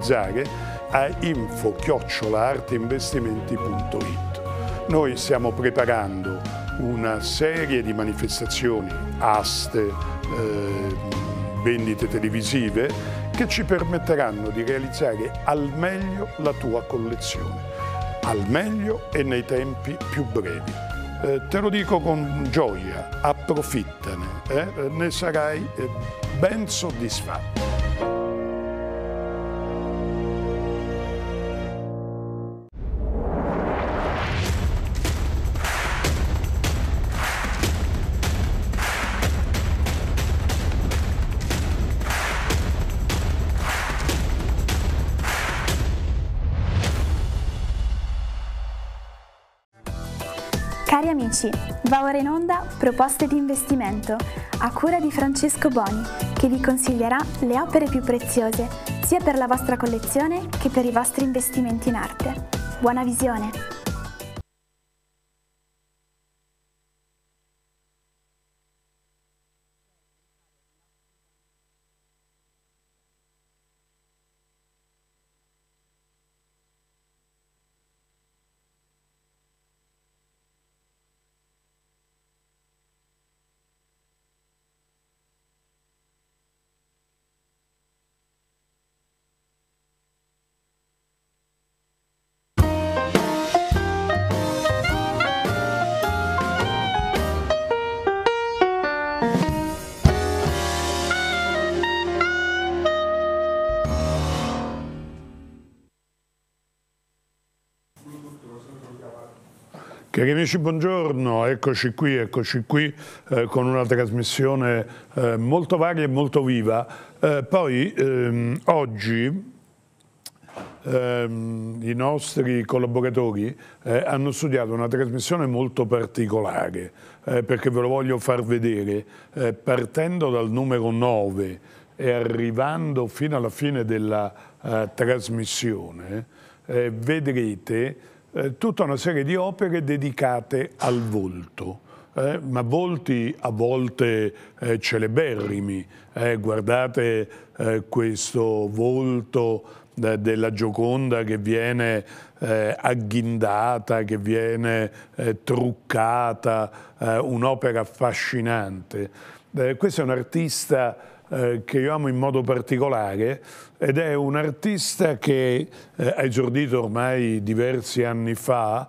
utilizzare a info-arteinvestimenti.it. Noi stiamo preparando una serie di manifestazioni, aste, eh, vendite televisive che ci permetteranno di realizzare al meglio la tua collezione, al meglio e nei tempi più brevi. Eh, te lo dico con gioia, approfittane, eh? ne sarai eh, ben soddisfatto. Fa ora in onda Proposte di investimento a cura di Francesco Boni che vi consiglierà le opere più preziose sia per la vostra collezione che per i vostri investimenti in arte. Buona visione! Cari amici, buongiorno, eccoci qui, eccoci qui eh, con una trasmissione eh, molto varia e molto viva. Eh, poi ehm, oggi ehm, i nostri collaboratori eh, hanno studiato una trasmissione molto particolare, eh, perché ve lo voglio far vedere, eh, partendo dal numero 9 e arrivando fino alla fine della trasmissione, vedrete eh, tutta una serie di opere dedicate al volto. Eh, ma volti a volte eh, celeberrimi. Eh, guardate eh, questo volto eh, della Gioconda che viene agghindata, che viene truccata, un'opera affascinante. questo è un artista eh, che io amo in modo particolare ed è un artista che eh, ha esordito ormai diversi anni fa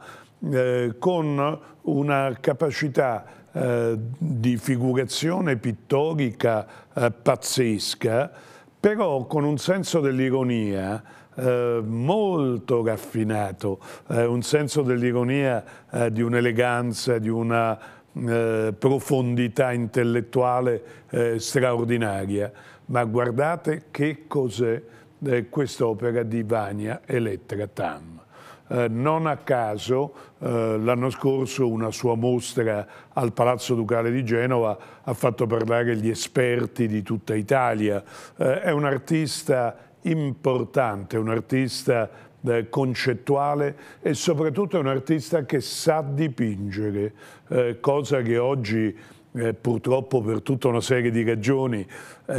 eh, con una capacità eh, di figurazione pittorica eh, pazzesca, però con un senso dell'ironia eh, molto raffinato, eh, un senso dell'ironia, eh, di un'eleganza, di una eh, profondità intellettuale eh, straordinaria, ma guardate che cos'è eh, quest'opera di Vania Elettra Tam. Eh, non a caso eh, l'anno scorso una sua mostra al Palazzo Ducale di Genova ha fatto parlare gli esperti di tutta Italia. è un artista importante, un artista eh, concettuale e soprattutto è un artista che sa dipingere, eh, cosa che oggi eh, purtroppo per tutta una serie di ragioni eh,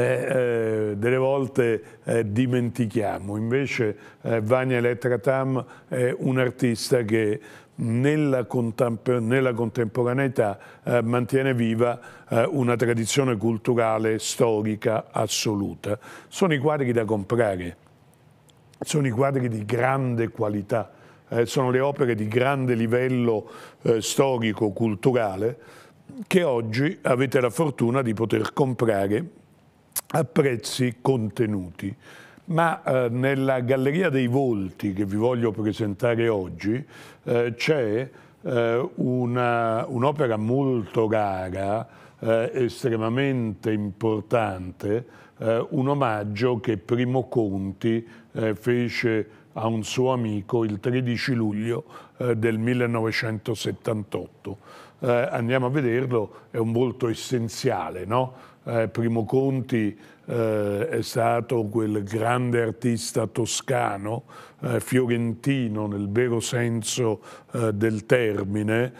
eh, delle volte eh, dimentichiamo. Invece Vania Elettra Tam è un artista che nella, contemporaneità eh, mantiene viva eh, una tradizione culturale storica assoluta. Sono i quadri da comprare, sono i quadri di grande qualità, eh, sono le opere di grande livello eh, storico-culturale che oggi avete la fortuna di poter comprare a prezzi contenuti. Ma eh, nella Galleria dei Volti che vi voglio presentare oggi eh, c'è eh, un'opera molto rara, eh, estremamente importante, eh, un omaggio che Primo Conti eh, fece a un suo amico il 13 luglio eh, del 1978. Eh, andiamo a vederlo, è un volto essenziale. No? Eh, Primo Conti eh, è stato quel grande artista toscano, fiorentino nel vero senso del termine,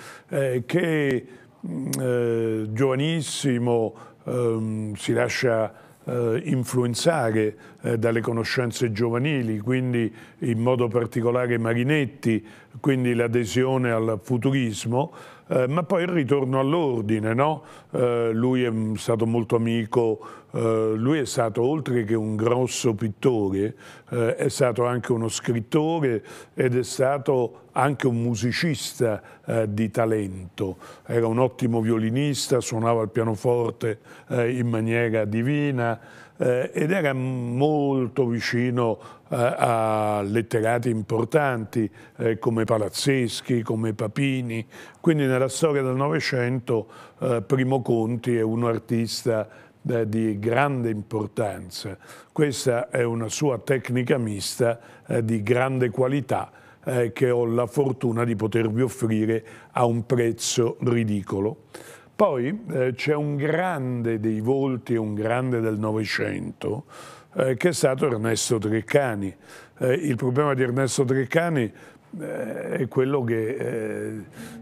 che mm, giovanissimo ehm, si lascia eh, influenzare eh, dalle conoscenze giovanili, quindi in modo particolare Marinetti, quindi l'adesione al futurismo, eh, ma poi il ritorno all'ordine, no? eh, lui è stato molto amico, eh, lui è stato oltre che un grosso pittore, eh, è stato anche uno scrittore ed è stato anche un musicista eh, di talento, era un ottimo violinista, suonava il pianoforte in maniera divina, eh, ed era molto vicino eh, a letterati importanti eh, come Palazzeschi, come Papini, quindi nella storia del Novecento eh, Primo Conti è un artista eh, di grande importanza. Questa è una sua tecnica mista eh, di grande qualità che ho la fortuna di potervi offrire a un prezzo ridicolo. Poi eh, c'è un grande dei volti, un grande del Novecento, eh, che è stato Ernesto Treccani. Eh, il problema di Ernesto Treccani eh, è quello che eh,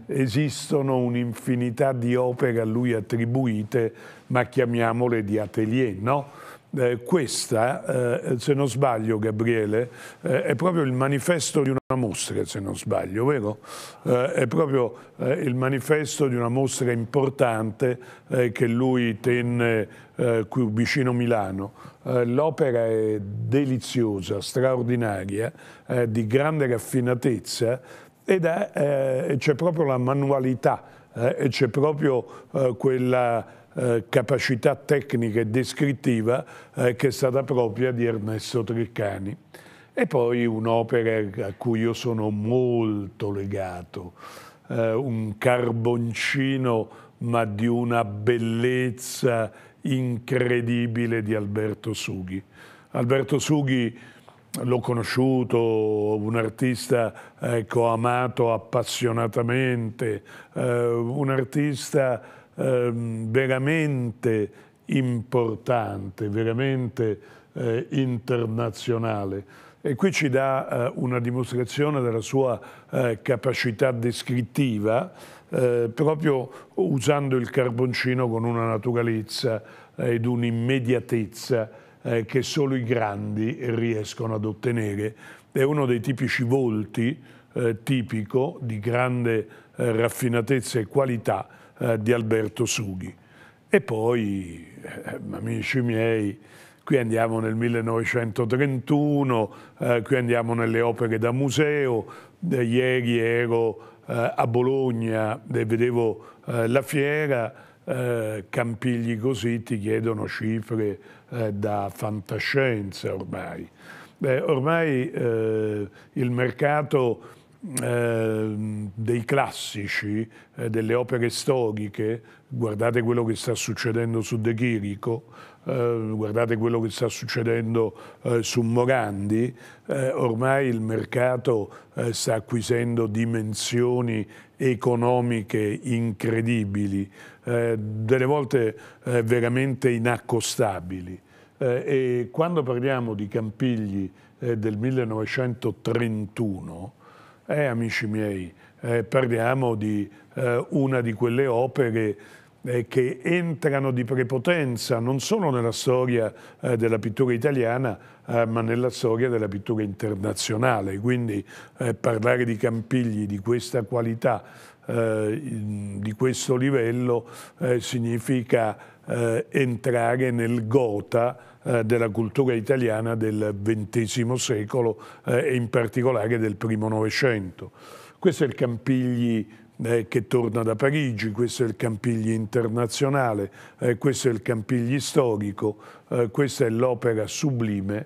esistono un'infinità di opere a lui attribuite, ma chiamiamole di atelier, no? eh, questa, eh, se non sbaglio Gabriele, eh, è proprio il manifesto di una mostra, se non sbaglio, vero? Eh, è proprio eh, il manifesto di una mostra importante eh, che lui tenne qui vicino Milano. L'opera è deliziosa, straordinaria, di grande raffinatezza ed c'è proprio la manualità, c'è proprio quella eh, capacità tecnica e descrittiva eh, che è stata propria di Ernesto Treccani. E poi un'opera a cui io sono molto legato, eh, un carboncino ma di una bellezza incredibile di Alberto Sughi. Alberto Sughi l'ho conosciuto, un artista che ho ecco, amato appassionatamente, eh, un artista ehm, veramente importante, veramente eh, internazionale. E qui ci dà eh, una dimostrazione della sua eh, capacità descrittiva, eh, proprio usando il carboncino con una naturalezza ed un'immediatezza eh, che solo i grandi riescono ad ottenere. È uno dei tipici volti eh, tipico di grande raffinatezza e qualità eh, di Alberto Sughi. E poi, eh, amici miei, qui andiamo nel 1931, eh, qui andiamo nelle opere da museo, eh, ieri ero eh, a Bologna e vedevo la fiera, campigli così ti chiedono cifre da fantascienza ormai. Beh, ormai il mercato Ehm, dei classici, eh, delle opere storiche, guardate quello che sta succedendo su De Chirico, eh, guardate quello che sta succedendo eh, su Morandi, eh, ormai il mercato eh, sta acquisendo dimensioni economiche incredibili, delle volte veramente inaccostabili. e quando parliamo di Campigli del 1931, eh, amici miei, eh, parliamo di eh, una di quelle opere eh, che entrano di prepotenza non solo nella storia eh, della pittura italiana, eh, ma nella storia della pittura internazionale. Quindi parlare di Campigli di questa qualità, di questo livello, significa entrare nel gota eh, della cultura italiana del XX secolo eh, e in particolare del primo Novecento. Questo è il Campigli eh, che torna da Parigi, questo è il Campigli internazionale, questo è il Campigli storico, questa è l'opera sublime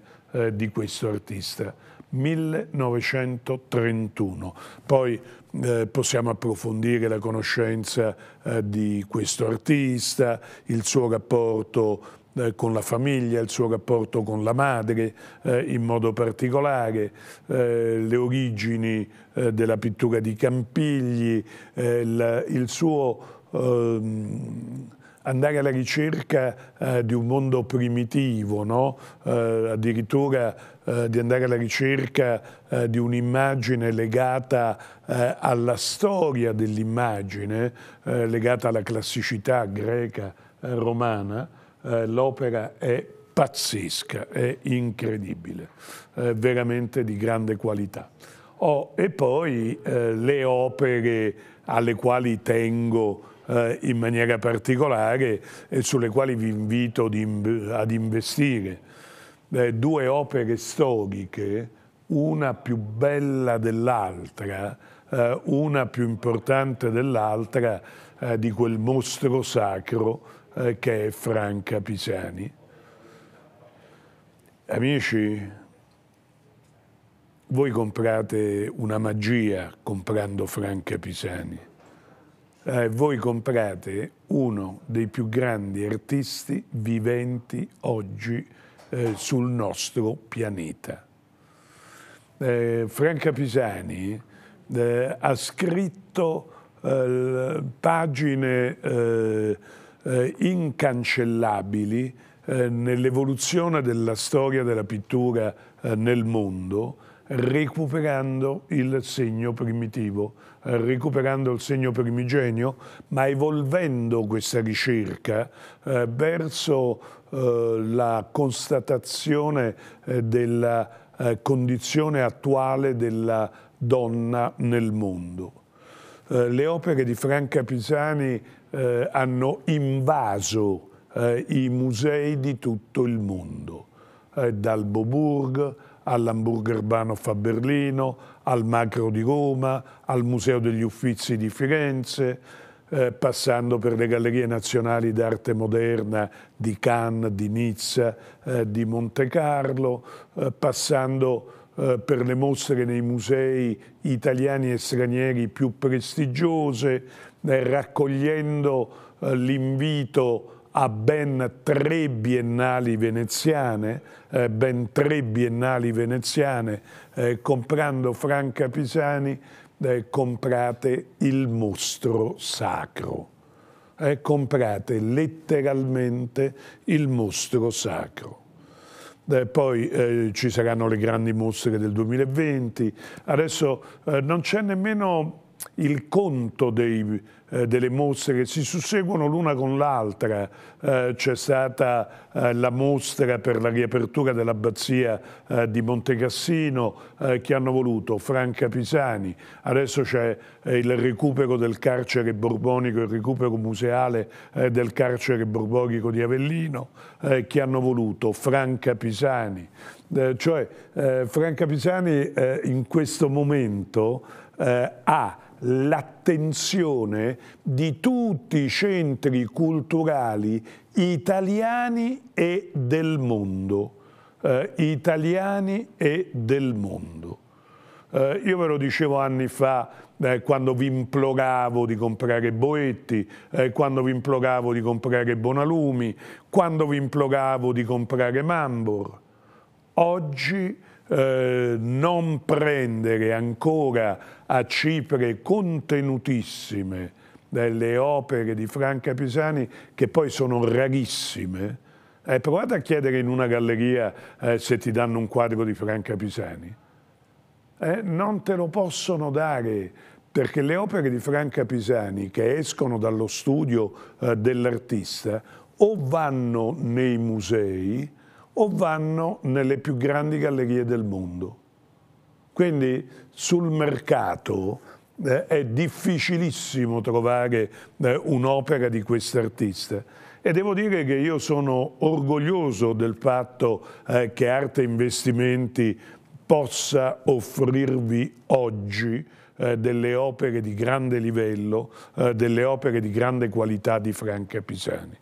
di questo artista. 1931. Poi eh, possiamo approfondire la conoscenza eh, di questo artista, il suo rapporto eh, con la famiglia, il suo rapporto con la madre eh, in modo particolare, eh, le origini eh, della pittura di Campigli, il, il, suo ehm, andare alla ricerca eh, di un mondo primitivo, no? eh, addirittura eh, di andare alla ricerca di un'immagine legata alla storia dell'immagine, legata alla classicità greca romana, eh, l'opera è pazzesca, è incredibile, eh, veramente di grande qualità. Oh, e poi eh, le opere alle quali tengo eh, in maniera particolare e sulle quali vi invito ad investire. Eh, due opere storiche, una più bella dell'altra, una più importante dell'altra, di quel mostro sacro eh, che è Franca Pisani. Amici, voi comprate una magia comprando Franca Pisani. Eh, voi comprate uno dei più grandi artisti viventi oggi eh, sul nostro pianeta. Eh, Franca Pisani eh, ha scritto eh, pagine eh, incancellabili eh, nell'evoluzione della storia della pittura eh, nel mondo, recuperando il segno primitivo, eh, recuperando il segno primigenio, ma evolvendo questa ricerca eh, verso eh, la constatazione della condizione attuale della donna nel mondo. le opere di Franca Pisani eh, hanno invaso eh, i musei di tutto il mondo, eh, dal Boburg all'Hamburger Bahnhof a Berlino, al Macro di Roma, al Museo degli Uffizi di Firenze, eh, passando per le gallerie nazionali d'arte moderna di Cannes, di Nizza, eh, di Monte Carlo, eh, passando eh, per le mostre nei musei italiani e stranieri più prestigiose, eh, raccogliendo eh, l'invito a ben tre biennali veneziane, eh, ben tre biennali veneziane, comprando Franca Pisani, comprate il mostro sacro. comprate letteralmente il mostro sacro. Eh, poi eh, ci saranno le grandi mostre del 2020. Adesso eh, non c'è nemmeno il conto dei eh, delle mostre che si susseguono l'una con l'altra. Eh, C'è stata eh, la mostra per la riapertura dell'abbazia eh, di Montecassino eh, che hanno voluto Franca Pisani, adesso c'è eh, il recupero del carcere borbonico, il recupero museale del carcere borbonico di Avellino che hanno voluto Franca Pisani. cioè Franca Pisani in questo momento ha l'attenzione di tutti i centri culturali italiani e del mondo. Eh, italiani e del mondo. Eh, io ve lo dicevo anni fa eh, quando vi imploravo di comprare Boetti, eh, quando vi imploravo di comprare Bonalumi, quando vi imploravo di comprare Mambor. Oggi eh, non prendere ancora a cifre contenutissime delle opere di Franca Pisani che poi sono rarissime, eh, provate a chiedere in una galleria eh, se ti danno un quadro di Franca Pisani. Eh, non te lo possono dare perché le opere di Franca Pisani che escono dallo studio eh, dell'artista o vanno nei musei o vanno nelle più grandi gallerie del mondo. Quindi sul mercato eh, è difficilissimo trovare eh, un'opera di quest'artista. E devo dire che io sono orgoglioso del fatto eh, che Arte Investimenti possa offrirvi oggi eh, delle opere di grande livello, eh, delle opere di grande qualità di Franca Pisani.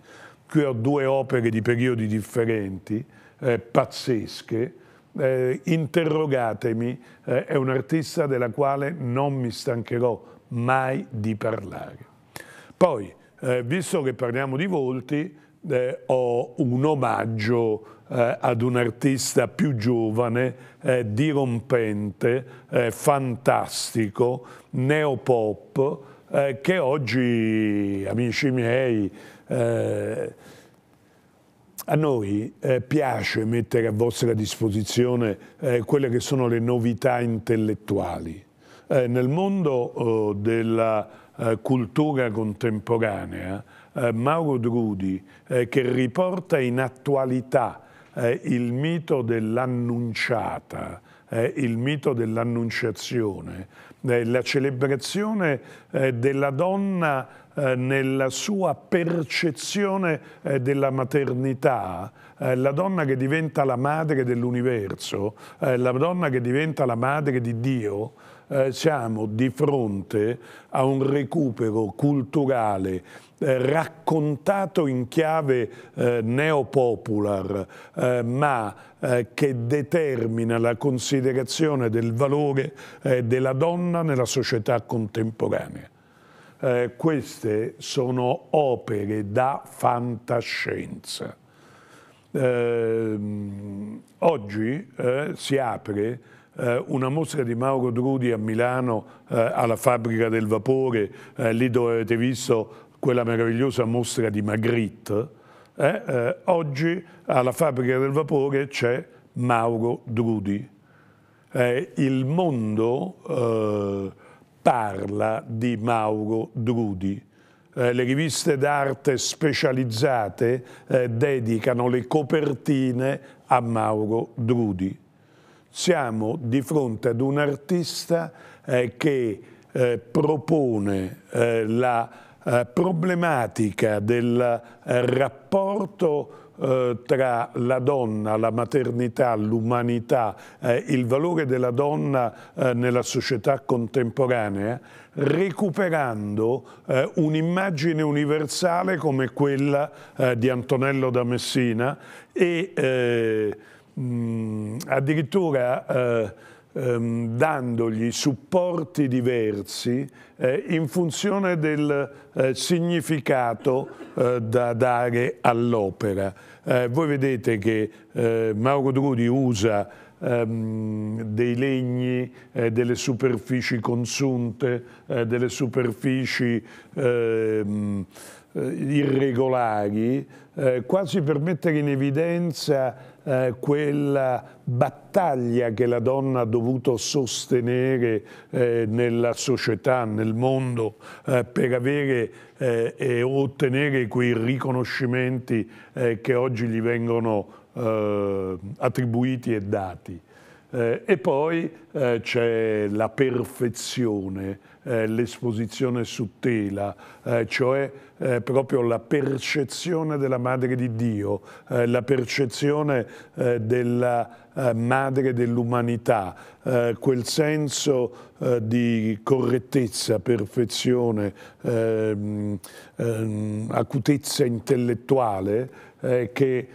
Qui ho due opere di periodi differenti, eh, pazzesche, eh, interrogatemi, eh, è un artista della quale non mi stancherò mai di parlare. Poi, eh, visto che parliamo di volti, eh, ho un omaggio eh, ad un artista più giovane, eh, dirompente, fantastico, neopop, che oggi, amici miei, a noi eh, piace mettere a vostra disposizione eh, quelle che sono le novità intellettuali. Eh, nel mondo oh, della eh, cultura contemporanea, eh, Mauro Drudi, eh, che riporta in attualità il mito dell'annunciata, il mito dell'annunciazione, la celebrazione della donna eh, nella sua percezione eh, della maternità, eh, la donna che diventa la madre dell'universo, eh, la donna che diventa la madre di Dio, eh, siamo di fronte a un recupero culturale eh, raccontato in chiave eh, neopopular, eh, ma che determina la considerazione del valore della donna nella società contemporanea. Eh, queste sono opere da fantascienza. Eh, oggi eh, si apre eh, una mostra di Mauro Drudi a Milano eh, alla Fabbrica del Vapore, lì dove avete visto quella meravigliosa mostra di Magritte, oggi alla Fabbrica del Vapore c'è Mauro Drudi. il mondo parla di Mauro Drudi. Eh, le riviste d'arte specializzate eh, dedicano le copertine a Mauro Drudi. Siamo di fronte ad un artista eh, che eh, propone eh, la eh, problematica del rapporto eh, tra la donna, la maternità, l'umanità, eh, il valore della donna eh, nella società contemporanea, recuperando eh, un'immagine universale come quella eh, di Antonello da Messina e mh, addirittura ehm, dandogli supporti diversi eh, in funzione del eh, significato eh, da dare all'opera. Eh, voi vedete che eh, Mauro Drudi usa ehm, dei legni, eh, delle superfici consunte, delle superfici ehm, irregolari, quasi per mettere in evidenza eh, quella battaglia che la donna ha dovuto sostenere eh, nella società, nel mondo, eh, per avere eh, e ottenere quei riconoscimenti eh, che oggi gli vengono attribuiti e dati. e poi c'è la perfezione eh, l'esposizione su tela, eh, cioè eh, proprio la percezione della Madre di Dio, eh, la percezione eh, della Madre dell'umanità, quel senso di correttezza, perfezione, ehm, ehm, acutezza intellettuale che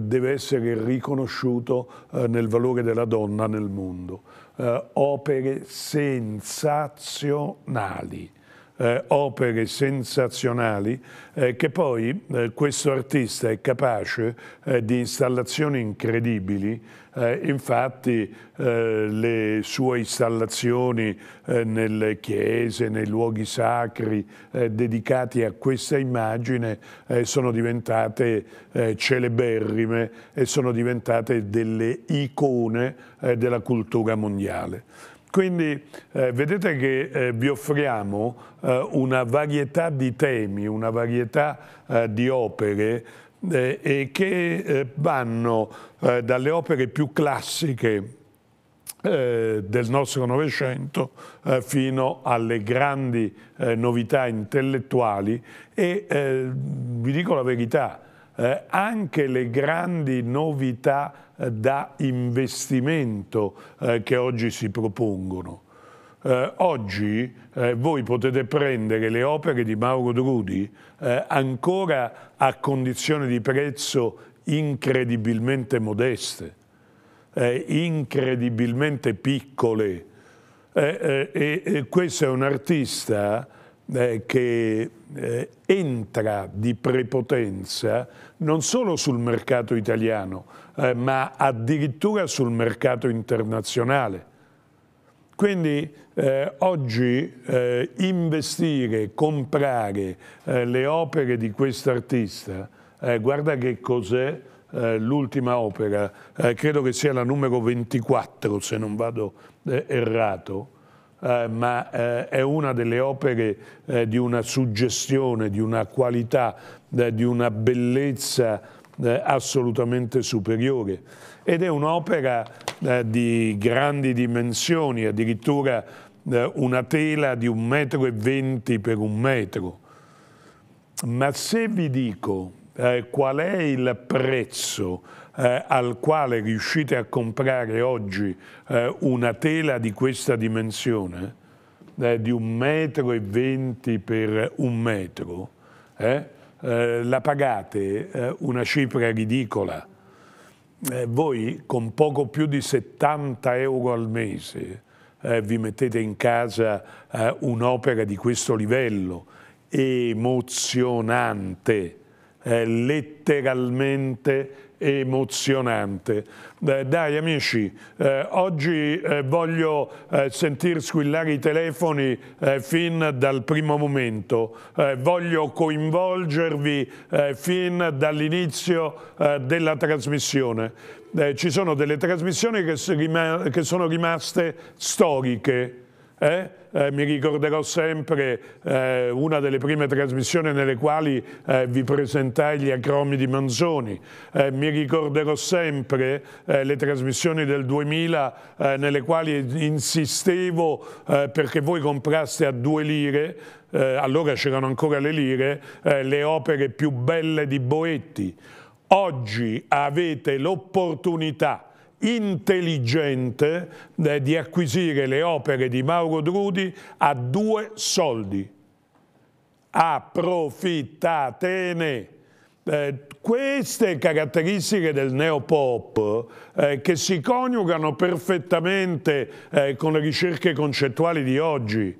deve essere riconosciuto nel valore della donna nel mondo eh, opere sensazionali. Eh, opere sensazionali eh, che poi eh, questo artista è capace eh, di installazioni incredibili eh, infatti eh, le sue installazioni eh, nelle chiese, nei luoghi sacri eh, dedicati a questa immagine eh, sono diventate eh, celeberrime e sono diventate delle icone della cultura mondiale. Quindi eh, vedete che eh, vi offriamo eh, una varietà di temi, una varietà di opere eh, che eh, vanno eh, dalle opere più classiche eh, del nostro Novecento fino alle grandi novità intellettuali e vi dico la verità, anche le grandi novità da investimento che oggi si propongono eh, oggi eh, voi potete prendere le opere di Mauro Drudi eh, ancora a condizioni di prezzo incredibilmente modeste, eh, incredibilmente piccole. Eh, eh, e questo è un artista che entra di prepotenza non solo sul mercato italiano, ma addirittura sul mercato internazionale. Quindi eh, oggi eh, investire, comprare eh, le opere di quest'artista, eh, guarda che cos'è eh, l'ultima opera, eh, credo che sia la numero 24 se non vado errato, ma è una delle opere di una suggestione, di una qualità, di una bellezza assolutamente superiore ed è un'opera di grandi dimensioni, addirittura eh, una tela di un metro e venti per un metro. Ma se vi dico eh, qual è il prezzo eh, al quale riuscite a comprare oggi eh, una tela di questa dimensione, eh, di un metro e venti per un metro, eh, la pagate una cifra ridicola. voi con poco più di 70 euro al mese eh, vi mettete in casa eh, un'opera di questo livello, emozionante, eh, letteralmente emozionante. Eh, dai amici, eh, oggi eh, voglio sentir squillare i telefoni fin dal primo momento, voglio coinvolgervi fin dall'inizio della trasmissione eh, ci sono delle trasmissioni che, che sono rimaste storiche. Eh? Eh, mi ricorderò sempre eh, una delle prime trasmissioni nelle quali eh, vi presentai gli acromi di Manzoni, eh, mi ricorderò sempre eh, le trasmissioni del 2000 nelle quali insistevo perché voi compraste a due lire eh, allora c'erano ancora le lire, eh, le opere più belle di Boetti. Oggi avete l'opportunità intelligente eh, di acquisire le opere di Mauro Drudi a due soldi. Approfittatene. Eh, queste caratteristiche del neopop eh, che si coniugano perfettamente eh, con le ricerche concettuali di oggi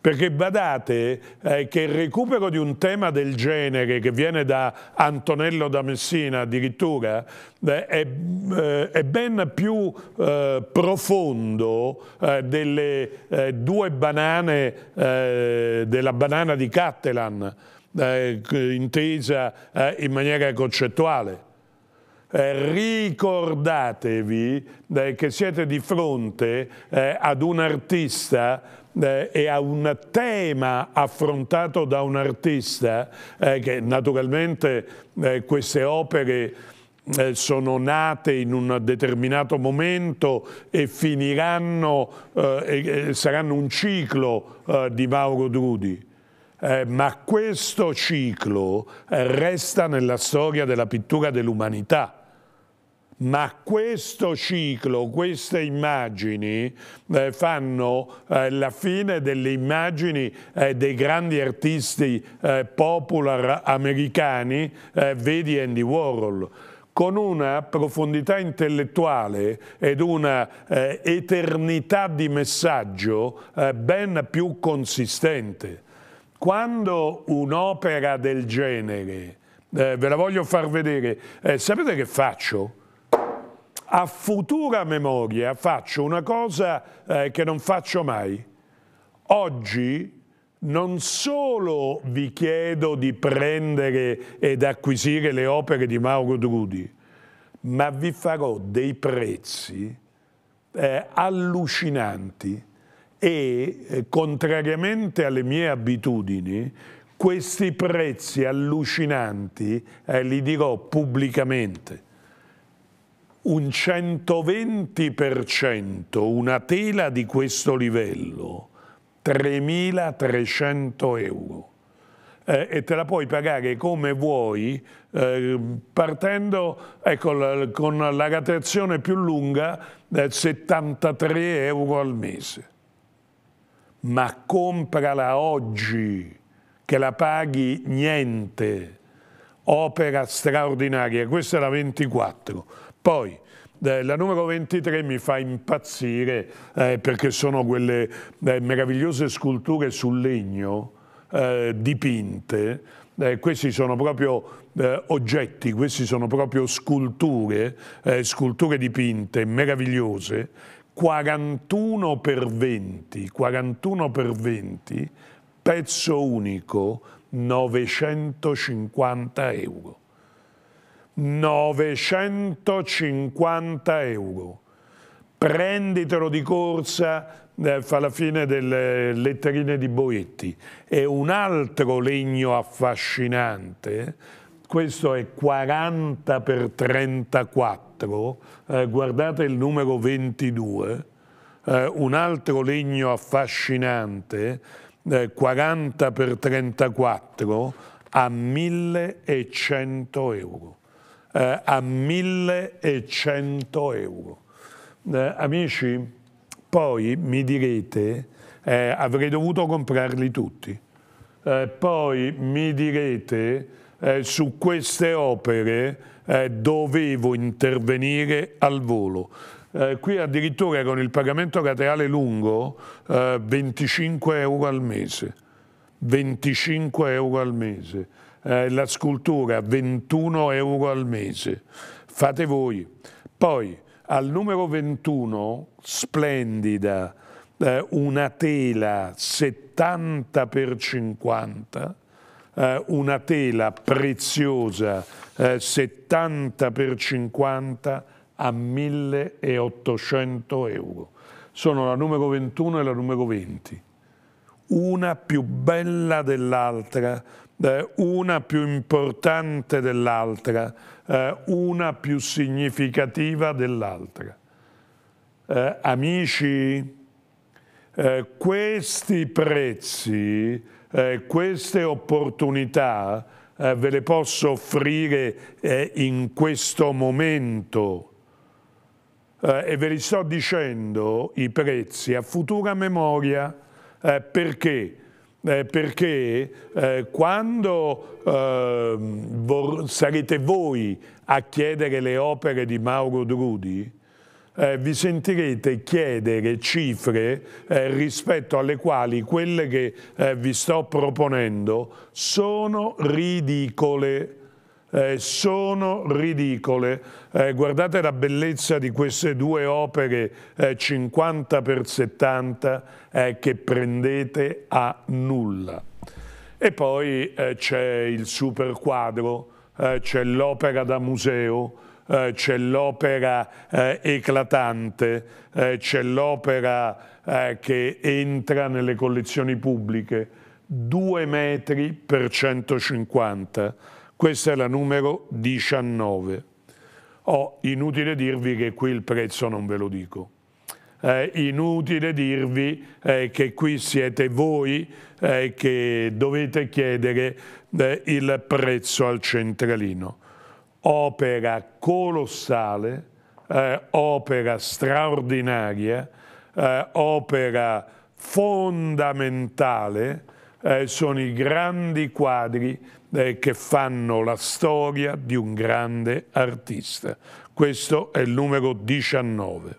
perché badate eh, che il recupero di un tema del genere, che viene da Antonello da Messina addirittura, eh, è, eh, è, ben più eh, profondo eh, delle eh, due banane, della banana di Cattelan, intesa in maniera concettuale. Eh, ricordatevi eh, che siete di fronte eh, ad un artista eh, e a un tema affrontato da un artista eh, che naturalmente eh, queste opere eh, sono nate in un determinato momento e finiranno, eh, e, saranno un ciclo eh, di Mauro Drudi. Eh, ma questo ciclo resta nella storia della pittura dell'umanità ma questo ciclo, queste immagini eh, fanno eh, la fine delle immagini eh, dei grandi artisti eh, popular americani, eh, vedi Andy Warhol con una profondità intellettuale ed una eh, eternità di messaggio ben più consistente. Quando un'opera del genere, ve la voglio far vedere, sapete che faccio? a futura memoria faccio una cosa eh, che non faccio mai. Oggi non solo vi chiedo di prendere ed acquisire le opere di Mauro Drudi, ma vi farò dei prezzi eh, allucinanti e, eh, contrariamente alle mie abitudini, questi prezzi allucinanti eh, li dirò pubblicamente un 120%, una tela di questo livello, 3.300 euro. Eh, e te la puoi pagare come vuoi, eh, partendo ecco, con la rateazione più lunga, eh, 73 euro al mese. Ma comprala oggi, che la paghi niente. Opera straordinaria, questa è la 24 poi, eh, la numero 23 mi fa impazzire eh, perché sono quelle eh, meravigliose sculture su legno eh, dipinte. Eh, questi sono proprio eh, oggetti, queste sono proprio sculture, sculture dipinte meravigliose, 41 per 20, 41 per 20, pezzo unico, 950 euro. 950 euro. Prenditelo di corsa eh, fa la fine delle letterine di Boetti. E un altro legno affascinante, questo è 40 per 34, eh, guardate il numero 22, eh, un altro legno affascinante, 40 eh, per 34 a 1100 euro eh, a 1100 euro. Eh, amici, poi mi direte, eh, avrei dovuto comprarli tutti, eh, poi mi direte, eh, su queste opere eh, dovevo intervenire al volo. Eh, qui addirittura con il pagamento cateale lungo eh, 25 euro al mese. 25 euro al mese eh, la scultura 21 euro al mese, fate voi. Poi al numero 21, splendida, eh, una tela 70 per 50, eh, una tela preziosa 70 eh, per 50 a 1800 euro. Sono la numero 21 e la numero 20 una più bella dell'altra eh, una più importante dell'altra, eh, una più significativa dell'altra. Eh, amici, questi prezzi, queste opportunità ve le posso offrire in questo momento e ve li sto dicendo i prezzi a futura memoria perché? eh, perché eh, quando ehm, sarete voi a chiedere le opere di Mauro Drudi, eh, vi sentirete chiedere cifre eh, rispetto alle quali quelle che eh, vi sto proponendo sono ridicole eh, sono ridicole. Eh, guardate la bellezza di queste due opere eh, 50 per 70 eh, che prendete a nulla. E poi eh, c'è il super quadro, eh, c'è l'opera da museo, c'è l'opera eclatante, c'è l'opera che entra nelle collezioni pubbliche, 2 metri per 150 questa è la numero 19. Oh, inutile dirvi che qui il prezzo non ve lo dico. Eh, inutile dirvi eh, che qui siete voi eh, che dovete chiedere eh, il prezzo al centralino. Opera colossale, eh, opera straordinaria, eh, opera fondamentale eh, sono i grandi quadri eh, che fanno la storia di un grande artista. Questo è il numero 19.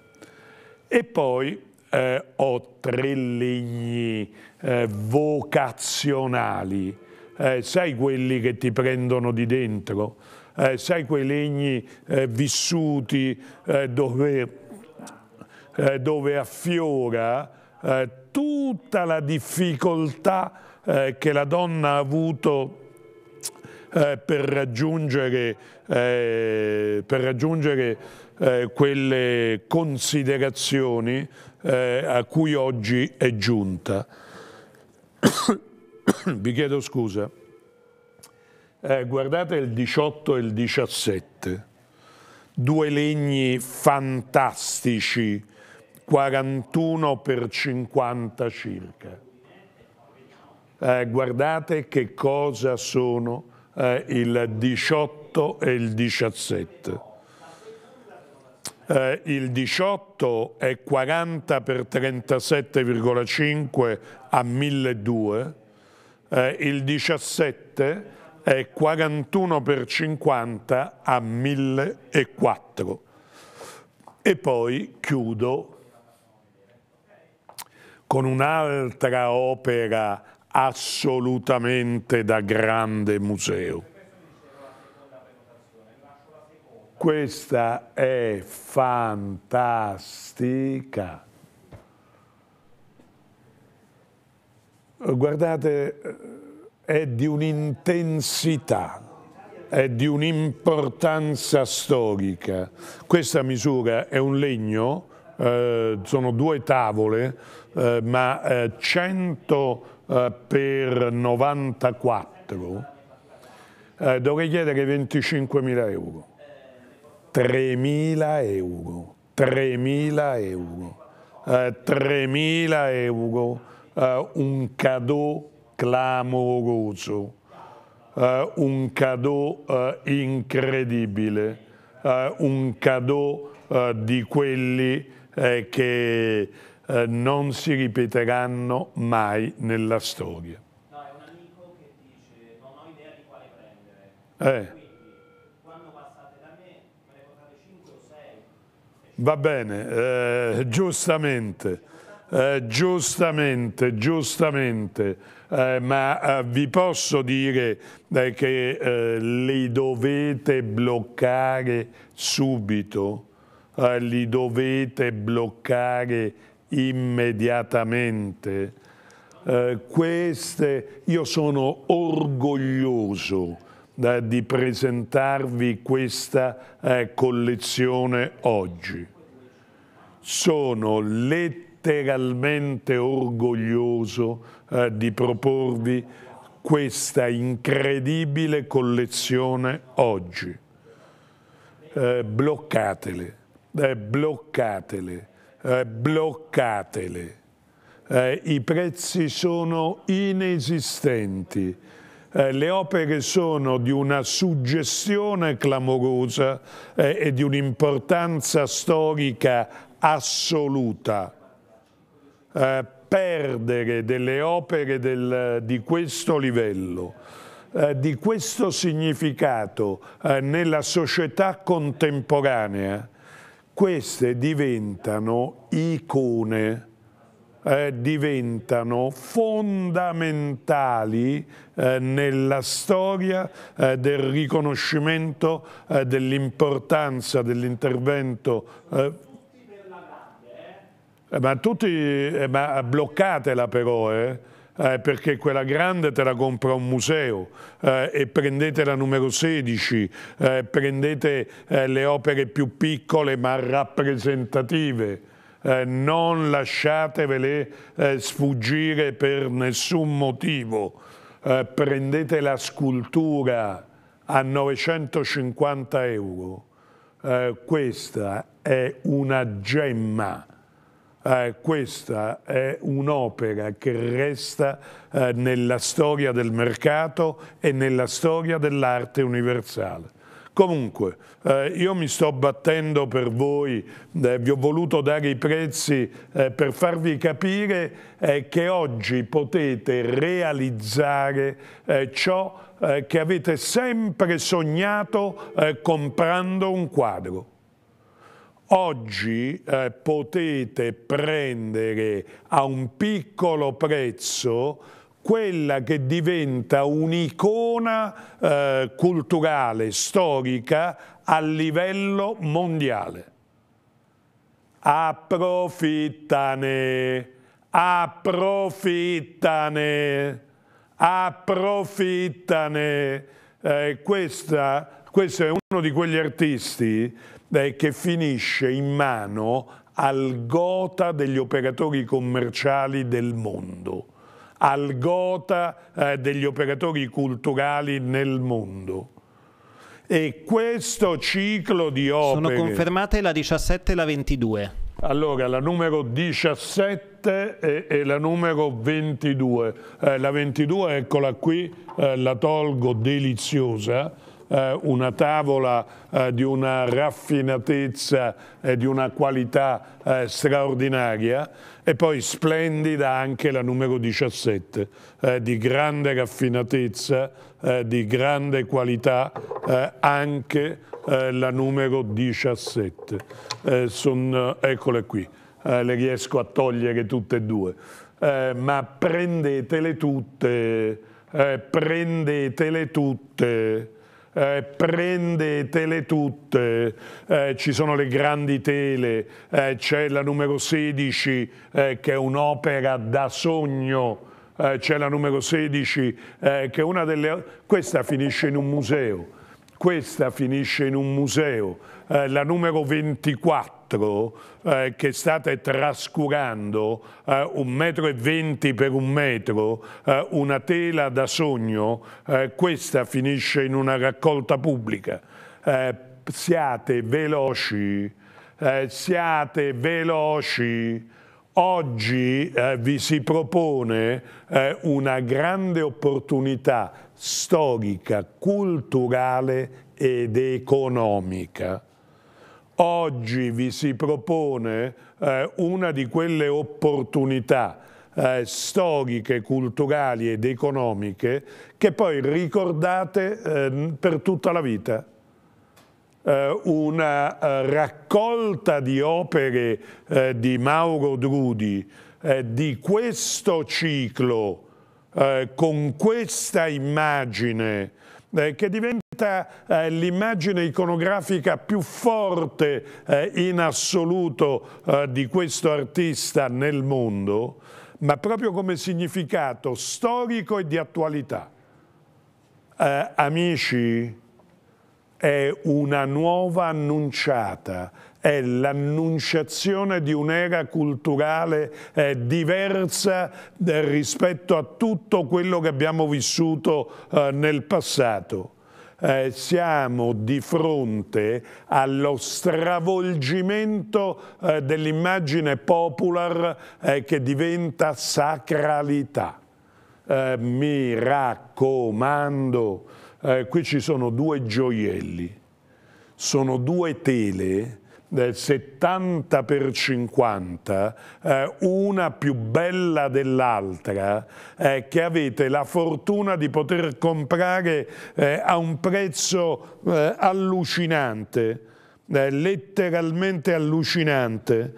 E poi eh, ho tre legni eh, vocazionali, eh, sai quelli che ti prendono di dentro? Eh, sai quei legni vissuti dove, dove affiora tutta la difficoltà eh, che la donna ha avuto eh, per raggiungere, eh, per raggiungere eh, quelle considerazioni eh, a cui oggi è giunta. Vi chiedo scusa. Eh, guardate il 18 e il 17, due legni fantastici, 41 per 50 circa eh, guardate che cosa sono eh, il 18 e il 17. Eh, il 18 è 40 per 37,5 a 1.200, eh, il 17 è 41 per 50 a 1.004. E poi chiudo con un'altra opera assolutamente da grande museo. Questa è fantastica. Guardate, è di un'intensità, è di un'importanza storica. Questa misura è un legno, eh, sono due tavole, eh, ma eh, 100 eh, per 94, eh, dovrei chiedere 25.000 euro, 3.000 euro, 3.000 euro, eh, 3.000 euro, eh, un cadeau clamoroso, eh, un cadeau incredibile, un cadeau di quelli che eh, non si ripeteranno mai nella storia. No, è un amico che dice non ho idea di quale prendere. Eh. Quindi, quando passate da me, me ne portate 5 o 6. Va bene, eh, giustamente. Eh, giustamente, giustamente, eh, ma eh, vi posso dire eh, che eh, li dovete bloccare subito, li dovete bloccare immediatamente. Eh, queste, io sono orgoglioso eh, di presentarvi questa eh, collezione oggi. Sono letteralmente orgoglioso eh, di proporvi questa incredibile collezione oggi. Eh, bloccatele, eh, bloccatele eh, bloccatele. Eh, I prezzi sono inesistenti, eh, le opere sono di una suggestione clamorosa eh, e di un'importanza storica assoluta eh, perdere delle opere del, di questo livello, eh, di questo significato eh, nella società contemporanea queste diventano icone, eh, diventano fondamentali eh, nella storia eh, del riconoscimento eh, dell'importanza dell'intervento Eh. eh ma tutti, eh, ma bloccatela però, eh eh, perché quella grande te la compra un museo eh, e prendete la numero 16, eh, prendete eh, le opere più piccole ma rappresentative. Eh, non lasciatevele eh, sfuggire per nessun motivo. prendete la scultura a 950 euro. questa è una gemma eh, questa è un'opera che resta eh, nella storia del mercato e nella storia dell'arte universale. Comunque, eh, io mi sto battendo per voi, eh, vi ho voluto dare i prezzi eh, per farvi capire eh, che oggi potete realizzare eh, ciò eh, che avete sempre sognato comprando un quadro. Oggi eh, potete prendere a un piccolo prezzo quella che diventa un'icona eh, culturale, storica a livello mondiale. Approfittane, approfittane, approfittane. Eh, questa, questo è uno di quegli artisti che finisce in mano al gota degli operatori commerciali del mondo, al gota eh, degli operatori culturali nel mondo e questo ciclo di opere... Sono confermate la 17 e la 22. Allora, la numero 17 e, e la numero 22. Eh, la 22, eccola qui, eh, la tolgo deliziosa, eh, una tavola eh, di una raffinatezza e di una qualità eh, straordinaria e poi splendida anche la numero 17, eh, di grande raffinatezza, eh, di grande qualità anche la numero 17. Son, eccole qui, le riesco a togliere tutte e due. Eh, ma prendetele tutte, eh, prendetele tutte, eh, prendetele tutte, eh, ci sono le grandi tele, eh, c'è la numero 16 eh, che è un'opera da sogno, eh, c'è la numero 16 eh, che è una delle... questa finisce in un museo, questa finisce in un museo, la numero 24 4 eh, che state trascurando eh, un metro e venti per un metro, eh, una tela da sogno, eh, questa finisce in una raccolta pubblica. Eh, siate veloci, eh, siate veloci. Oggi vi si propone una grande opportunità storica, culturale ed economica Oggi vi si propone eh, una di quelle opportunità eh, storiche, culturali ed economiche che poi ricordate eh, per tutta la vita eh, una eh, raccolta di opere eh, di Mauro Drudi di questo ciclo con questa immagine eh, che diventa eh, l'immagine iconografica più forte eh, in assoluto eh, di questo artista nel mondo, ma proprio come significato storico e di attualità. Eh, amici, è una nuova annunciata è l'annunciazione di un'era culturale eh, diversa eh, rispetto a tutto quello che abbiamo vissuto eh, nel passato. Eh, siamo di fronte allo stravolgimento eh, dell'immagine popular eh, che diventa sacralità. mi raccomando, qui ci sono due gioielli, sono due tele 70 per 50, eh, una più bella dell'altra, eh, che avete la fortuna di poter comprare eh, a un prezzo eh, allucinante, eh, letteralmente allucinante,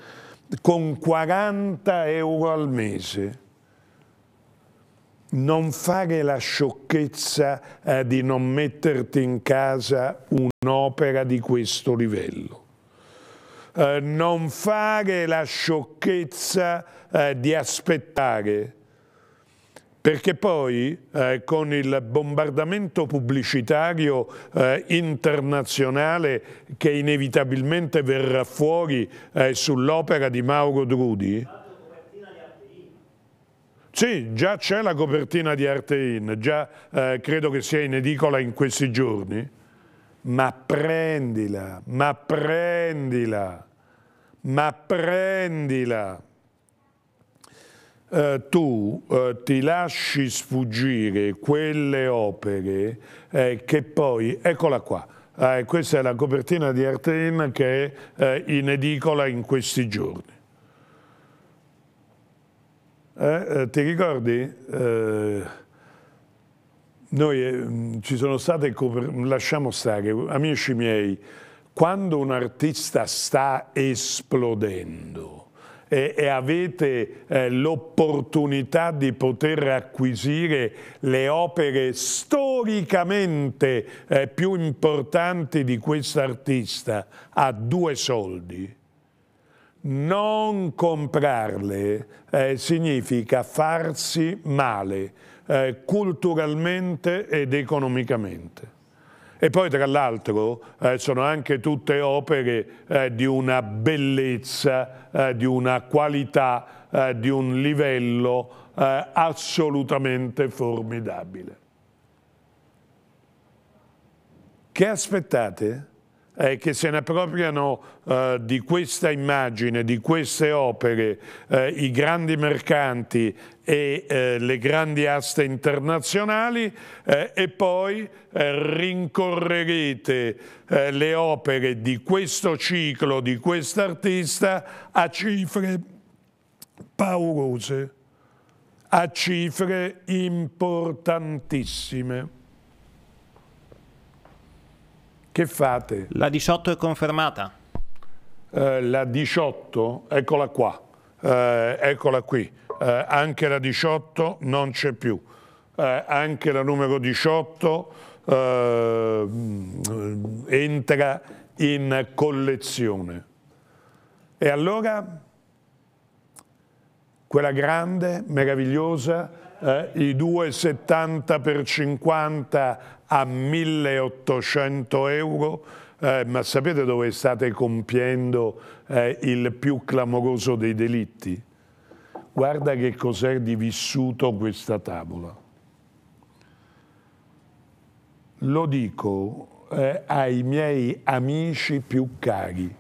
con 40 euro al mese non fare la sciocchezza eh, di non metterti in casa un'opera di questo livello. Eh, non fare la sciocchezza eh, di aspettare, perché poi eh, con il bombardamento pubblicitario eh, internazionale che inevitabilmente verrà fuori eh, sull'opera di Mauro Drudi, sì, già c'è la copertina di Artein, già eh, credo che sia in edicola in questi giorni, ma prendila, ma prendila ma prendila. Eh, tu eh, ti lasci sfuggire quelle opere eh, che poi, eccola qua, eh, questa è la copertina di Arten che è eh, in edicola in questi giorni. Eh, ti ricordi? noi ci sono state, lasciamo stare, amici miei, quando un artista sta esplodendo e, e avete eh, l'opportunità di poter acquisire le opere storicamente eh, più importanti di quest'artista a due soldi, non comprarle eh, significa farsi male eh, culturalmente ed economicamente. E poi tra l'altro eh, sono anche tutte opere eh, di una bellezza, eh, di una qualità, eh, di un livello eh, assolutamente formidabile. Che aspettate? eh, che se ne appropriano eh, di questa immagine, di queste opere, eh, i grandi mercanti e eh, le grandi aste internazionali eh, e poi rincorrerete le opere di questo ciclo, di quest'artista a cifre paurose, a cifre importantissime. Che fate? La 18 è confermata. Eh, la 18, eccola qua, eh, eccola qui. Eh, anche la 18 non c'è più. Eh, anche la numero 18 eh, entra in collezione. E allora quella grande, meravigliosa, eh, i 2,70 per 50 a 1800 euro, eh, ma sapete dove state compiendo eh, il più clamoroso dei delitti? Guarda che cos'è di vissuto questa tavola. Lo dico eh, ai miei amici più cari,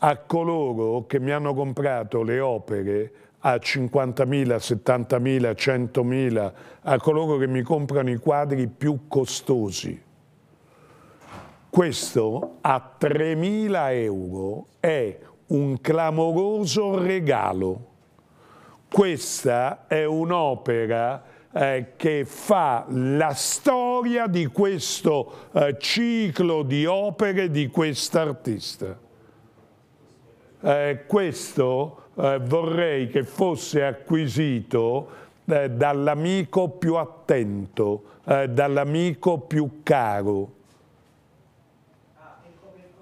a coloro che mi hanno comprato le opere a 50.000, 70.000, 100.000, a coloro che mi comprano i quadri più costosi. Questo a 3.000 euro è un clamoroso regalo. Questa è un'opera eh, che fa la storia di questo eh, ciclo di opere di quest'artista. Eh, questo eh, vorrei che fosse acquisito eh, dall'amico più attento, eh, dall'amico più caro.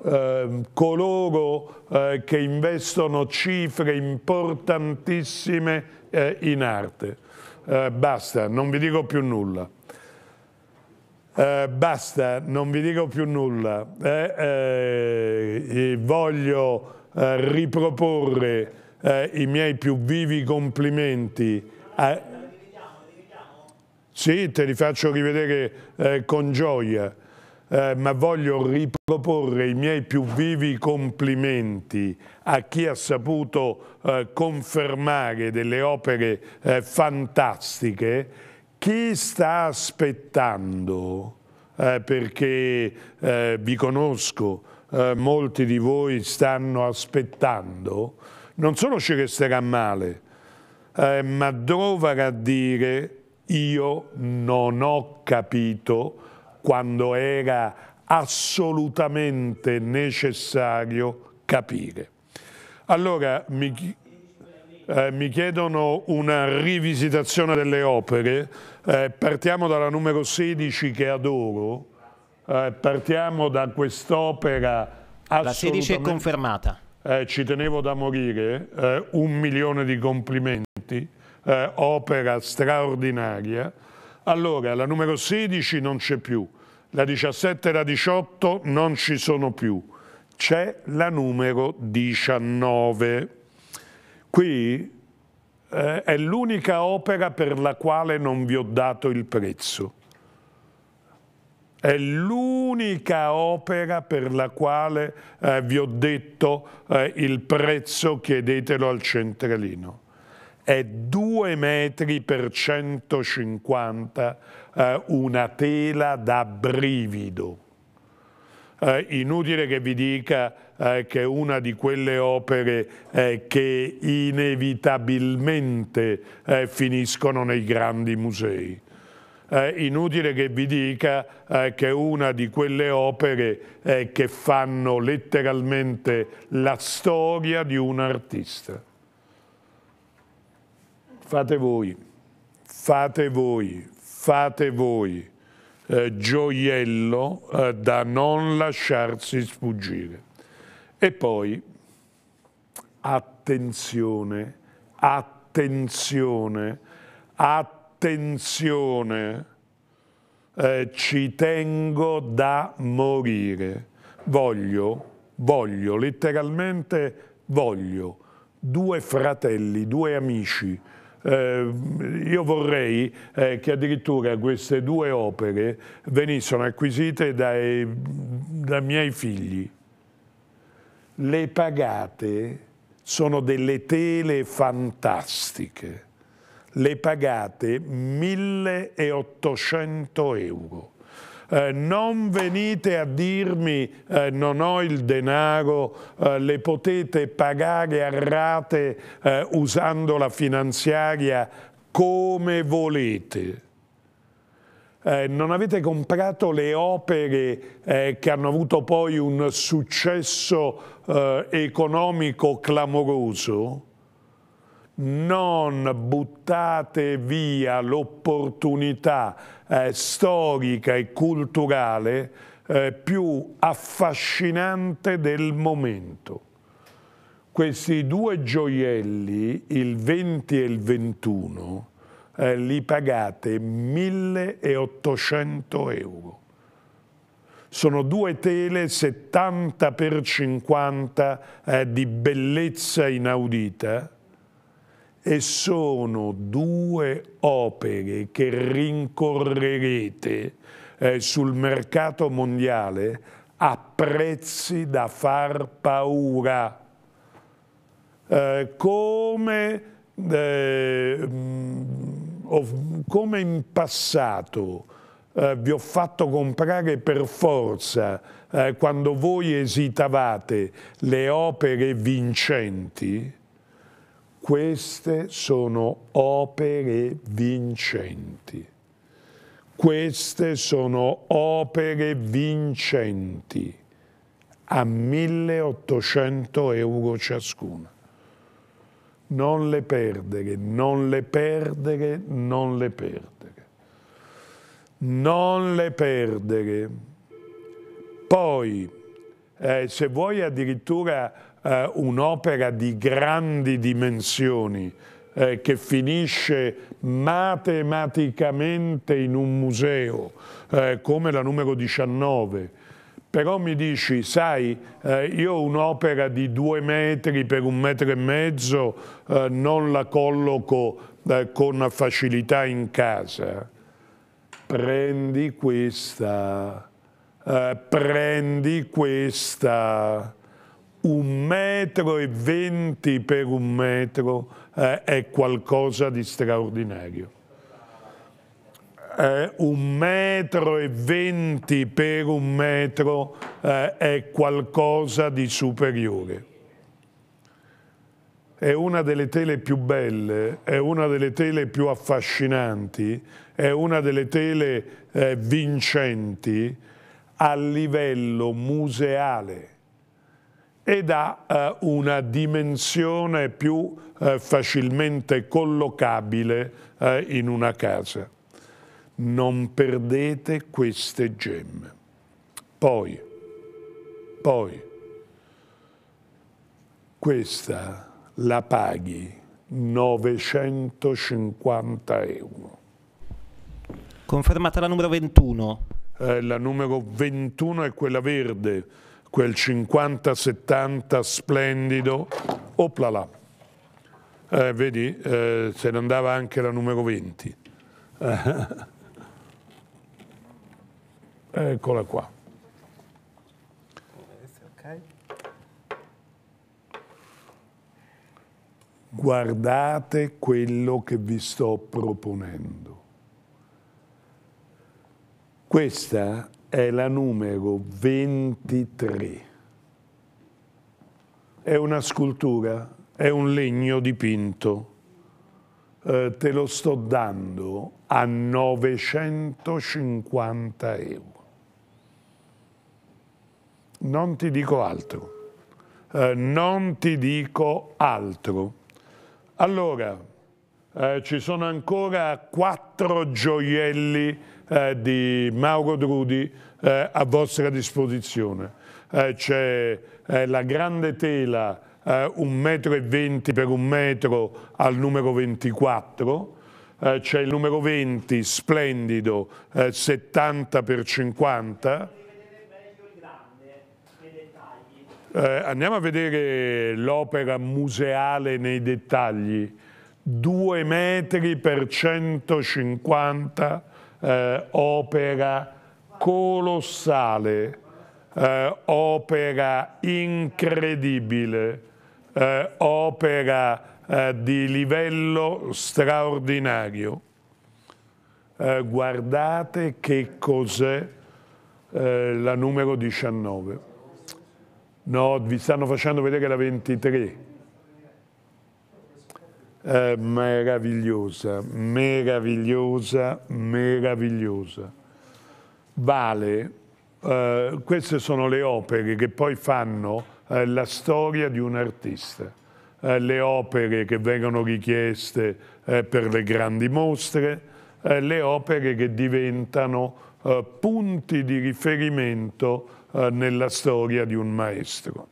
Ehm, coloro eh, che investono cifre importantissime eh, in arte. Eh, basta, non vi dico più nulla. Eh, basta, non vi dico più nulla. Eh, eh, voglio riproporre eh, i miei più vivi complimenti. A... Eh. Sì, te li faccio rivedere eh, con gioia, eh, ma voglio riproporre i miei più vivi complimenti a chi ha saputo eh, confermare delle opere eh, fantastiche. Chi sta aspettando, perché vi conosco, molti di voi stanno aspettando, non solo ci resterà male, eh, ma dovrà dire io non ho capito quando era assolutamente necessario capire. Allora mi, eh, mi chiedono una rivisitazione delle opere, eh, partiamo dalla numero 16 che adoro, eh, partiamo da quest'opera assolutamente... La 16 è confermata eh, ci tenevo da morire, eh, un milione di complimenti, eh, opera straordinaria. Allora, la numero 16 non c'è più, la 17 e la 18 non ci sono più, c'è la numero 19. Qui eh, è l'unica opera per la quale non vi ho dato il prezzo è l'unica opera per la quale eh, vi ho detto eh, il prezzo chiedetelo al centralino. È 2 metri per 150 eh, una tela da brivido. Eh, inutile che vi dica eh, che è una di quelle opere eh, che inevitabilmente finiscono nei grandi musei eh, inutile che vi dica eh, che è una di quelle opere eh, che fanno letteralmente la storia di un artista. Fate voi, fate voi, fate voi, eh, gioiello eh, da non lasciarsi sfuggire. E poi, attenzione, attenzione, attenzione, attenzione, eh, ci tengo da morire, voglio, voglio, letteralmente voglio, due fratelli, due amici, eh, io vorrei eh, che addirittura queste due opere venissero acquisite dai, dai miei figli. Le pagate sono delle tele fantastiche le pagate 1800 euro. Eh, non venite a dirmi eh, non ho il denaro, eh, le potete pagare a rate eh, usando la finanziaria come volete. Eh, non avete comprato le opere eh, che hanno avuto poi un successo economico clamoroso? non buttate via l'opportunità eh, storica e culturale eh, più affascinante del momento. Questi due gioielli, il 20 e il 21, eh, li pagate 1.800 euro. Sono due tele 70 per 50 eh, di bellezza inaudita, e sono due opere che rincorrerete eh, sul mercato mondiale a prezzi da far paura. Eh, come, eh, come, in passato eh, vi ho fatto comprare per forza eh, quando voi esitavate le opere vincenti, queste sono opere vincenti. Queste sono opere vincenti a 1800 euro ciascuna. Non le perdere, non le perdere, non le perdere. Non le perdere. Poi, eh, se vuoi addirittura eh, un'opera di grandi dimensioni eh, che finisce matematicamente in un museo eh, come la numero 19, però mi dici, sai, eh, io un'opera di due metri per un metro e mezzo, eh, non la colloco eh, con facilità in casa. Prendi questa, eh, prendi questa, un metro e venti per un metro eh, è qualcosa di straordinario. Eh, un metro e venti per un metro eh, è qualcosa di superiore. È una delle tele più belle, è una delle tele più affascinanti, è una delle tele eh, vincenti a livello museale ed ha eh, una dimensione più eh, facilmente collocabile eh, in una casa. Non perdete queste gemme. Poi, poi, questa la paghi 950 euro. Confermata la numero 21. Eh, la numero 21 è quella verde quel 50-70 splendido, oplala, eh, vedi, eh, se ne andava anche la numero 20. Eh, eccola qua. Guardate quello che vi sto proponendo. Questa è la numero 23. È una scultura, è un legno dipinto. Eh, te lo sto dando a 950 euro. Non ti dico altro. Eh, non ti dico altro. Allora, eh, ci sono ancora quattro gioielli eh, di Mauro Drudi eh, a vostra disposizione. Eh, c'è eh, la grande tela eh, un metro e venti per un metro al numero 24, c'è il numero 20 splendido 70 per 50, Eh, andiamo a vedere l'opera museale nei dettagli. 2 metri per 150 eh, opera colossale, eh, opera incredibile, eh, opera eh, di livello straordinario. Eh, guardate che cos'è eh, la numero 19. No, vi stanno facendo vedere la 23 eh, meravigliosa, meravigliosa, meravigliosa. Vale, eh, queste sono le opere che poi fanno eh, la storia di un artista, eh, le opere che vengono richieste eh, per le grandi mostre, le opere che diventano punti di riferimento nella storia di un maestro.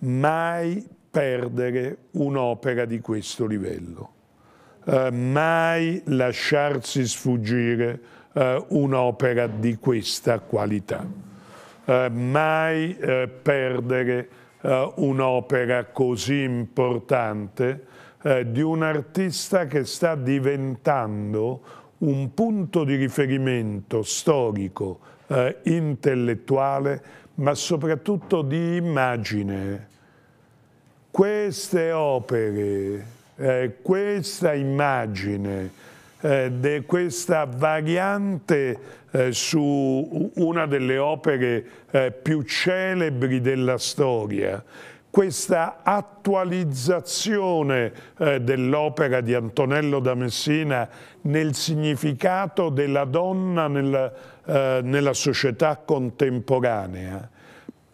Mai perdere un'opera di questo livello. Eh, mai lasciarsi sfuggire eh, un'opera di questa qualità. Eh, mai eh, perdere eh, un'opera così importante eh, di un artista che sta diventando un punto di riferimento storico, intellettuale, ma soprattutto di immagine queste opere, eh, questa immagine, eh, questa variante eh, su una delle opere eh, più celebri della storia, questa attualizzazione eh, dell'opera di Antonello da Messina nel significato della donna nella, eh, nella società contemporanea,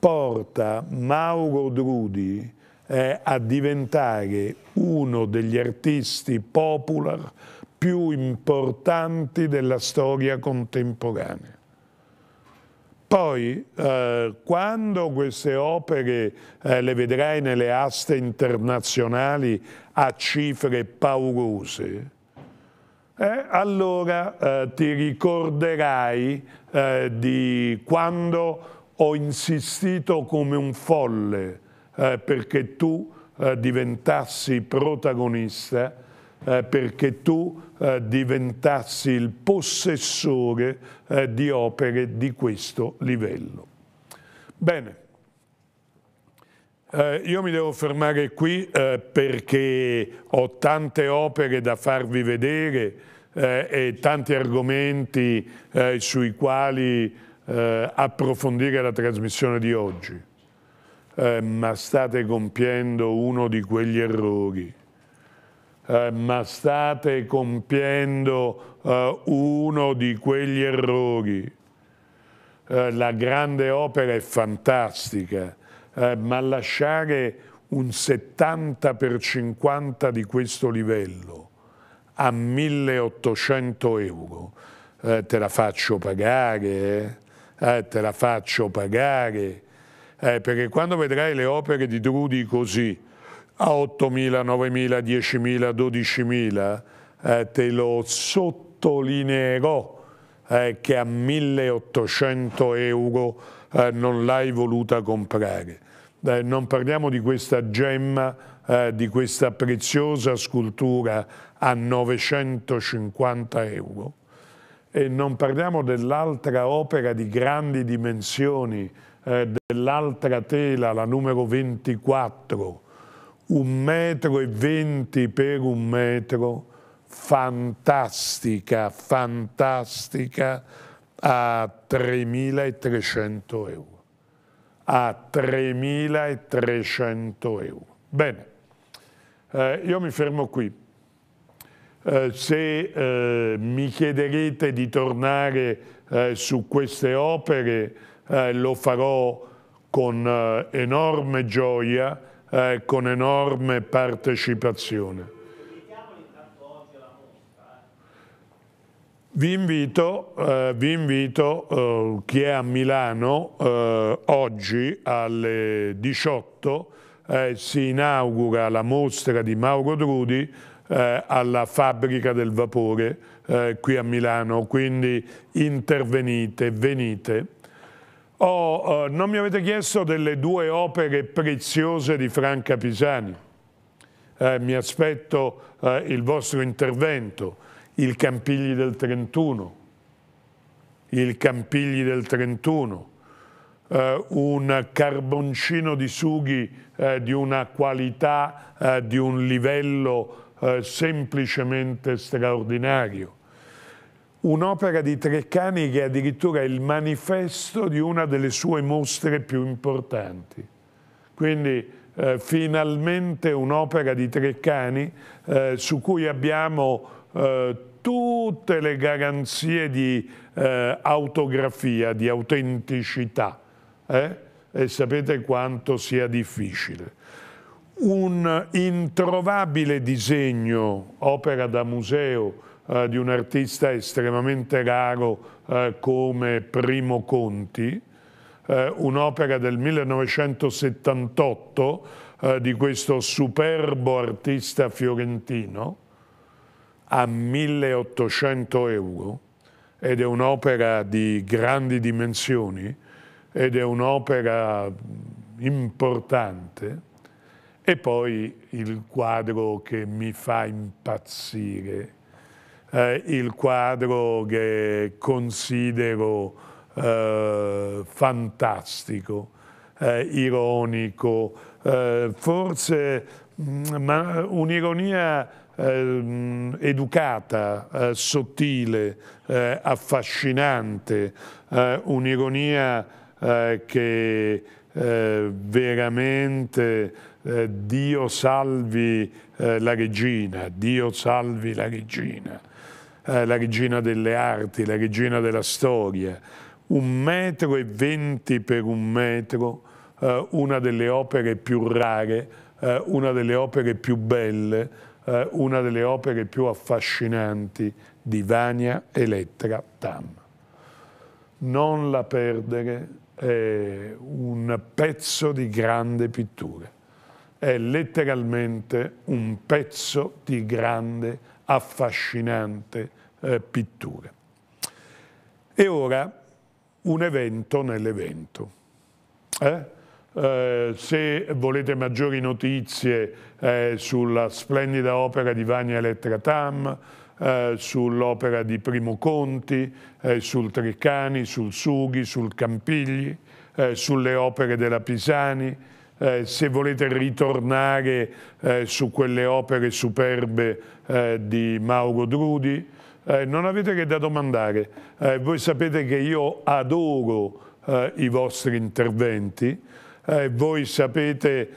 porta Mauro Drudi eh, a diventare uno degli artisti popular più importanti della storia contemporanea. Poi, eh, quando queste opere eh, le vedrai nelle aste internazionali a cifre paurose, eh, allora eh, ti ricorderai eh, di quando ho insistito come un folle eh, perché tu eh, diventassi protagonista, eh, perché tu eh, diventassi il possessore eh, di opere di questo livello. Bene, eh, io mi devo fermare qui perché ho tante opere da farvi vedere e tanti argomenti sui quali approfondire la trasmissione di oggi eh, ma state compiendo uno di quegli errori, eh, ma state compiendo eh, uno di quegli errori. Eh, la grande opera è fantastica, eh, ma lasciare un 70 per 50 di questo livello a 1800 euro, eh, te la faccio pagare, te la faccio pagare, eh, perché quando vedrai le opere di Drudi così, a 8.000, 9.000, 10.000, 12.000, eh, te lo sottolineerò eh, che a 1.800 euro eh, non l'hai voluta comprare. Eh, non parliamo di questa gemma, eh, di questa preziosa scultura a 950 euro e non parliamo dell'altra opera di grandi dimensioni eh, dell'altra tela, la numero 24, un metro e venti per un metro, fantastica, fantastica, a 3.300 euro. A 3.300 euro. Bene, eh, io mi fermo qui. Eh, se eh, mi chiederete di tornare eh, su queste opere, eh, lo farò con eh, enorme gioia, eh, con enorme partecipazione. Vi invito, eh, vi invito eh, chi è a Milano eh, oggi alle 18 si inaugura la mostra di Mauro Drudi alla fabbrica del vapore eh, qui a Milano, quindi intervenite, venite. Oh, oh, non mi avete chiesto delle due opere preziose di Franca Pisani. Eh, mi aspetto eh, il vostro intervento. Il Campigli del 31. Il Campigli del 31. Eh, un carboncino di sughi eh, di una qualità, eh, di un livello eh, semplicemente straordinario un'opera di Treccani che è addirittura il manifesto di una delle sue mostre più importanti. Quindi eh, finalmente un'opera di Treccani eh, su cui abbiamo eh, tutte le garanzie di eh, autografia, di autenticità. Eh? E sapete quanto sia difficile un introvabile disegno, opera da museo, eh, di un artista estremamente raro eh, come Primo Conti, eh, un'opera del 1978 eh, di questo superbo artista fiorentino a 1800 euro ed è un'opera di grandi dimensioni ed è un'opera importante e poi il quadro che mi fa impazzire eh, il quadro che considero eh, fantastico, eh, ironico, eh, forse mh, mm, un'ironia eh, educata, eh, sottile, affascinante, un'ironia che veramente Dio salvi la regina, Dio salvi la regina eh, la regina delle arti, la regina della storia, un metro e venti per un metro, eh, una delle opere più rare, eh, una delle opere più belle, eh, una delle opere più affascinanti di Vania Elettra Tam. Non la perdere è un pezzo di grande pittura, è letteralmente un pezzo di grande pittura affascinante eh, pittura. E ora un evento nell'evento. Eh? Eh, se volete maggiori notizie eh, sulla splendida opera di Vania Elettra Tam, eh, sull'opera di Primo Conti, eh, sul Treccani, sul Sughi, sul Campigli, eh, sulle opere della Pisani, eh, se volete ritornare eh, su quelle opere superbe eh, di Mauro Drudi, eh, non avete che da domandare. Eh, voi sapete che io adoro i vostri interventi, voi sapete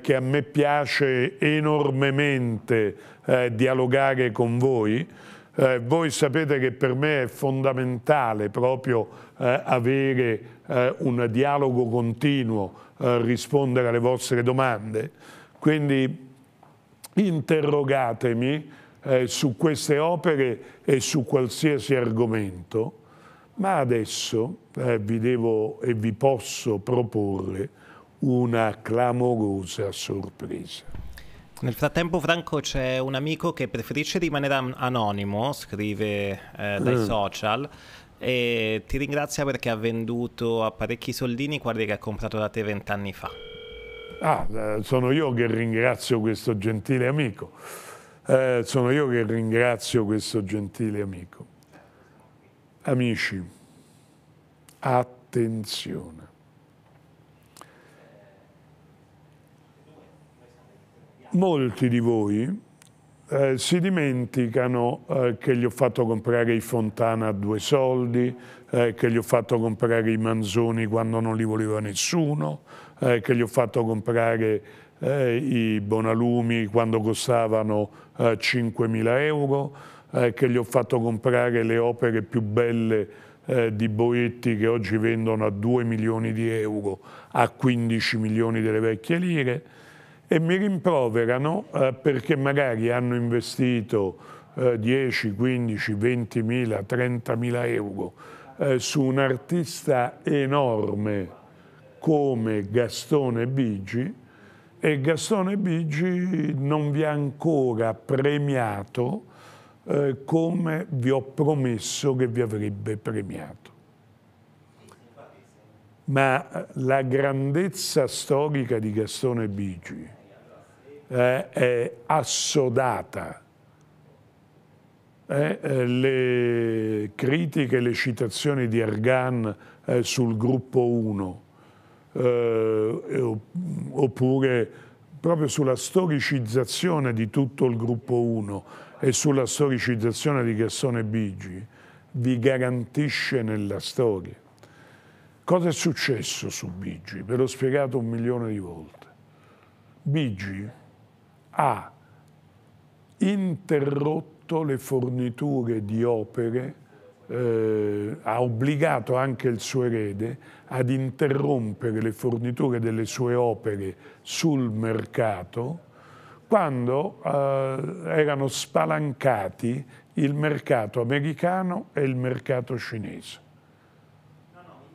che a me piace enormemente dialogare con voi, eh, voi sapete che per me è fondamentale proprio eh, avere eh, un dialogo continuo rispondere alle vostre domande. Quindi interrogatemi eh, su queste opere e su qualsiasi argomento, ma adesso eh, vi devo e vi posso proporre una clamorosa sorpresa. Nel frattempo, Franco, c'è un amico che preferisce rimanere anonimo, scrive eh, dai mm. social, e ti ringrazia perché ha venduto a parecchi soldini quadri che ha comprato da te vent'anni fa. Ah, eh, sono io che ringrazio questo gentile amico. Eh, sono io che ringrazio questo gentile amico. Amici, attenzione. Molti di voi eh, si dimenticano eh, che gli ho fatto comprare i Fontana a due soldi, eh, che gli ho fatto comprare i Manzoni quando non li voleva nessuno, eh, che gli ho fatto comprare eh, i Bonalumi quando costavano 5.000 eh, euro, che gli ho fatto comprare le opere più belle di Boetti che oggi vendono a 2 milioni di euro, a 15 milioni delle vecchie lire, e mi rimproverano eh, perché magari hanno investito eh, 10, 15, 20 mila, 30 mila euro eh, su un artista enorme come Gastone Bigi e Gastone Bigi non vi ha ancora premiato eh, come vi ho promesso che vi avrebbe premiato ma eh, la grandezza storica di Gastone Bigi eh, è assodata. Eh, eh, le critiche, le citazioni di Argan eh, sul gruppo 1, eh, oppure proprio sulla storicizzazione di tutto il gruppo 1 e sulla storicizzazione di Gassone Bigi, vi garantisce nella storia. Cosa è successo su Bigi? Ve l'ho spiegato un milione di volte. Bigi ha interrotto le forniture di opere, eh, ha obbligato anche il suo erede ad interrompere le forniture delle sue opere sul mercato quando eh, erano spalancati il mercato americano e il mercato cinese.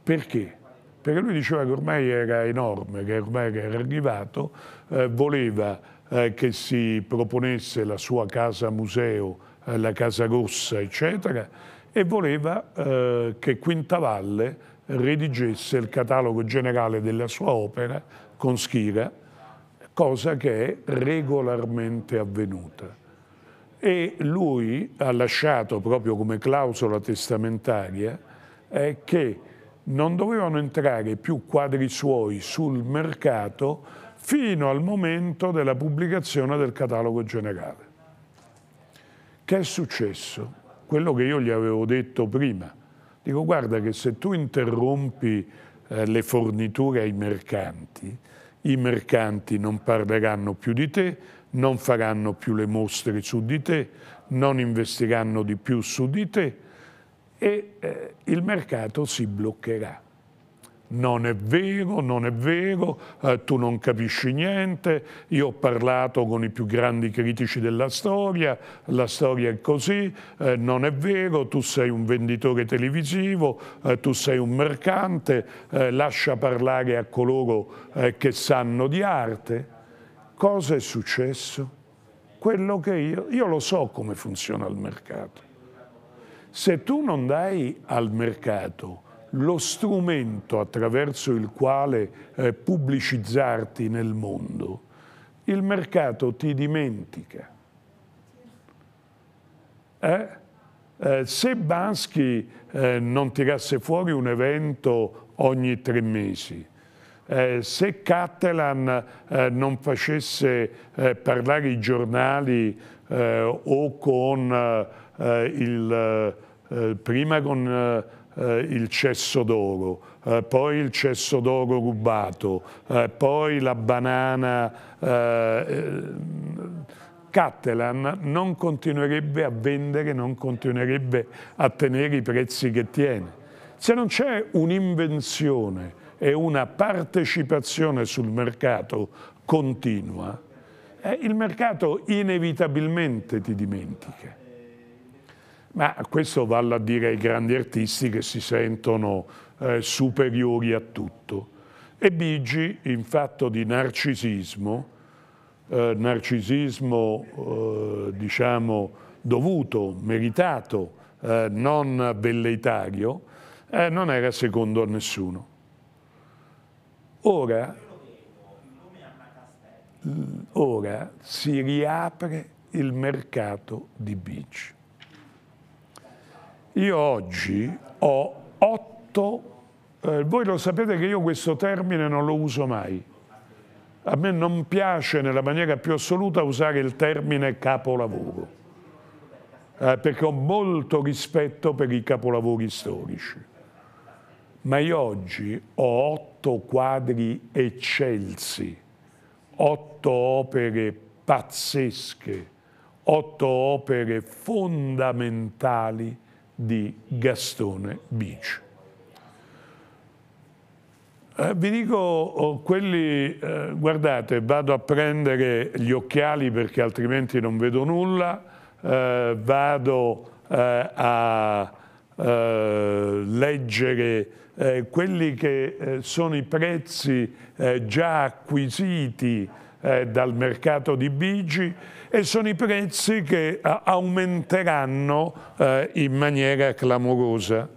Perché? Perché lui diceva che ormai era enorme, che ormai era arrivato, eh, voleva eh, che si proponesse la sua casa museo, eh, la Casa Rossa, eccetera, e voleva eh, che Quintavalle redigesse il catalogo generale della sua opera con Schira, cosa che è regolarmente avvenuta. E lui ha lasciato proprio come clausola testamentaria che non dovevano entrare più quadri suoi sul mercato fino al momento della pubblicazione del catalogo generale. Che è successo? Quello che io gli avevo detto prima. Dico, guarda che se tu interrompi eh, le forniture ai mercanti, i mercanti non parleranno più di te, non faranno più le mostre su di te, non investiranno di più su di te e eh, il mercato si bloccherà non è vero, non è vero, eh, tu non capisci niente, io ho parlato con i più grandi critici della storia, la storia è così, eh, non è vero, tu sei un venditore televisivo, eh, tu sei un mercante, eh, lascia parlare a coloro eh, che sanno di arte. Cosa è successo? Quello che io, io lo so come funziona il mercato. Se tu non dai al mercato lo strumento attraverso il quale eh, pubblicizzarti nel mondo, il mercato ti dimentica. Eh? Eh, se Bansky eh, non tirasse fuori un evento ogni tre mesi, eh, se Cattelan eh, non facesse parlare i giornali o con il, prima con eh, il cesso d'oro, eh, poi il cesso d'oro rubato, eh, poi la banana... Eh, eh, Cattelan non continuerebbe a vendere, non continuerebbe a tenere i prezzi che tiene. Se non c'è un'invenzione e una partecipazione sul mercato continua, eh, il mercato inevitabilmente ti dimentica. Ma questo vale a dire ai grandi artisti che si sentono eh, superiori a tutto. E Bigi, in fatto di narcisismo, eh, narcisismo eh, diciamo dovuto, meritato, eh, non velleitario, eh, non era secondo a nessuno. Ora, ora si riapre il mercato di Bigi io oggi ho otto, eh, voi lo sapete che io questo termine non lo uso mai, a me non piace nella maniera più assoluta usare il termine capolavoro, eh, perché ho molto rispetto per i capolavori storici. Ma io oggi ho otto quadri eccelsi, otto opere pazzesche, otto opere fondamentali di Gastone Bici. Eh, vi dico oh, quelli, eh, guardate, vado a prendere gli occhiali perché altrimenti non vedo nulla, eh, vado a leggere quelli che sono i prezzi già acquisiti dal mercato di Bigi, e sono i prezzi che eh, aumenteranno eh, in maniera clamorosa.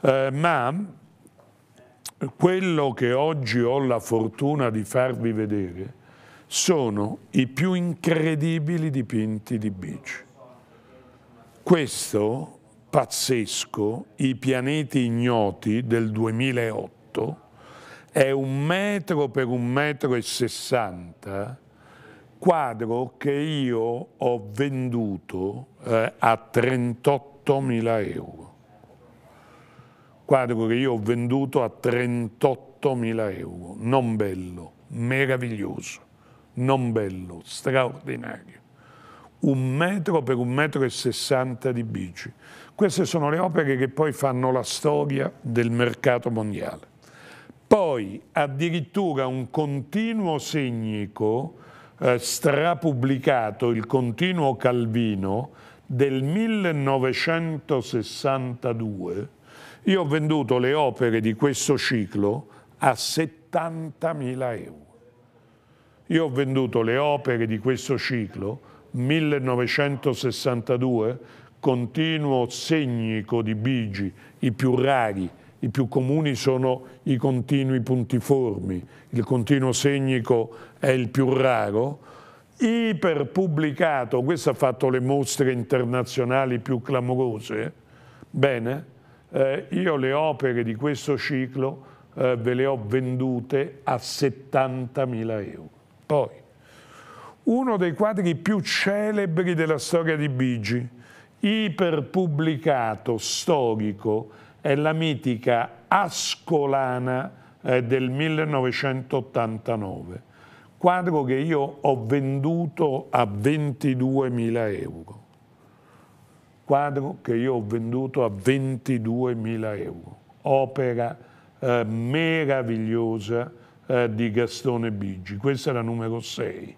Eh, ma quello che oggi ho la fortuna di farvi vedere sono i più incredibili dipinti di Beach. Questo pazzesco, I pianeti ignoti del 2008, è un metro per un metro e sessanta quadro che io ho venduto eh, a 38.000 euro. Quadro che io ho venduto a 38.000 euro, non bello, meraviglioso, non bello, straordinario. Un metro per un metro e sessanta di bici. Queste sono le opere che poi fanno la storia del mercato mondiale. Poi addirittura un continuo segnico eh, strapubblicato il continuo Calvino del 1962, io ho venduto le opere di questo ciclo a 70.000 euro. Io ho venduto le opere di questo ciclo 1962, continuo segnico di Bigi, i più rari, i più comuni sono i continui puntiformi, il continuo segnico è il più raro, iperpubblicato, questo ha fatto le mostre internazionali più clamorose, bene, eh, io le opere di questo ciclo eh, ve le ho vendute a 70.000 euro. Poi, uno dei quadri più celebri della storia di Bigi, iperpubblicato, storico, è la mitica Ascolana eh, del 1989, quadro che io ho venduto a 22.000 euro. Quadro che io ho venduto a 22.000 euro, opera eh, meravigliosa eh, di Gastone Bigi, questa è la numero 6.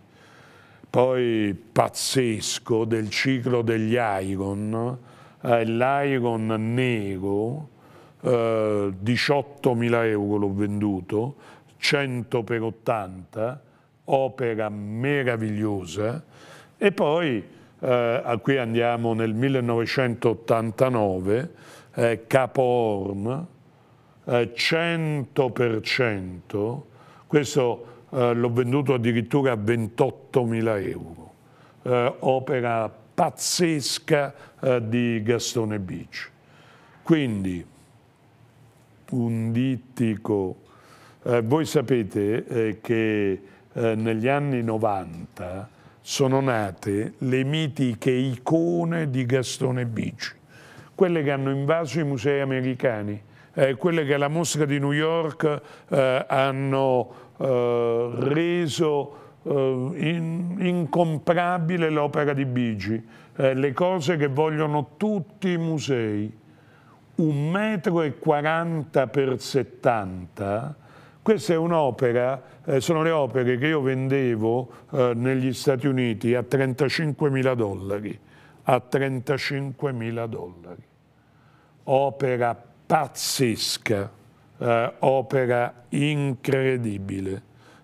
Poi pazzesco del ciclo degli Iron, eh, l'Iron nero, eh, 18.000 euro l'ho venduto, 100 per 80, opera meravigliosa e poi eh, qui andiamo nel 1989, eh, Capo Orm, eh, 100%, questo eh, l'ho venduto addirittura a 28.000 euro, eh, opera pazzesca eh, di Gastone Bici. Quindi un dittico. Eh, voi sapete eh, che eh, negli anni 90 sono nate le mitiche icone di Gastone Bici, quelle che hanno invaso i musei americani, eh, quelle che alla mostra di New York eh, hanno eh, reso in, incomprabile l'opera di Bici, le cose che vogliono tutti i musei un metro e 40 per 70, questa è un'opera, eh, sono le opere che io vendevo eh, negli Stati Uniti a 35 mila dollari, a 35 mila dollari, opera pazzesca, eh, opera incredibile,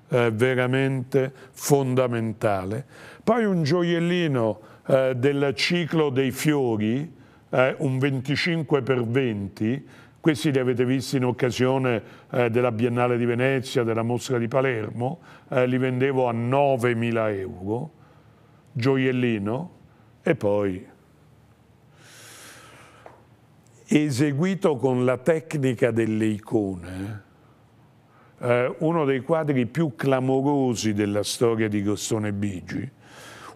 eh, veramente fondamentale. Poi un gioiellino eh, del ciclo dei fiori, eh, un 25 per 20, questi li avete visti in occasione eh, della Biennale di Venezia, della Mostra di Palermo, eh, li vendevo a 9.000 euro, gioiellino, e poi eseguito con la tecnica delle icone, eh, uno dei quadri più clamorosi della storia di Gostone Bigi,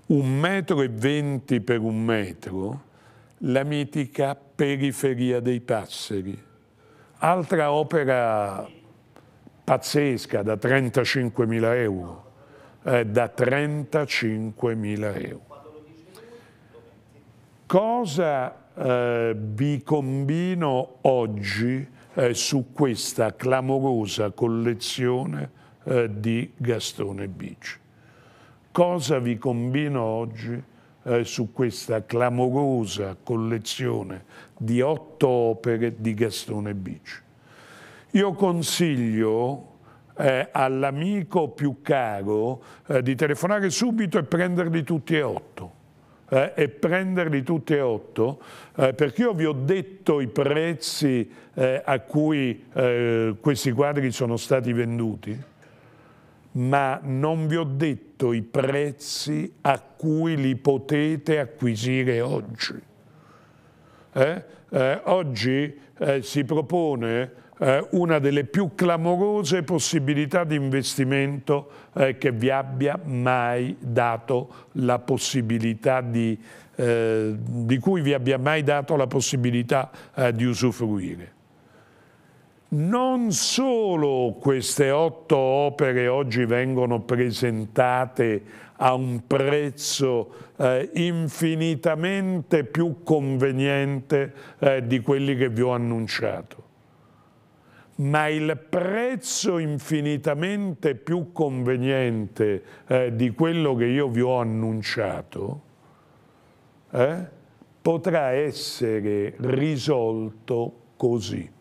un metro e venti per un metro, la mitica Periferia dei Passeri, altra opera pazzesca da 35.000 euro, eh, da 35.000 euro. Cosa eh, vi combino oggi eh, su questa clamorosa collezione eh, di Gastone Bici? Cosa vi combino oggi eh, su questa clamorosa collezione di otto opere di Gastone Bici. Io consiglio eh, all'amico più caro eh, di telefonare subito e prenderli tutti e otto. Eh, e prenderli tutti e otto, eh, perché io vi ho detto i prezzi eh, a cui questi quadri sono stati venduti, ma non vi ho detto detto i prezzi a cui li potete acquisire oggi. Eh? Eh, oggi eh, si propone eh, una delle più clamorose possibilità di investimento eh, che vi abbia mai dato la possibilità di, eh, di cui vi abbia mai dato la possibilità di usufruire non solo queste otto opere oggi vengono presentate a un prezzo eh, infinitamente più conveniente eh, di quelli che vi ho annunciato, ma il prezzo infinitamente più conveniente eh, di quello che io vi ho annunciato eh, potrà essere risolto così.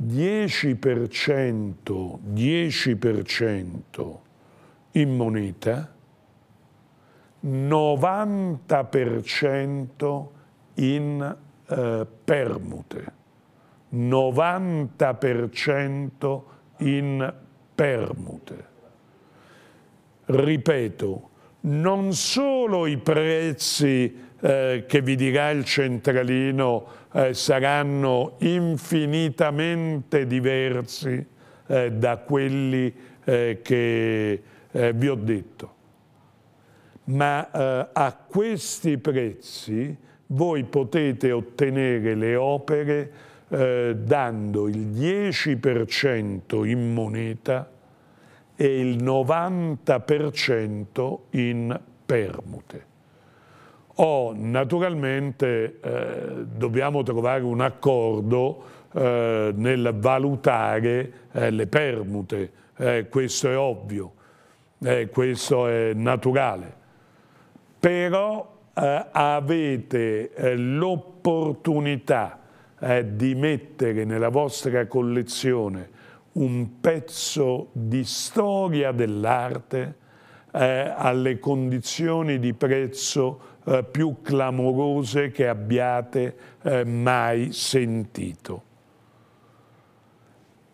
10%, 10% in moneta, 90% in eh, permute, 90% in permute. Ripeto, non solo i prezzi eh, che vi dirà il centralino eh, saranno infinitamente diversi eh, da quelli eh, che eh, vi ho detto. Ma eh, a questi prezzi voi potete ottenere le opere eh, dando il 10% in moneta e il 90% in permute o naturalmente eh, dobbiamo trovare un accordo eh, nel valutare eh, le permute, eh, questo è ovvio, eh, questo è naturale, però eh, avete l'opportunità di mettere nella vostra collezione un pezzo di storia dell'arte alle condizioni di prezzo eh, più clamorose che abbiate eh, mai sentito.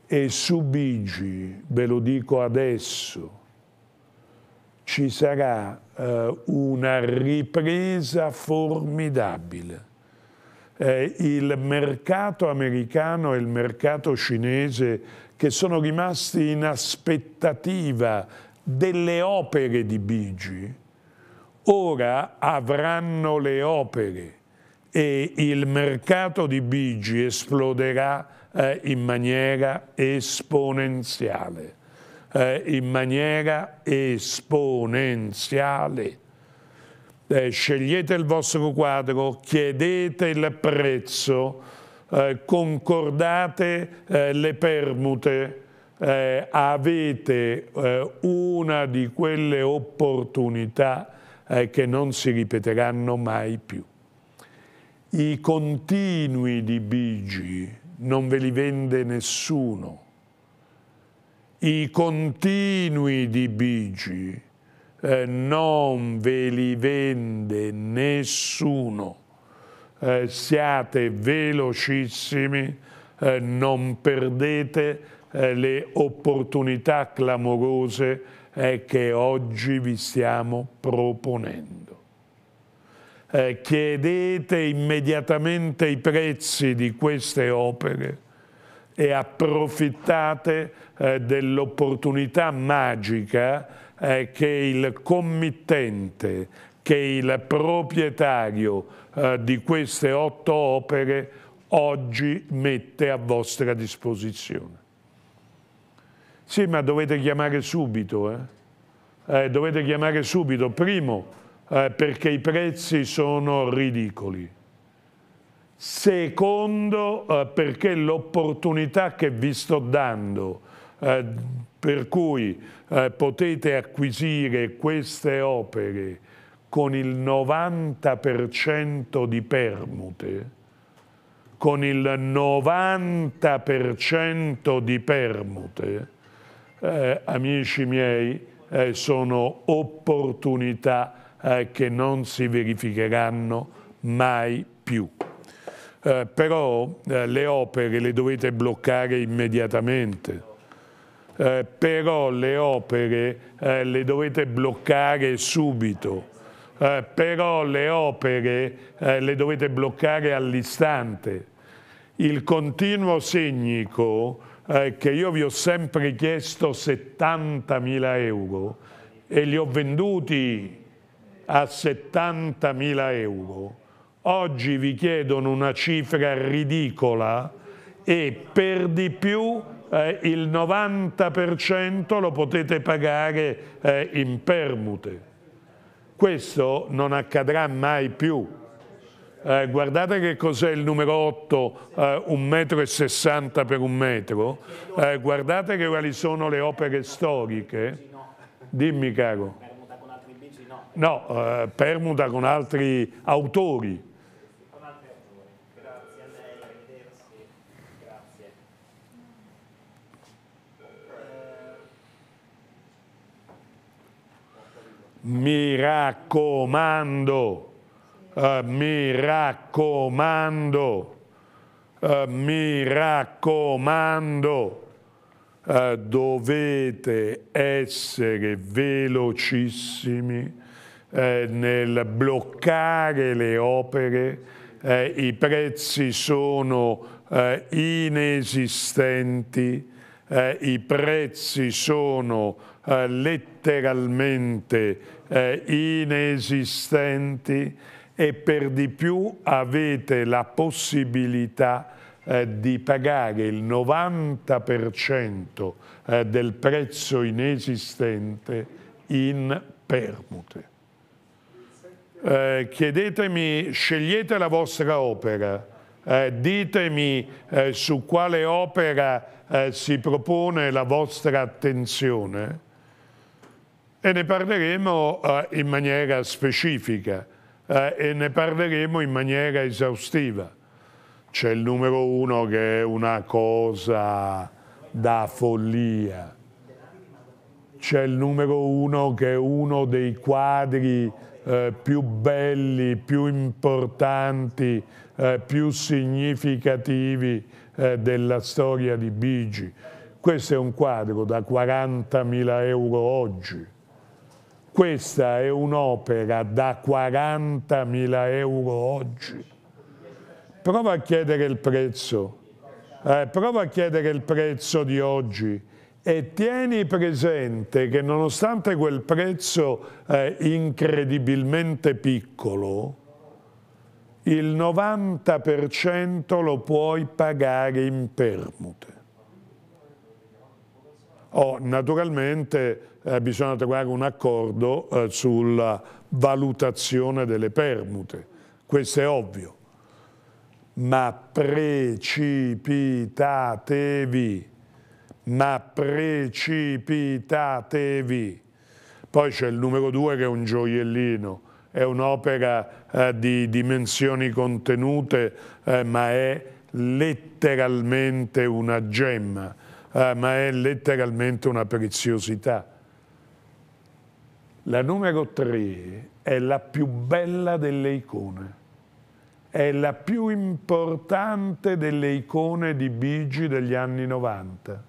E su Bigi, ve lo dico adesso, ci sarà eh, una ripresa formidabile. Eh, il mercato americano e il mercato cinese che sono rimasti in aspettativa delle opere di Bigi ora avranno le opere e il mercato di Bigi esploderà eh, in maniera esponenziale, eh, in maniera esponenziale. Eh, scegliete il vostro quadro, chiedete il prezzo, eh, concordate eh, le permute, eh, avete una di quelle opportunità eh, che non si ripeteranno mai più. I continui di Bigi non ve li vende nessuno. I continui di Bigi eh, non ve li vende nessuno. Eh, siate velocissimi, eh, non perdete eh, le opportunità clamorose eh, che oggi vi stiamo proponendo. Eh, chiedete immediatamente i prezzi di queste opere e approfittate eh, dell'opportunità magica eh, che il committente, che il proprietario eh, di queste otto opere oggi mette a vostra disposizione. Sì, ma dovete chiamare subito, eh? Eh, dovete chiamare subito, primo eh, perché i prezzi sono ridicoli, secondo eh, perché l'opportunità che vi sto dando eh, per cui eh, potete acquisire queste opere con il 90% di permute, con il 90% di permute, eh, amici miei, eh, sono opportunità eh, che non si verificheranno mai più. Eh, però eh, le opere le dovete bloccare immediatamente, però le opere le dovete bloccare subito, eh, però le opere eh, le dovete bloccare all'istante. Il continuo segnico eh, che io vi ho sempre chiesto 70.000 euro e li ho venduti a 70.000 euro, oggi vi chiedono una cifra ridicola e per di più eh, il 90% lo potete pagare eh, in permute. Questo non accadrà mai più. Eh, guardate che cos'è il numero 8, eh, 1,60 m per un metro, eh, guardate che quali sono le opere storiche, dimmi caro. No, eh, permuta con altri autori. Mi raccomando. Eh, mi raccomando, eh, mi raccomando, eh, dovete essere velocissimi nel bloccare le opere, i prezzi sono inesistenti, i prezzi sono letteralmente inesistenti e per di più avete la possibilità eh, di pagare il 90% eh, del prezzo inesistente in permute. Eh, chiedetemi, scegliete la vostra opera, eh, ditemi eh, su quale opera eh, si propone la vostra attenzione e ne parleremo in maniera specifica eh, e ne parleremo in maniera esaustiva. C'è il numero uno che è una cosa da follia, c'è il numero uno che è uno dei quadri eh, più belli, più importanti, eh, più significativi eh, della storia di Bigi. Questo è un quadro da 40.000 euro oggi questa è un'opera da 40.000 euro oggi. Prova a chiedere il prezzo. Eh, prova a chiedere il prezzo di oggi e tieni presente che nonostante quel prezzo eh, incredibilmente piccolo, il 90% lo puoi pagare in permute. Oh, naturalmente eh, bisogna trovare un accordo eh, sulla valutazione delle permute, questo è ovvio, ma precipitatevi, ma precipitatevi. Poi c'è il numero due che è un gioiellino, è un'opera eh, di dimensioni contenute, eh, ma è letteralmente una gemma, eh, ma è letteralmente una preziosità la numero 3 è la più bella delle icone, è la più importante delle icone di Bigi degli anni 90.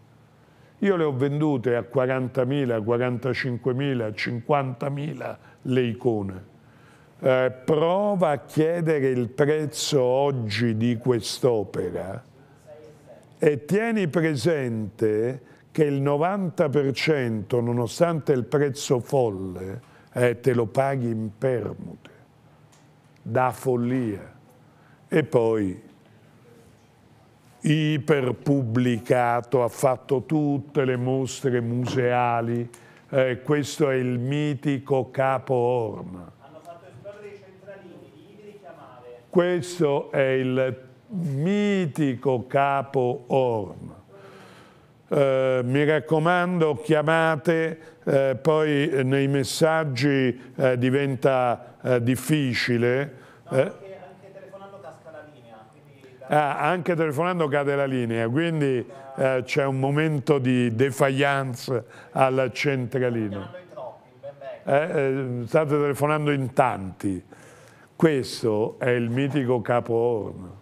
Io le ho vendute a 40.000, 45.000, 50.000 le icone. Eh, prova a chiedere il prezzo oggi di quest'opera e tieni presente che il 90% nonostante il prezzo folle eh, te lo paghi in permute, da follia. E poi iperpubblicato, ha fatto tutte le mostre museali, eh, questo è il mitico capo Orma. Hanno fatto esplodere i centralini Questo è il mitico capo Orma eh, mi raccomando, chiamate, eh, poi nei messaggi eh, diventa eh, difficile. No, eh. anche, telefonando casca la linea. Ah, anche telefonando cade la linea, quindi eh, c'è un momento di defiance al centralino. state telefonando in tanti. Questo è il mitico capo Orno.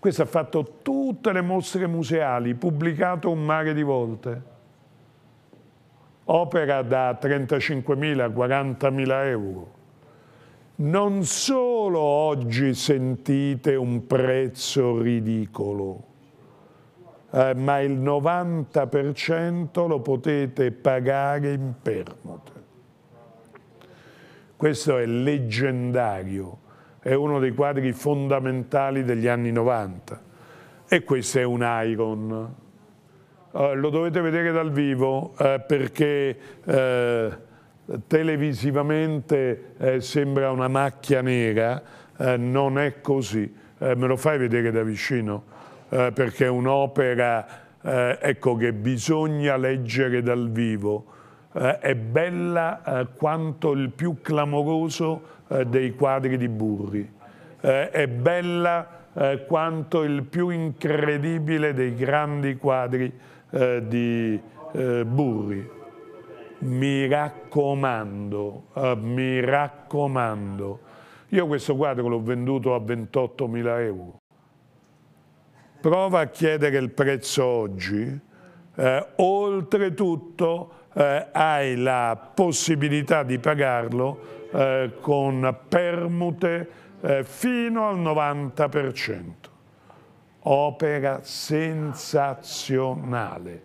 Questo ha fatto tutte le mostre museali, pubblicato un mare di volte. Opera da 35.000, 40.000 euro. Non solo oggi sentite un prezzo ridicolo, eh, ma il 90% lo potete pagare in permute. Questo è leggendario è uno dei quadri fondamentali degli anni 90 e questo è un Iron. Uh, eh, lo dovete vedere dal vivo uh, perché uh, televisivamente sembra una macchia nera, non è così. me lo fai vedere da vicino perché è un'opera ecco, che bisogna leggere dal vivo. è bella quanto il più clamoroso eh, dei quadri di Burri. Eh, è bella eh, quanto il più incredibile dei grandi quadri eh, di Burri. Mi raccomando, mi raccomando. Io questo quadro l'ho venduto a 28.000 euro. Prova a chiedere il prezzo oggi. Eh, oltretutto eh, hai la possibilità di pagarlo eh, con permute eh, fino al 90%. Opera sensazionale.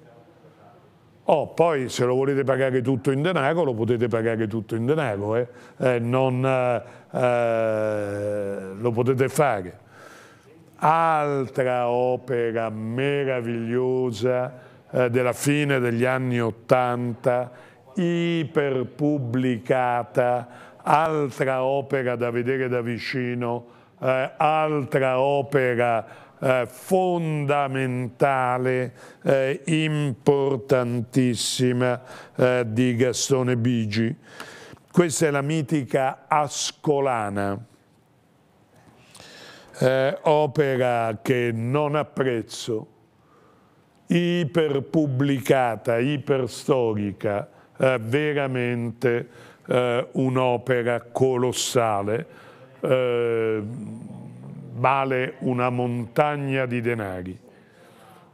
Oh, poi se lo volete pagare tutto in denaro, lo potete pagare tutto in denaro, eh? Eh, non, eh, eh lo potete fare. Altra opera meravigliosa eh, della fine degli anni Ottanta, iperpubblicata, altra opera da vedere da vicino, eh, altra opera eh, fondamentale, eh, importantissima eh, di Gastone Bigi. Questa è la mitica Ascolana, eh, opera che non apprezzo, iperpubblicata, iperstorica, eh, veramente eh, un'opera colossale, eh, vale una montagna di denari.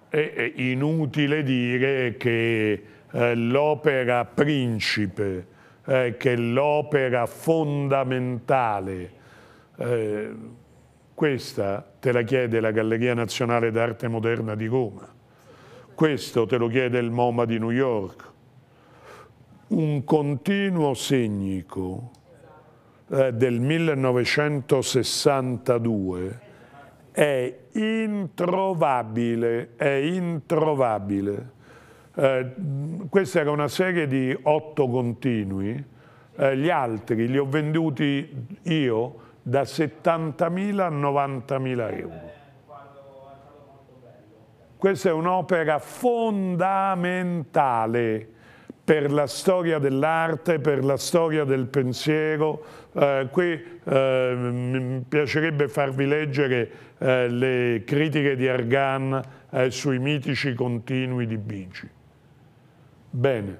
È inutile dire che eh, l'opera principe, eh, che l'opera fondamentale, eh, questa te la chiede la Galleria Nazionale d'Arte Moderna di Roma, questo te lo chiede il MoMA di New York, un continuo segnico eh, del 1962 è introvabile, è introvabile. Eh, questa era una serie di otto continui, eh, gli altri li ho venduti io da 70.000 a 90.000 euro. Questa è un'opera fondamentale per la storia dell'arte, per la storia del pensiero. Eh, qui eh, mi piacerebbe farvi leggere eh, le critiche di Argan eh, sui mitici continui di Bici. Bene,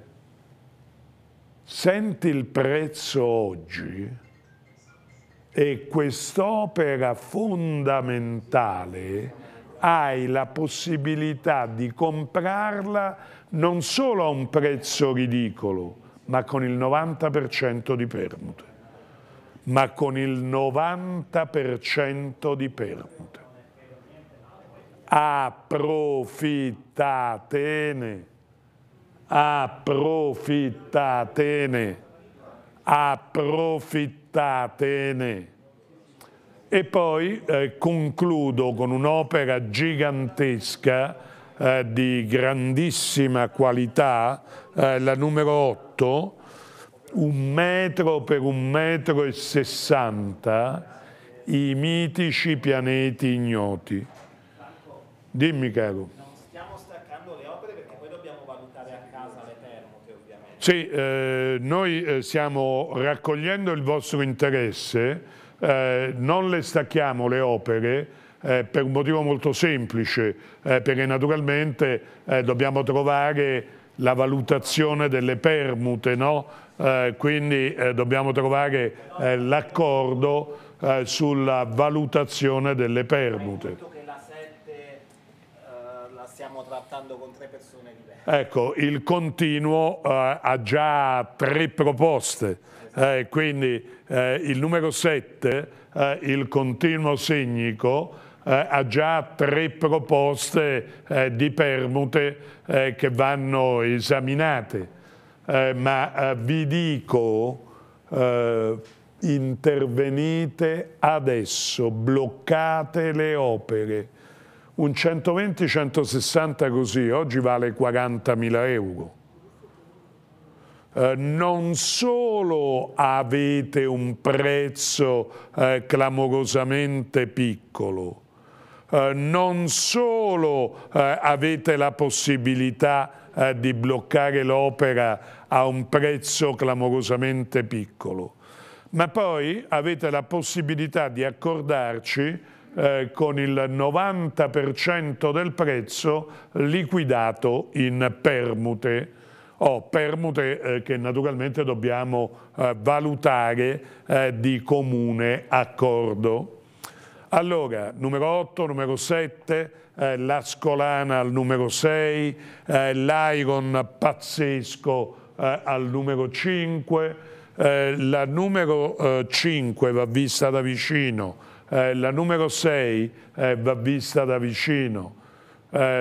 senti il prezzo oggi e quest'opera fondamentale hai la possibilità di comprarla non solo a un prezzo ridicolo, ma con il 90% di permute. Ma con il 90% di permute. Approfittatene, approfittatene, approfittatene. E poi eh, concludo con un'opera gigantesca eh, di grandissima qualità, eh, la numero 8, un metro per un metro e sessanta, i mitici pianeti ignoti. Dimmi caro. No, stiamo staccando le opere perché poi dobbiamo valutare a casa l'Eterno che Sì, eh, noi eh, stiamo raccogliendo il vostro interesse eh, non le stacchiamo le opere eh, per un motivo molto semplice, eh, perché naturalmente eh, dobbiamo trovare la valutazione delle permute, no? Eh, quindi dobbiamo trovare l'accordo sulla valutazione delle permute stiamo trattando con tre persone diverse. Ecco, il continuo eh, ha già tre proposte eh, quindi eh, il numero 7, eh, il continuo segnico, eh, ha già tre proposte eh, di permute eh, che vanno esaminate, ma vi dico intervenite adesso, bloccate le opere. Un 120-160 così oggi vale 40.000 euro eh, non solo avete un prezzo eh, clamorosamente piccolo, eh, non solo eh, avete la possibilità eh, di bloccare l'opera a un prezzo clamorosamente piccolo, ma poi avete la possibilità di accordarci con il 90% del prezzo liquidato in permute o permute eh, che naturalmente dobbiamo eh, valutare eh, di comune accordo. Allora, numero 8, numero 7, eh, la Scolana al numero 6, eh, l'Iron pazzesco eh, al numero 5, la numero 5 va vista da vicino, la numero 6 va vista da vicino,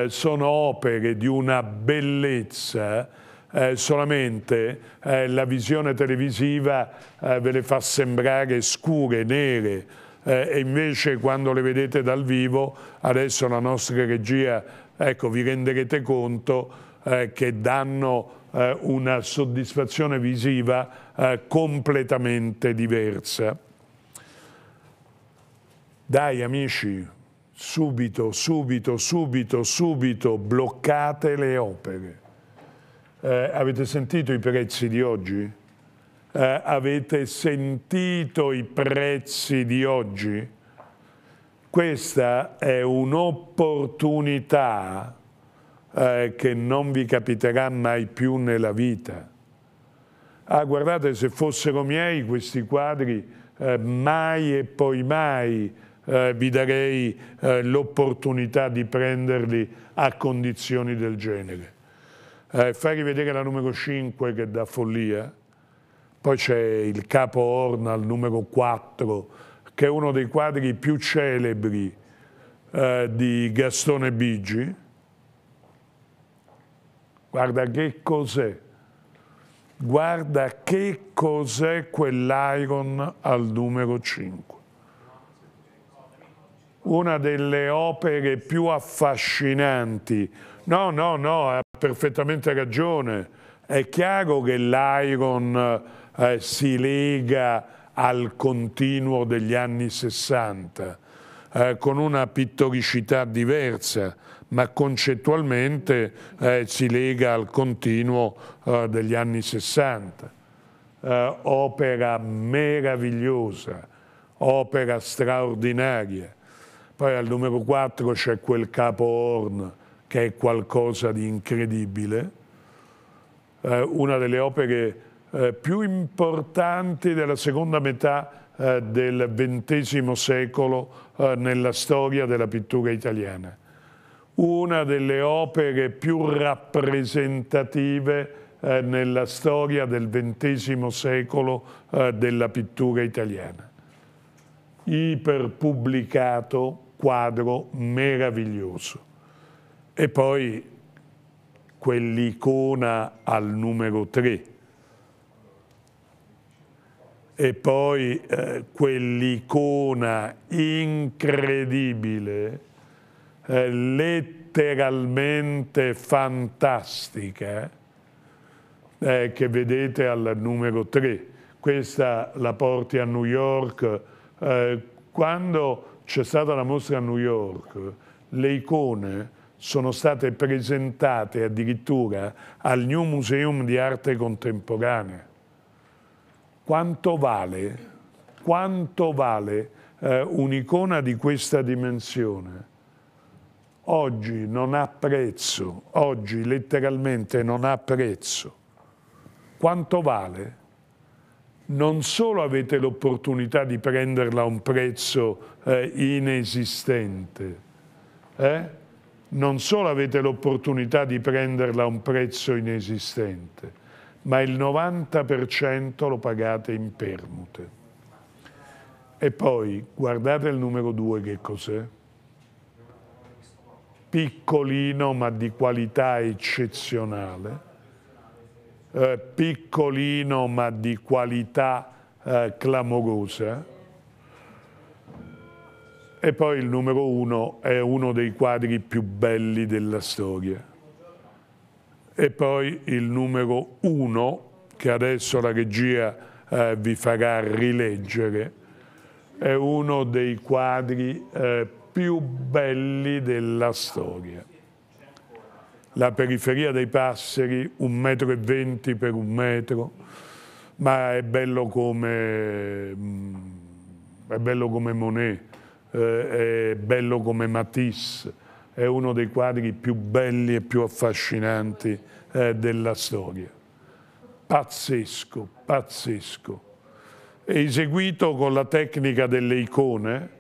sono opere di una bellezza eh, solamente eh, la visione televisiva eh, ve le fa sembrare scure, nere, eh, e invece quando le vedete dal vivo, adesso la nostra regia, ecco, vi renderete conto eh, che danno eh, una soddisfazione visiva completamente diversa. Dai amici, subito, subito, subito, subito bloccate le opere. Eh, avete sentito i prezzi di oggi? Eh, avete sentito i prezzi di oggi? Questa è un'opportunità eh, che non vi capiterà mai più nella vita. Ah, guardate, se fossero miei questi quadri, eh, mai e poi mai eh, vi darei eh, l'opportunità di prenderli a condizioni del genere eh, fai rivedere la numero 5 che dà follia, poi c'è il capo Orna al numero 4, che è uno dei quadri più celebri eh, di Gastone Bigi. Guarda che cos'è, guarda che cos'è quell'iron al numero 5. Una delle opere più affascinanti No, no, no, ha perfettamente ragione. È chiaro che l'Iron eh, si lega al continuo degli anni 60, eh, con una pittoricità diversa, ma concettualmente eh, si lega al continuo eh, degli anni 60. Eh, opera meravigliosa, opera straordinaria. Poi al numero 4 c'è quel capo Horn, che è qualcosa di incredibile, eh, una delle opere eh, più importanti della seconda metà eh, del XX secolo eh, nella storia della pittura italiana, una delle opere più rappresentative eh, nella storia del XX secolo della pittura italiana. Iperpubblicato quadro meraviglioso e poi quell'icona al numero 3 e poi eh, quell'icona incredibile, eh, letteralmente fantastica, eh, eh che vedete al numero 3. Questa la porti a New York. Eh, quando c'è stata la mostra a New York, le icone sono state presentate addirittura al New Museum di Arte Contemporanea. Quanto vale, quanto vale eh, un'icona di questa dimensione? Oggi non ha prezzo, oggi letteralmente non ha prezzo. Quanto vale? Non solo avete l'opportunità di prenderla a un prezzo eh, inesistente, eh? non solo avete l'opportunità di prenderla a un prezzo inesistente, ma il 90% lo pagate in permute. E poi guardate il numero 2 che cos'è? Piccolino ma di qualità eccezionale, eh, piccolino ma di qualità eh, clamorosa, e poi il numero uno è uno dei quadri più belli della storia. E poi il numero uno, che adesso la regia eh, vi farà rileggere, è uno dei quadri eh, più belli della storia. La periferia dei passeri, un metro e venti per un metro, ma è bello come, mm, è bello come Monet eh, è bello come Matisse, è uno dei quadri più belli e più affascinanti eh, della storia. Pazzesco, pazzesco. È eseguito con la tecnica delle icone,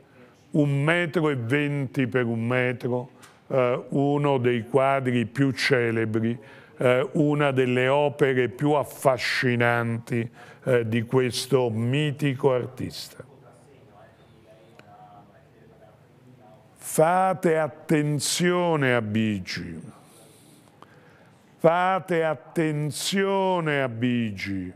un metro e venti per un metro, eh, uno dei quadri più celebri, eh, una delle opere più affascinanti eh, di questo mitico artista. Fate attenzione a Bigi. Fate attenzione a Bigi,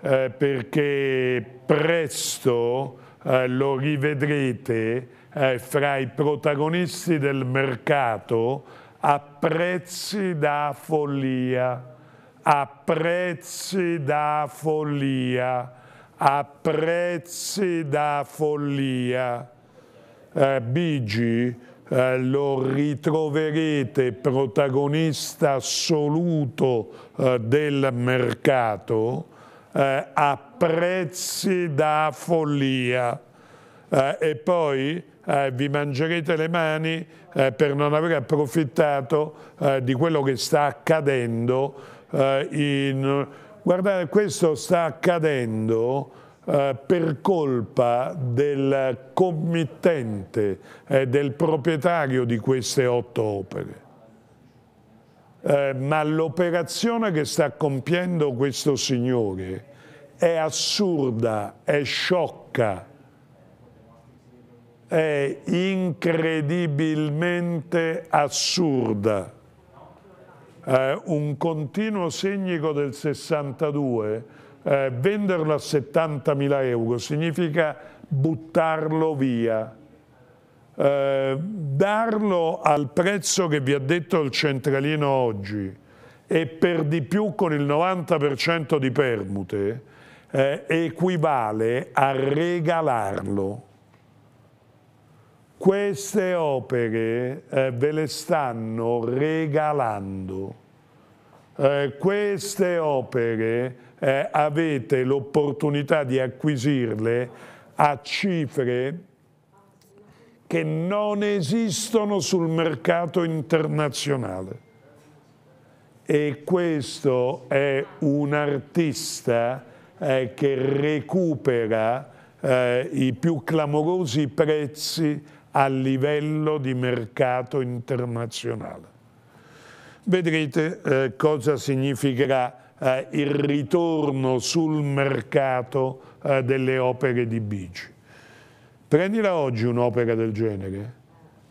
eh, perché presto eh, lo rivedrete eh, fra i protagonisti del mercato a prezzi da follia, a prezzi da follia, a prezzi da follia eh, Bigi eh, lo ritroverete protagonista assoluto eh, del mercato eh, a prezzi da follia eh, e poi eh, vi mangerete le mani per non aver approfittato di quello che sta accadendo in... Guardate, questo sta accadendo eh, per colpa del committente, eh, del proprietario di queste otto opere. Eh, ma l'operazione che sta compiendo questo signore è assurda, è sciocca, è incredibilmente assurda. Eh, un continuo segnico del 62 eh, venderlo a 70.000 euro significa buttarlo via, eh, darlo al prezzo che vi ha detto il centralino oggi e per di più con il 90% di permute eh, equivale a regalarlo. Queste opere eh, ve le stanno regalando. Eh, queste opere eh, avete l'opportunità di acquisirle a cifre che non esistono sul mercato internazionale. E questo è un artista eh, che recupera eh, i più clamorosi prezzi a livello di mercato internazionale. Vedrete eh, cosa significherà eh, il ritorno sul mercato eh, delle opere di bici. Prendila oggi un'opera del genere,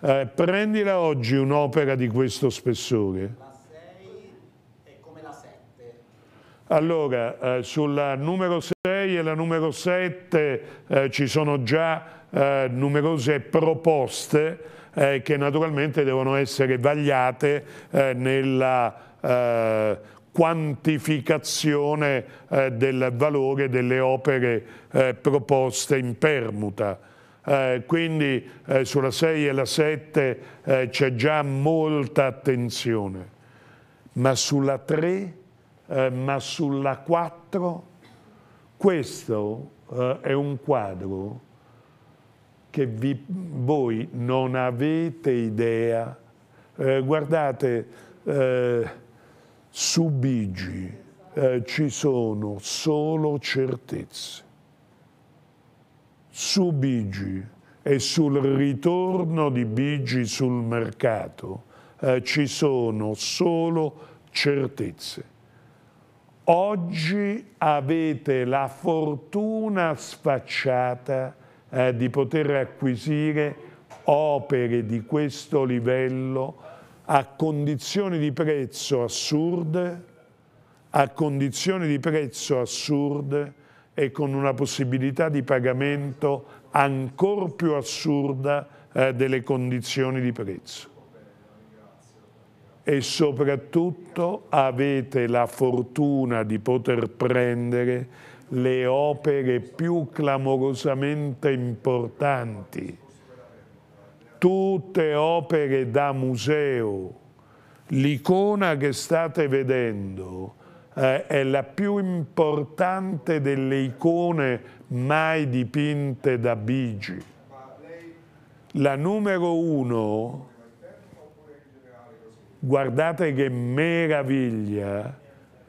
eh, prendila oggi un'opera di questo spessore. La 6 è come la 7. Allora, eh, sulla numero 6 e la numero 7 eh, ci sono già eh, numerose proposte eh, che naturalmente devono essere vagliate eh, nella eh, quantificazione eh, del valore delle opere eh, proposte in permuta. Eh, quindi eh, sulla 6 e la 7 eh, c'è già molta attenzione, ma sulla 3, eh, ma sulla 4, questo è un quadro che vi, voi non avete idea. guardate, eh, su Bigi eh, ci sono solo certezze. Su Bigi e sul ritorno di Bigi sul mercato eh, ci sono solo certezze. Oggi avete la fortuna sfacciata eh, di poter acquisire opere di questo livello a condizioni di prezzo assurde, a condizioni di prezzo assurde e con una possibilità di pagamento ancora più assurda eh, delle condizioni di prezzo. E soprattutto avete la fortuna di poter prendere le opere più clamorosamente importanti tutte opere da museo. L'icona che state vedendo eh, è la più importante delle icone mai dipinte da Bigi. La numero uno, guardate che meraviglia,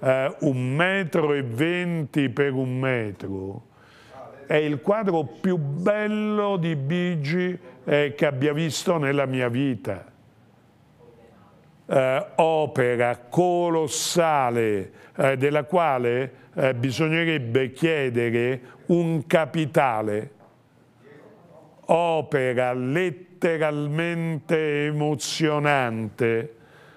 eh, un metro e venti per un metro, è il quadro più bello di Bigi eh, che abbia visto nella mia vita. Eh, opera colossale eh, della quale eh, bisognerebbe chiedere un capitale. Opera letteralmente emozionante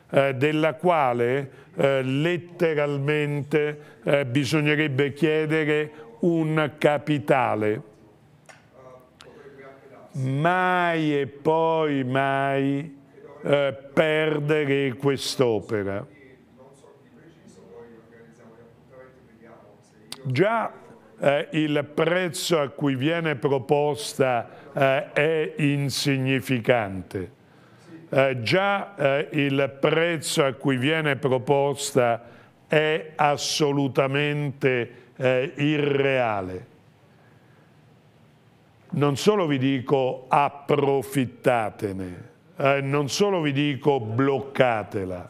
eh, della quale eh, letteralmente bisognerebbe chiedere un capitale. Mai e poi mai eh, perdere quest'opera. Già eh, il prezzo a cui viene proposta eh, è insignificante. Eh, già eh, il prezzo a cui viene proposta è assolutamente eh, irreale. Non solo vi dico approfittatene, eh, non solo vi dico bloccatela,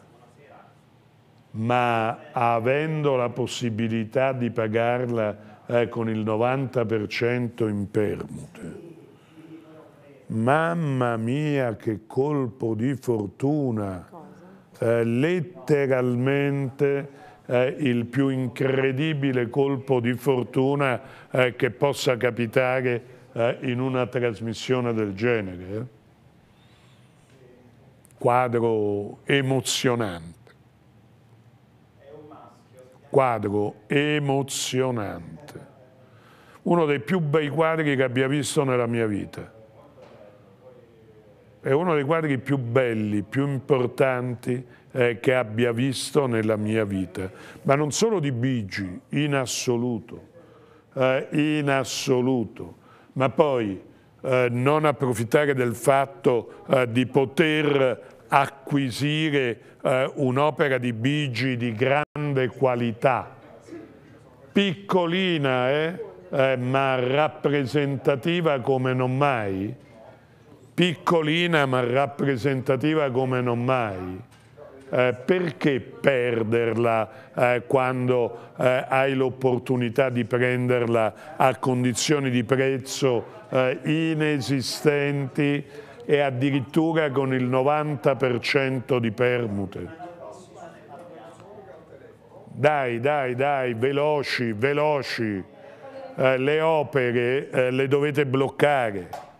ma avendo la possibilità di pagarla eh, con il 90% in permute. Mamma mia che colpo di fortuna, eh, letteralmente eh, il più incredibile colpo di fortuna eh, che possa capitare eh, in una trasmissione del genere. Eh. Quadro emozionante. È un maschio. Quadro emozionante. Uno dei più bei quadri che abbia visto nella mia vita. È uno dei quadri più belli, più importanti, eh, che abbia visto nella mia vita, ma non solo di Bigi, in assoluto, eh, in assoluto, ma poi eh, non approfittare del fatto eh, di poter acquisire eh, un'opera di Bigi di grande qualità, piccolina eh, eh, ma rappresentativa come non mai, piccolina ma rappresentativa come non mai, eh, perché perderla eh, quando eh, hai l'opportunità di prenderla a condizioni di prezzo eh, inesistenti e addirittura con il 90% di permute? Dai, dai, dai, veloci, veloci, eh, le opere le dovete bloccare.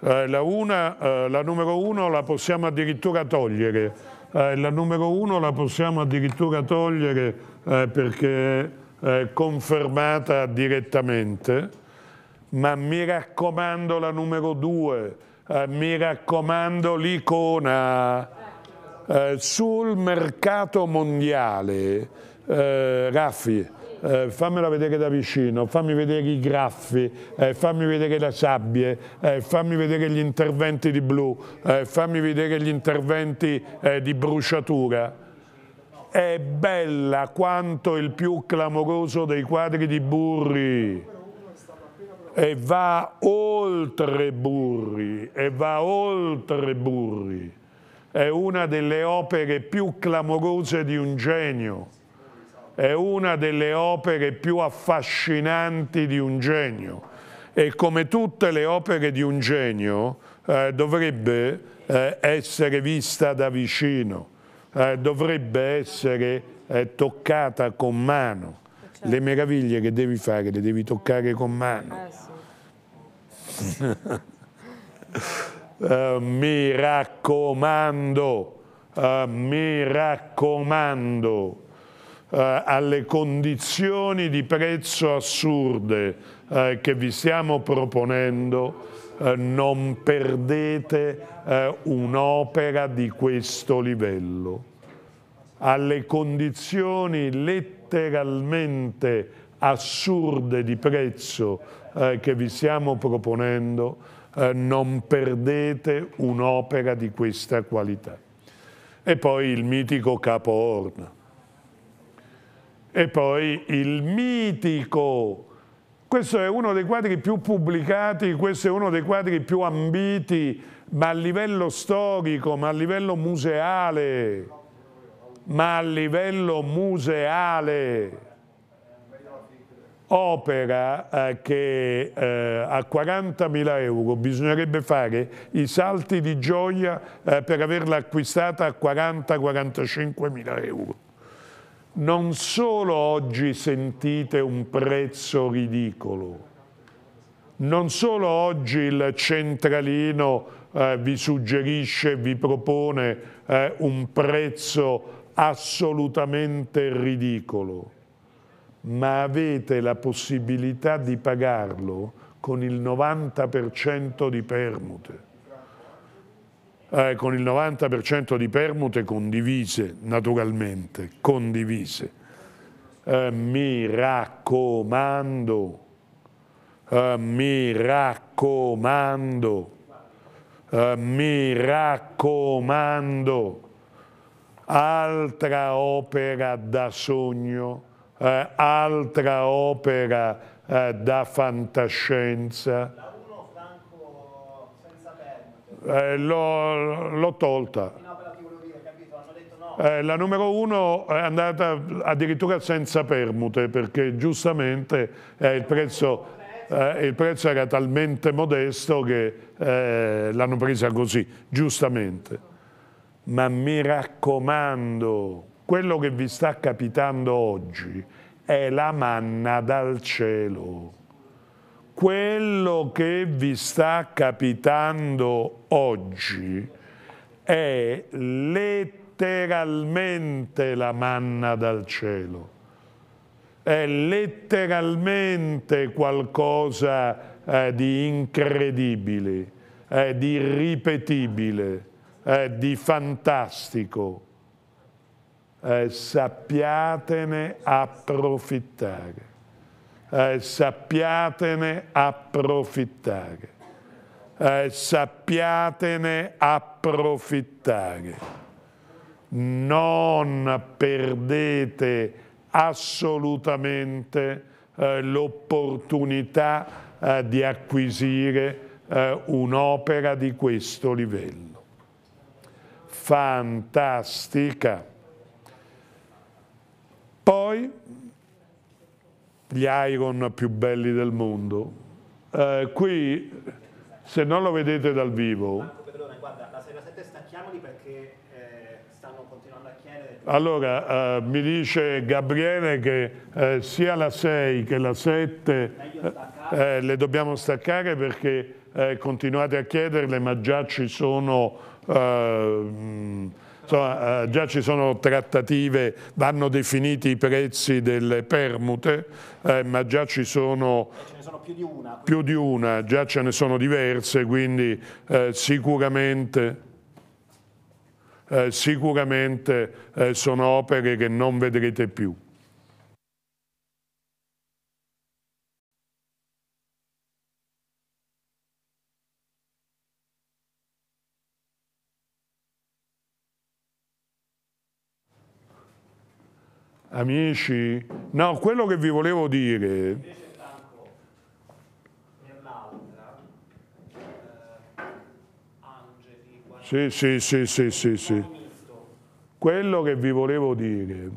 Eh, la, una, eh, la, numero uno la possiamo addirittura togliere, eh, la numero uno la possiamo addirittura togliere eh, perché è confermata direttamente, ma mi raccomando la numero due, eh, mi raccomando l'icona. Eh, sul mercato mondiale, Raffi, eh, fammela vedere da vicino, fammi vedere i graffi, eh, fammi vedere le sabbie, eh, fammi vedere gli interventi di blu, eh, fammi vedere gli interventi eh, di bruciatura. È bella quanto il più clamoroso dei quadri di Burri e va oltre Burri, e va oltre Burri. È una delle opere più clamorose di un genio è una delle opere più affascinanti di un genio e come tutte le opere di un genio eh, dovrebbe eh, essere vista da vicino, eh, dovrebbe essere eh, toccata con mano. Le certo. meraviglie che devi fare le devi toccare con mano. Eh, sì. Eh, mi raccomando, mi raccomando eh, alle condizioni di prezzo assurde eh, che vi stiamo proponendo, eh, non perdete un'opera di questo livello. Alle condizioni letteralmente assurde di prezzo che vi stiamo proponendo, non perdete un'opera di questa qualità. E poi il mitico Capo Orna e poi il mitico. Questo è uno dei quadri più pubblicati, questo è uno dei quadri più ambiti, ma a livello storico, ma a livello museale. Ma a livello museale opera eh, che eh, a 40.000 euro bisognerebbe fare i salti di gioia eh, per averla acquistata a 40-45.000 euro non solo oggi sentite un prezzo ridicolo, non solo oggi il centralino eh, vi suggerisce, vi propone eh, un prezzo assolutamente ridicolo, ma avete la possibilità di pagarlo con il 90% di permute eh, con il 90% di permute condivise, naturalmente, condivise. Eh, mi raccomando, eh, mi raccomando, eh, mi raccomando, altra opera da sogno, eh, altra opera eh, da fantascienza eh, l'ho tolta. Eh, la numero uno è andata addirittura senza permute perché giustamente eh, il, prezzo, eh, il, prezzo, era talmente modesto che eh, l'hanno presa così, giustamente. Ma mi raccomando, quello che vi sta capitando oggi è la manna dal cielo quello che vi sta capitando oggi è letteralmente la manna dal cielo, è letteralmente qualcosa eh, di incredibile, eh, di ripetibile, eh, di fantastico. Eh, sappiatene approfittare eh, sappiatene approfittare. Eh, sappiatene approfittare. Non perdete assolutamente eh, l'opportunità eh, di acquisire eh, un'opera di questo livello. Fantastica. Poi gli Iron più belli del mondo. Eh, qui, se non lo vedete dal vivo... Marco guarda, la sera 7 stacchiamoli perché eh, stanno continuando a chiedere... Allora, eh, mi dice Gabriele che eh, sia la 6 che la 7 eh, eh, le dobbiamo staccare perché continuate a chiederle, ma già ci sono... Insomma, eh, già ci sono trattative, vanno definiti i prezzi delle permute, eh, ma già ci sono, ce ne sono più, di una, più di una, già ce ne sono diverse, quindi eh, sicuramente... Eh, sicuramente eh, sono opere che non vedrete più. Amici, no, quello che vi volevo dire... Sì, sì, sì, sì, sì, sì. Quello che vi volevo dire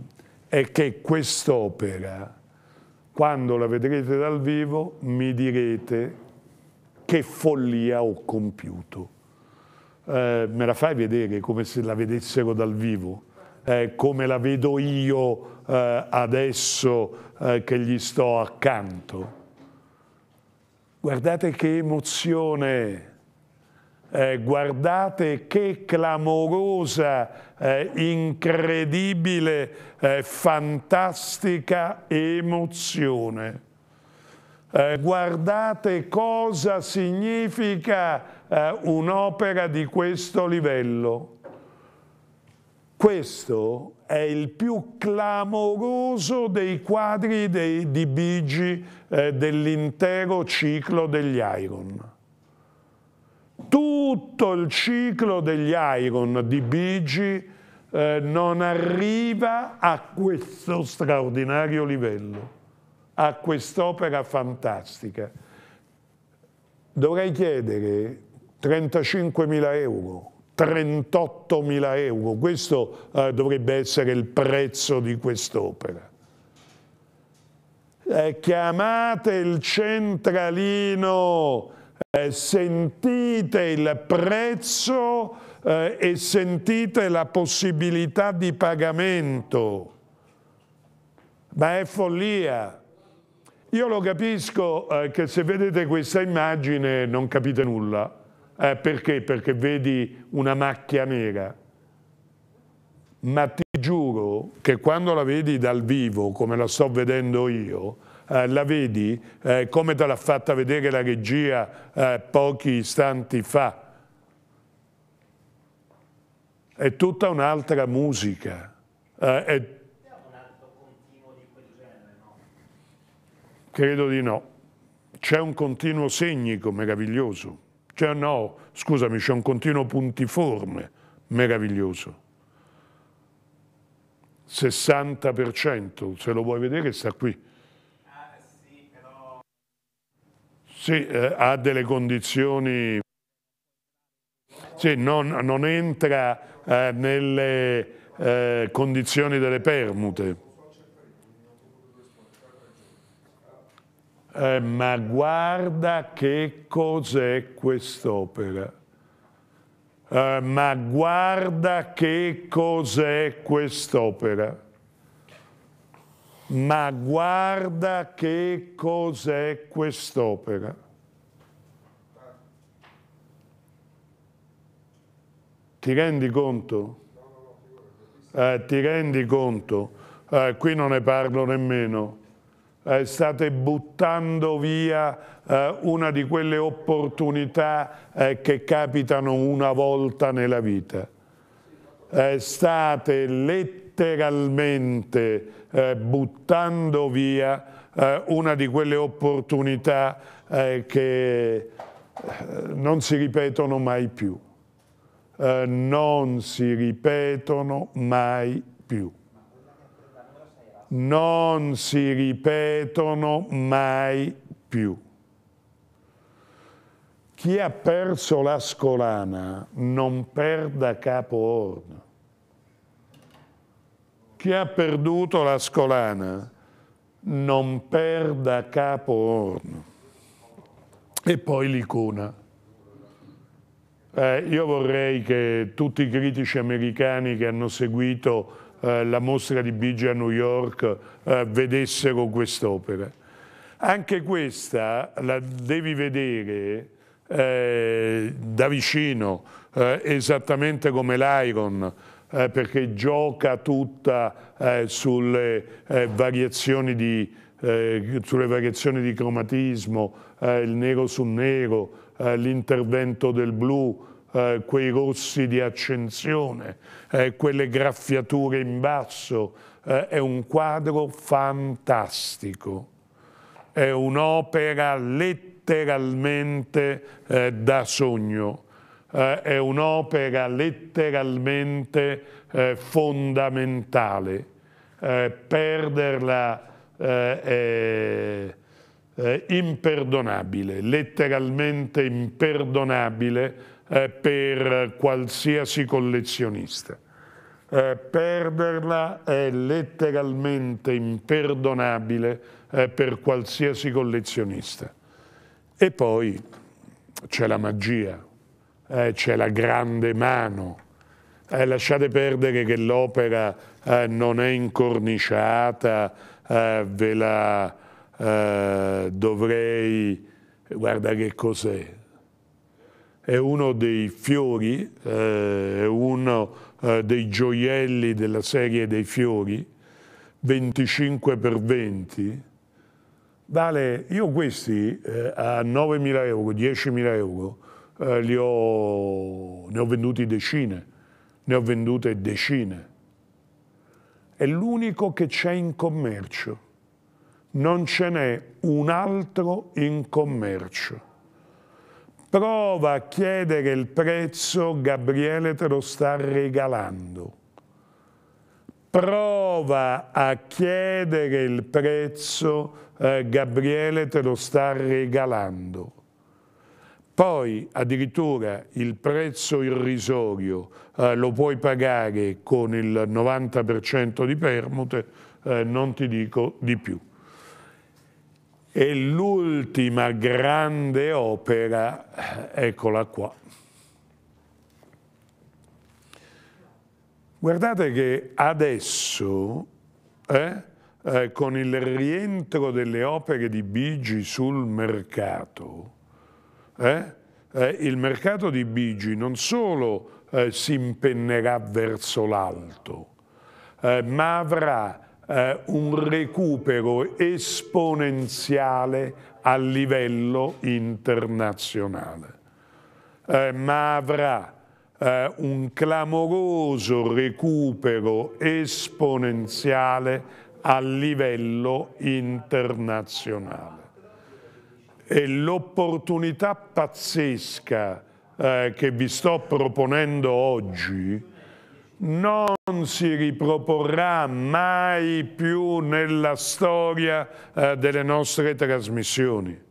è che quest'opera, quando la vedrete dal vivo, mi direte che follia ho compiuto. Eh, me la fai vedere come se la vedessero dal vivo, eh, come la vedo io eh, adesso eh, che gli sto accanto. Guardate che emozione, eh, guardate che clamorosa, eh, incredibile, eh, fantastica emozione. Eh, guardate cosa significa eh, un'opera di questo livello. Questo è il più clamoroso dei quadri dei, di Bigi eh, dell'intero ciclo degli Iron. Tutto il ciclo degli Iron di Bigi eh, non arriva a questo straordinario livello, a quest'opera fantastica. Dovrei chiedere 35.000 euro 38.000 euro, questo eh, dovrebbe essere il prezzo di quest'opera. Eh, chiamate il centralino, eh, sentite il prezzo eh, e sentite la possibilità di pagamento. Ma è follia. Io lo capisco eh, che se vedete questa immagine non capite nulla eh, perché? Perché vedi una macchia nera. Ma ti giuro che quando la vedi dal vivo, come la sto vedendo io, eh, la vedi eh, come te l'ha fatta vedere la regia eh, pochi istanti fa. È tutta un'altra musica. Eh, è... Credo di no. C'è un continuo segnico meraviglioso. Cioè no, scusami, c'è un continuo puntiforme meraviglioso. 60%, se lo vuoi vedere sta qui. Ah, sì, però... sì eh, ha delle condizioni... Sì, non, non entra eh, nelle eh, condizioni delle permute. eh, ma guarda che cos'è quest'opera. Eh, ma guarda che cos'è quest'opera. Ma guarda che cos'è quest'opera. Ti rendi conto? Eh, ti rendi conto? Eh, qui non ne parlo nemmeno eh, state buttando via eh, una di quelle opportunità eh, che capitano una volta nella vita. Eh, state letteralmente eh, buttando via eh, una di quelle opportunità che non si ripetono mai più. non si ripetono mai più non si ripetono mai più. Chi ha perso la scolana non perda capo capoorno. Chi ha perduto la scolana non perda capo capoorno. E poi l'icona. Eh, io vorrei che tutti i critici americani che hanno seguito eh, la mostra di Bigi a New York eh, vedessero quest'opera. Anche questa la devi vedere eh, da vicino, eh, esattamente come l'Iron, eh, perché gioca tutta sulle variazioni di eh, sulle variazioni di cromatismo, eh, il nero su nero, eh, l'intervento del blu, eh, quei rossi di accensione, eh, quelle graffiature in basso, eh, è un quadro fantastico, è un'opera letteralmente eh, da sogno, eh, è un'opera letteralmente eh, fondamentale. perderla è imperdonabile, letteralmente imperdonabile è eh, per qualsiasi collezionista. Eh, perderla è letteralmente imperdonabile eh, per qualsiasi collezionista. E poi c'è la magia, eh, c'è la grande mano. Eh, lasciate perdere che l'opera eh, non è incorniciata, ve la dovrei... Guarda che cos'è, è uno dei fiori, eh, è uno eh, dei gioielli della serie dei fiori, 25 per 20, vale, io questi eh, a 9.000 euro, 10.000 euro, eh, li ho, ne ho venduti decine, ne ho vendute decine. È l'unico che c'è in commercio, non ce n'è un altro in commercio Prova a chiedere il prezzo, Gabriele te lo sta regalando. Prova a chiedere il prezzo, eh, Gabriele te lo sta regalando. Poi addirittura il prezzo irrisorio eh, lo puoi pagare con il 90% di permute, eh, non ti dico di più. E l'ultima grande opera, eccola qua. Guardate che adesso, eh, eh, con il rientro delle opere di Bigi sul mercato, eh, eh il mercato di Bigi non solo eh, si impennerà verso l'alto, eh, ma avrà eh, un recupero esponenziale a livello internazionale, eh, ma avrà eh, un clamoroso recupero esponenziale a livello internazionale. E l'opportunità pazzesca eh, che vi sto proponendo oggi non si riproporrà mai più nella storia eh, delle nostre trasmissioni.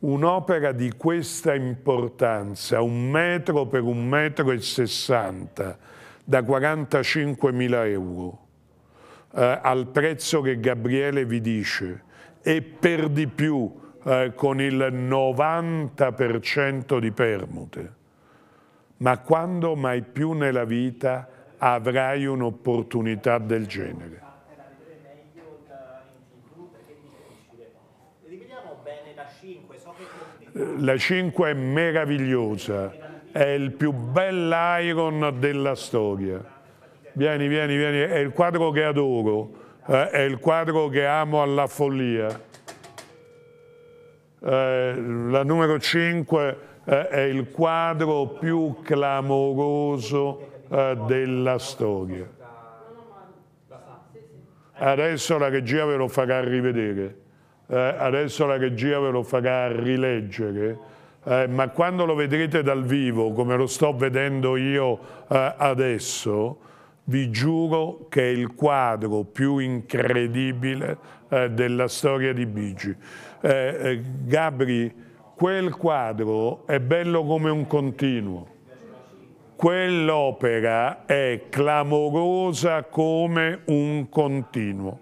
Un'opera di questa importanza, un metro per un metro e sessanta, da 45.000 euro, eh, al prezzo che Gabriele vi dice, e per di più eh, con il 90% di permute. Ma quando mai più nella vita avrai un'opportunità del genere. La 5 è meravigliosa, è il più bel Iron della storia. Vieni, vieni, vieni, è il quadro che adoro, eh, è il quadro che amo alla follia. Eh, la numero 5 eh, è il quadro più clamoroso eh, della storia. Adesso la regia ve lo farà rivedere, eh, adesso la regia ve lo farà rileggere, eh, ma quando lo vedrete dal vivo, come lo sto vedendo io eh, adesso, vi giuro che è il quadro più incredibile eh, della storia di Bigi. Eh, eh, Gabri, quel quadro è bello come un continuo, Quell'opera è clamorosa come un continuo.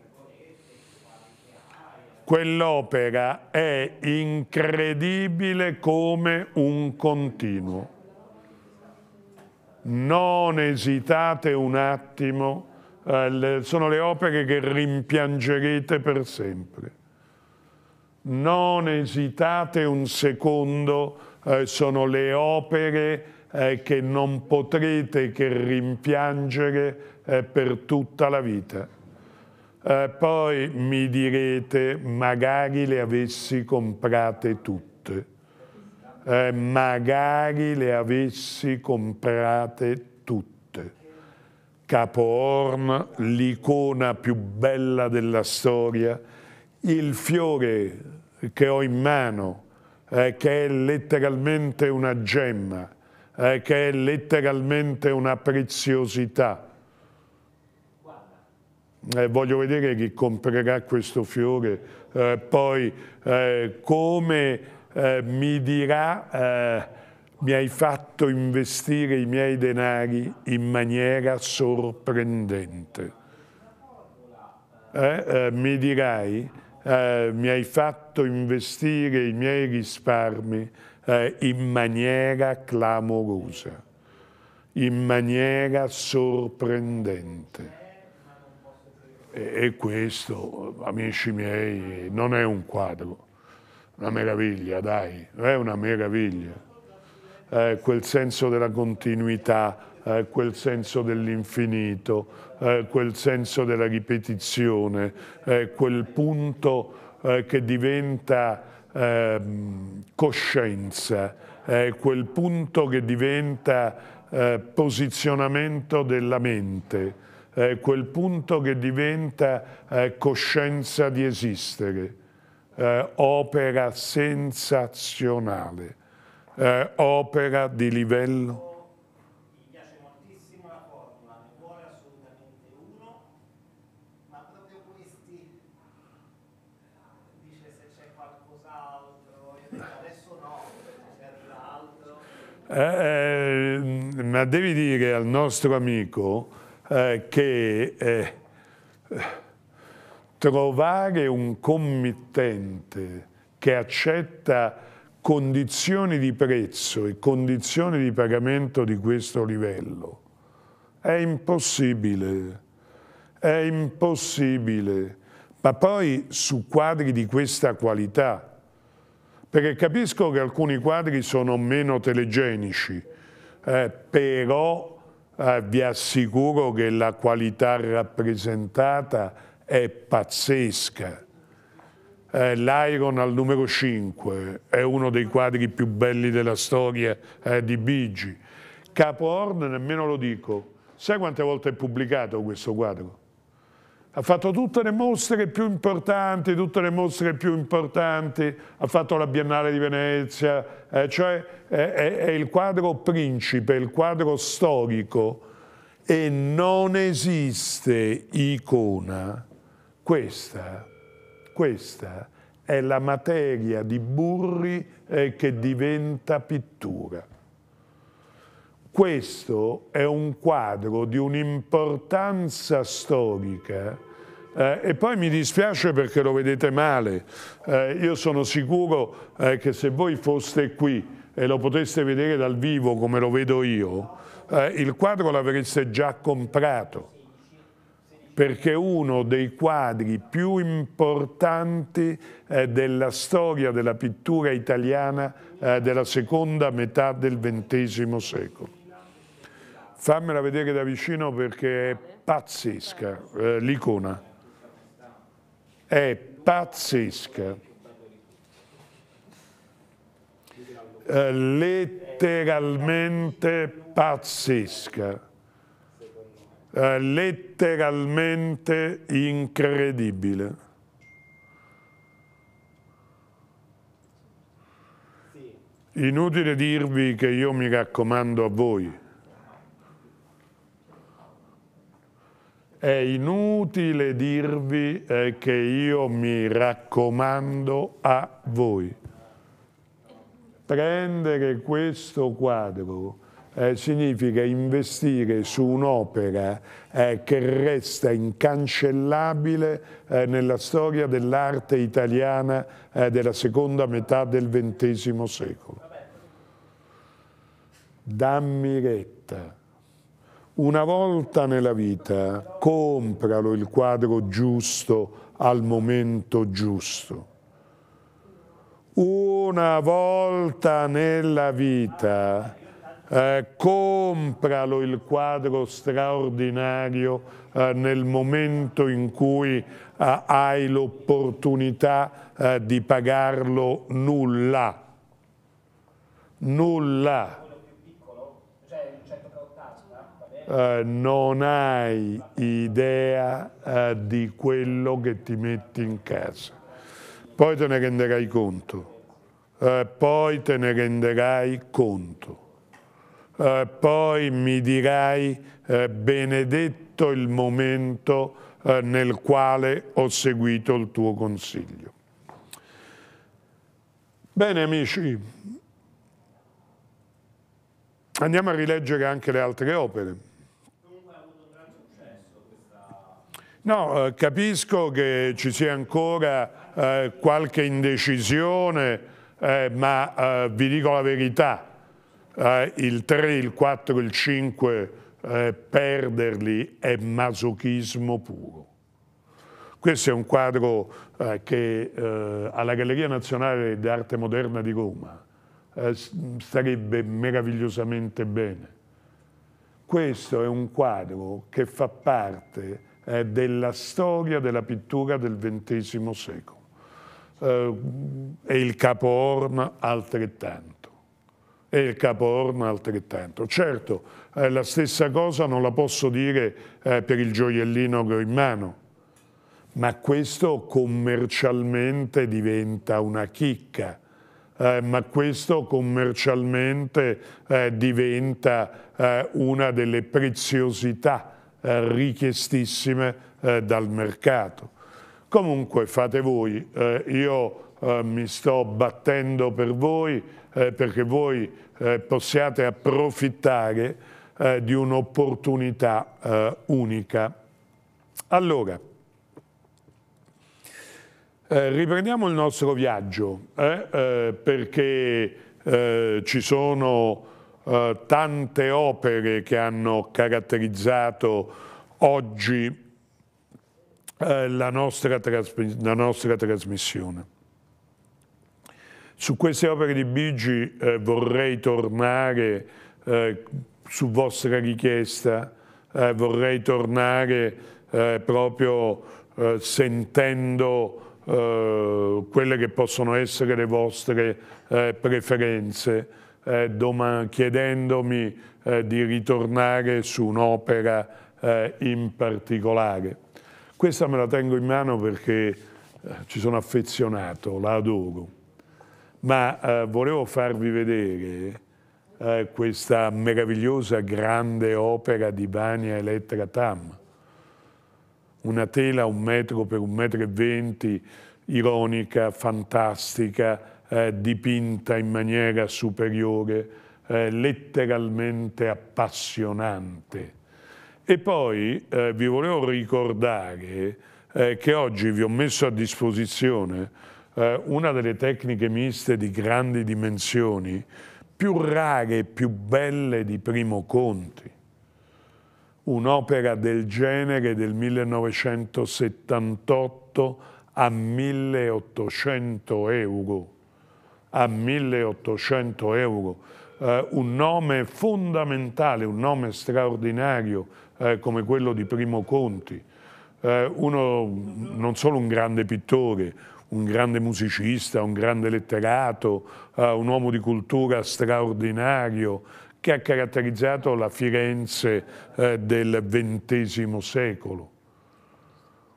Quell'opera è incredibile come un continuo. Non esitate un attimo, eh, sono le opere che rimpiangerete per sempre. Non esitate un secondo, eh, sono le opere eh, che non potrete che rimpiangere eh, per tutta la vita. Eh, poi mi direte, magari le avessi comprate tutte, eh, magari le avessi comprate tutte. Capo Horn, l'icona più bella della storia, il fiore che ho in mano, eh, che è letteralmente una gemma, eh, che è letteralmente una preziosità. Eh, voglio vedere chi comprerà questo fiore, eh, poi eh, come eh, mi dirà eh, mi hai fatto investire i miei denari in maniera sorprendente. mi dirai, mi hai fatto investire i miei risparmi eh, in maniera clamorosa, in maniera sorprendente. E, e questo, amici miei, non è un quadro, una meraviglia, dai, è una meraviglia. Eh, quel senso della continuità, eh, quel senso dell'infinito, eh, quel senso della ripetizione, eh, quel punto eh, che diventa eh, coscienza, è quel punto che diventa eh, posizionamento della mente, eh, quel punto che diventa eh, coscienza di esistere, opera sensazionale, opera di livello Eh, eh, ma devi dire al nostro amico eh, che eh, trovare un committente che accetta condizioni di prezzo e condizioni di pagamento di questo livello è impossibile, è impossibile, ma poi su quadri di questa qualità perché capisco che alcuni quadri sono meno telegenici, eh, però eh, vi assicuro che la qualità rappresentata è pazzesca. Eh, L'Iron al numero 5 è uno dei quadri più belli della storia eh, di Bigi. Capo Horn nemmeno lo dico. Sai quante volte è pubblicato questo quadro? ha fatto tutte le mostre più importanti, tutte le mostre più importanti, ha fatto la Biennale di Venezia, eh, cioè è, è, è, il quadro principe, il quadro storico e non esiste icona. Questa, questa è la materia di Burri eh, che diventa pittura questo è un quadro di un'importanza storica eh, e poi mi dispiace perché lo vedete male. Eh, io sono sicuro eh, che se voi foste qui e lo poteste vedere dal vivo come lo vedo io, eh, il quadro l'avreste già comprato perché è uno dei quadri più importanti eh, della storia della pittura italiana eh, della seconda metà del XX secolo. Fammela vedere da vicino perché è pazzesca eh, l'icona. È pazzesca. Eh, letteralmente pazzesca. Eh, letteralmente incredibile. Inutile dirvi che io mi raccomando a voi È inutile dirvi eh, che io mi raccomando a voi. Prendere questo quadro eh, significa investire su un'opera eh, che resta incancellabile eh, nella storia dell'arte italiana eh, della seconda metà del XX secolo. Dammi retta una volta nella vita compralo il quadro giusto al momento giusto. Una volta nella vita eh, compralo il quadro straordinario eh, nel momento in cui eh, hai l'opportunità eh, di pagarlo nulla. Nulla eh, non hai idea eh, di quello che ti metti in casa. Poi te ne renderai conto, eh, poi te ne renderai conto. Eh, poi mi dirai eh, benedetto il momento nel quale ho seguito il tuo consiglio. Bene amici, andiamo a rileggere anche le altre opere. No, eh, capisco che ci sia ancora eh, qualche indecisione, eh, ma eh, vi dico la verità, eh, il 3, il 4, il 5 perderli è masochismo puro. Questo è un quadro che alla Galleria Nazionale d'Arte Moderna di Roma starebbe meravigliosamente bene. Questo è un quadro che fa parte eh, della storia della pittura del XX secolo. Eh, e il capo capoorma altrettanto. E il capo capoorma altrettanto. Certo, eh, la stessa cosa non la posso dire eh, per il gioiellino che ho in mano, ma questo commercialmente diventa una chicca. Eh, ma questo commercialmente eh, diventa eh, una delle preziosità eh, richiestissime eh, dal mercato. Comunque fate voi, eh, io mi sto battendo per voi perché voi possiate approfittare di un'opportunità unica. Allora, riprendiamo il nostro viaggio perché ci sono eh, tante opere che hanno caratterizzato oggi eh, la, nostra la, nostra trasmissione. Su queste opere di Bigi eh, vorrei tornare eh, su vostra richiesta, eh, vorrei tornare proprio sentendo quelle che possono essere le vostre preferenze, eh, chiedendomi eh, di ritornare su un'opera eh, in particolare. Questa me la tengo in mano perché eh, ci sono affezionato, la adoro, ma eh, volevo farvi vedere eh, questa meravigliosa grande opera di Bania Elettra Tam, una tela un metro per un metro e venti, ironica, fantastica, eh, dipinta in maniera superiore, eh, letteralmente appassionante. E poi eh, vi volevo ricordare eh, che oggi vi ho messo a disposizione eh, una delle tecniche miste di grandi dimensioni, più rare e più belle di Primo Conti. Un'opera del genere del 1978 a 1800 euro a 1800 euro, eh, un nome fondamentale, un nome straordinario eh, come quello di Primo Conti, eh, uno non solo un grande pittore, un grande musicista, un grande letterato, eh, un uomo di cultura straordinario che ha caratterizzato la Firenze eh, del XX secolo.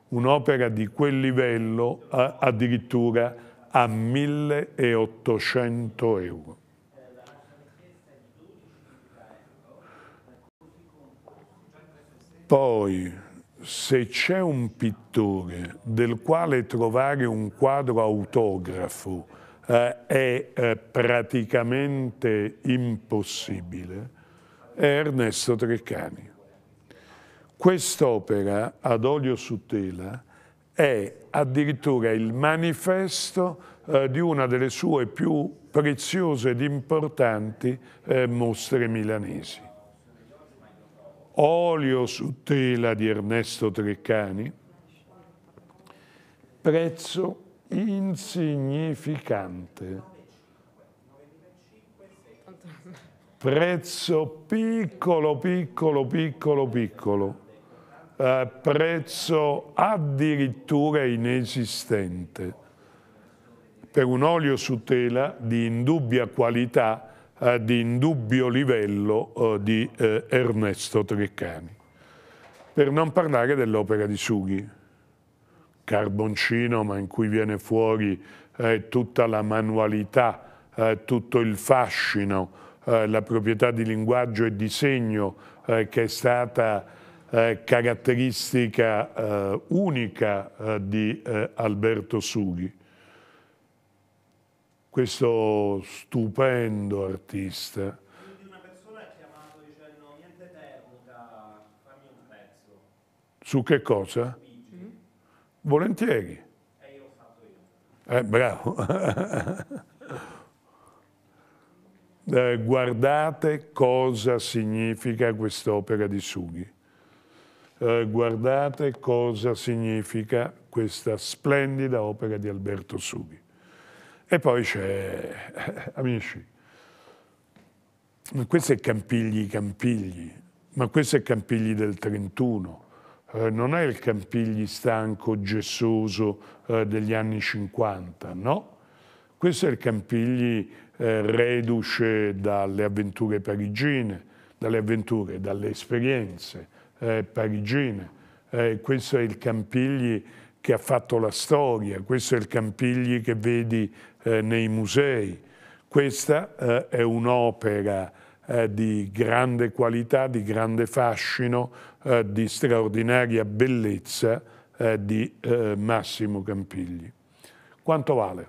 Un'opera di quel livello eh, addirittura a 1800 euro. Poi, se c'è un pittore del quale trovare un quadro autografo eh, è eh, praticamente impossibile, è Ernesto Treccani. Quest'opera ad olio su tela è addirittura il manifesto eh, di una delle sue più preziose ed importanti eh, mostre milanesi. Olio su tela di Ernesto Treccani, prezzo insignificante. Prezzo piccolo, piccolo, piccolo, piccolo eh, prezzo addirittura inesistente per un olio su tela di indubbia qualità, eh, di indubbio livello eh, di eh, Ernesto Treccani. Per non parlare dell'opera di Sughi, carboncino ma in cui viene fuori eh, tutta la manualità, tutto il fascino, la proprietà di linguaggio e disegno che è stata eh, caratteristica eh, unica eh, di eh, Alberto Sughi. Questo stupendo artista. Una persona ha chiamato dicendo niente termica, fammi un pezzo. Su che cosa? Mm. Volentieri. E io l'ho fatto io. Eh, bravo. Eh, guardate cosa significa quest'opera di Sughi. Eh, guardate cosa significa questa splendida opera di Alberto Sughi. E poi c'è, amici, ma questo è Campigli Campigli, ma questo è Campigli del 31, eh, non è il Campigli stanco, gessoso eh, degli anni 50, no? Questo è il Campigli eh, reduce dalle avventure parigine, dalle avventure, dalle esperienze, eh, parigina. Eh, questo è il Campigli che ha fatto la storia, questo è il Campigli che vedi eh, nei musei. Questa eh, è un'opera eh, di grande qualità, di grande fascino, eh, di straordinaria bellezza di Massimo Campigli. Quanto vale?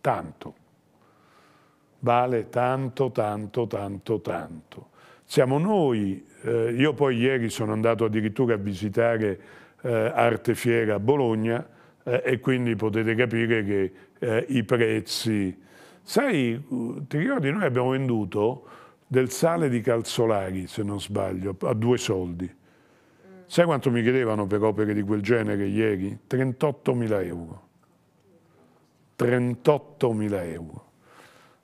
Tanto. Vale tanto, tanto, tanto, tanto. Siamo noi eh, io poi ieri sono andato addirittura a visitare eh, Arte Fiera a Bologna eh, e quindi potete capire che eh, i prezzi... Sai, ti ricordi, noi abbiamo venduto del sale di calzolari, se non sbaglio, a due soldi. Sai quanto mi chiedevano per opere di quel genere ieri? 38.000 euro. 38.000 euro.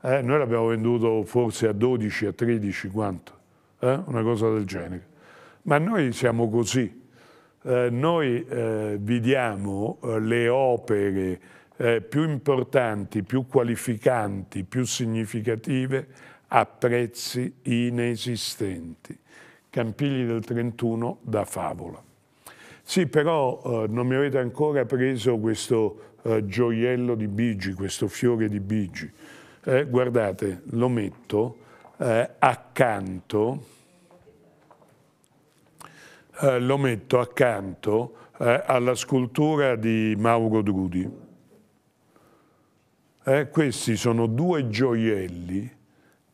Eh, noi l'abbiamo venduto forse a 12, a 13, quanto? eh? una cosa del genere. Ma noi siamo così, eh, noi eh, vediamo eh, le opere eh, più importanti, più qualificanti, più significative a prezzi inesistenti. Campigli del 31 da favola. Sì, però eh, non mi avete ancora preso questo gioiello di Bigi, questo fiore di Bigi. guardate, lo metto, eh, accanto, eh, lo metto accanto eh, alla scultura di Mauro Drudi. Eh, questi sono due gioielli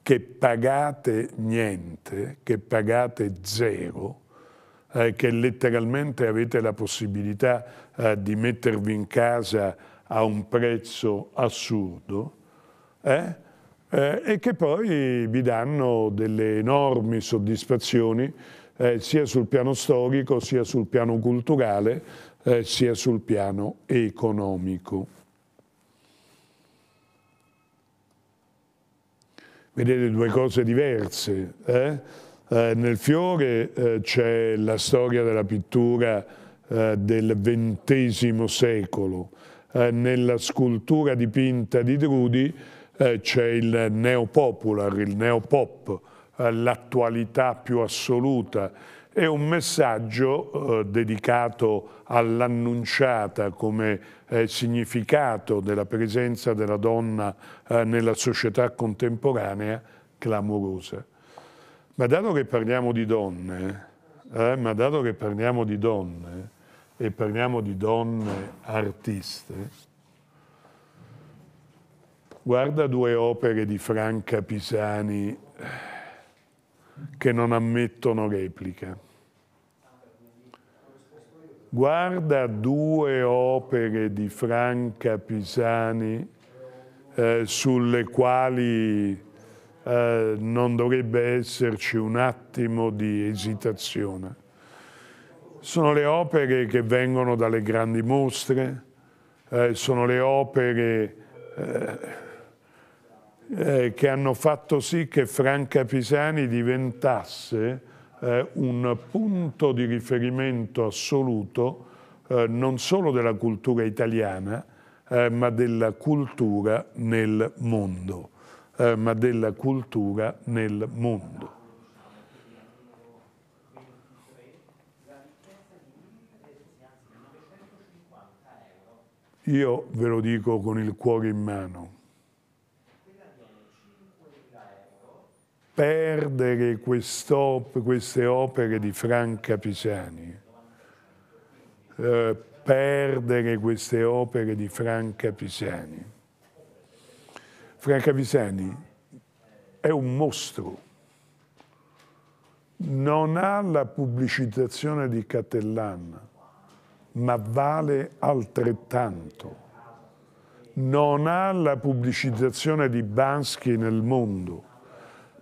che pagate niente, che pagate zero, eh, che letteralmente avete la possibilità eh, di mettervi in casa a un prezzo assurdo, eh? eh, e che poi vi danno delle enormi soddisfazioni eh, sia sul piano storico, sia sul piano culturale, eh, sia sul piano economico. Vedete due cose diverse. Eh? eh nel fiore eh, c'è la storia della pittura eh, del XX secolo, nella scultura dipinta di Drudi eh, c'è il neopopular, il neopop, eh, l'attualità più assoluta, è un messaggio eh, dedicato all'annunciata come eh, significato della presenza della donna eh, nella società contemporanea clamorosa. Ma dato che parliamo di donne, eh, ma dato che parliamo di donne e parliamo di donne artiste, Guarda due opere di Franca Pisani che non ammettono replica. Guarda due opere di Franca Pisani eh, sulle quali eh, non dovrebbe esserci un attimo di esitazione. Sono le opere che vengono dalle grandi mostre, eh, sono le opere eh, eh, che hanno fatto sì che Franca Pisani diventasse eh, un punto di riferimento assoluto eh, non solo della cultura italiana, eh, ma della cultura nel mondo. Eh, ma della cultura nel mondo. Io ve lo dico con il cuore in mano, perdere queste opere di Franca Pisani. eh, perdere queste opere di Franca Pisani. Franca Pisani è un mostro, non ha la pubblicizzazione di Cattellan, ma vale altrettanto. Non ha la pubblicizzazione di Bansky nel mondo,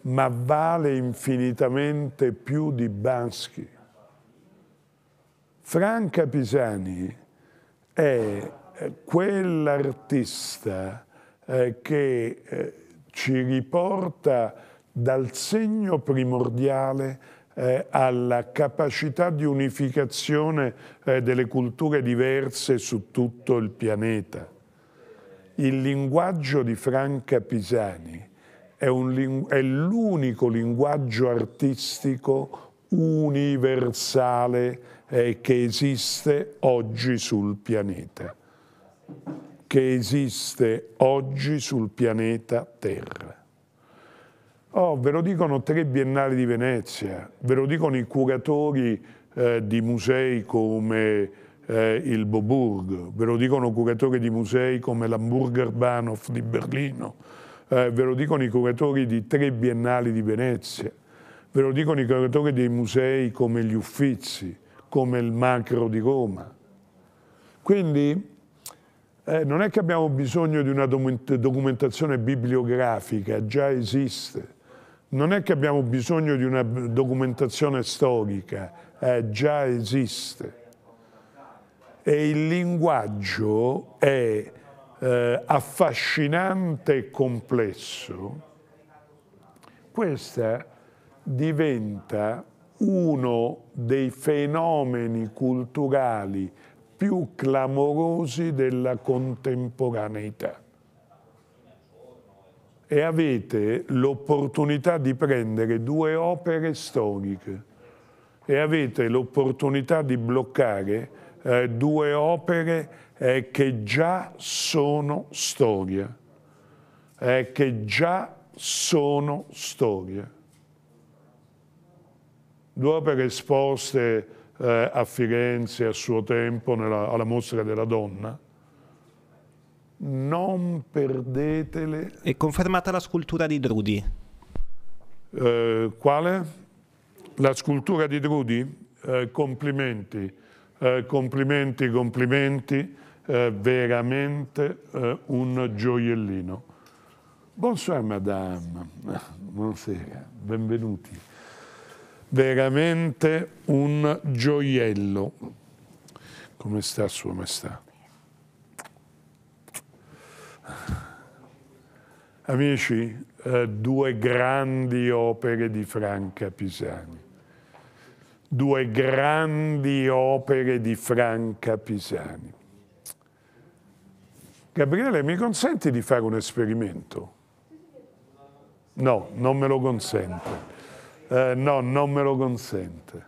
ma vale infinitamente più di Bansky. Franca Pisani è eh, quell'artista eh, che eh, ci riporta dal segno primordiale alla capacità di unificazione delle culture diverse su tutto il pianeta. Il linguaggio di Franca Pisani è, un, è l'unico linguaggio artistico universale eh, che esiste oggi sul pianeta, che esiste oggi sul pianeta Terra. Oh, ve lo dicono tre biennali di Venezia, ve lo dicono i curatori eh, di musei come eh, il Boburg, ve lo dicono curatori di musei come l'Hamburger Bahnhof di Berlino, eh, ve lo dicono i curatori di tre biennali di Venezia, ve lo dicono i curatori dei musei come gli Uffizi, come il Macro di Roma. Quindi eh, non è che abbiamo bisogno di una documentazione bibliografica, già esiste. Non è che abbiamo bisogno di una documentazione storica, eh, già esiste. E il linguaggio è eh, affascinante e complesso, questa diventa uno dei fenomeni culturali più clamorosi della contemporaneità. E avete l'opportunità di prendere due opere storiche e avete l'opportunità di bloccare eh, due opere è che già sono storia, è che già sono storia. Due opere esposte eh, a Firenze a suo tempo nella, alla mostra della donna, non perdetele. È confermata la scultura di Drudi. Eh, quale? La scultura di Drudi? Eh, complimenti, eh, complimenti, complimenti eh, veramente eh, un gioiellino. Bonsoir madame, buonasera, benvenuti. Veramente un gioiello. Come sta sua maestà? Amici, eh, due grandi opere di Franca Pisani. Due grandi opere di Franca Pisani Gabriele, mi consenti di fare un esperimento? No, non me lo consente. Eh, no, non me lo consente.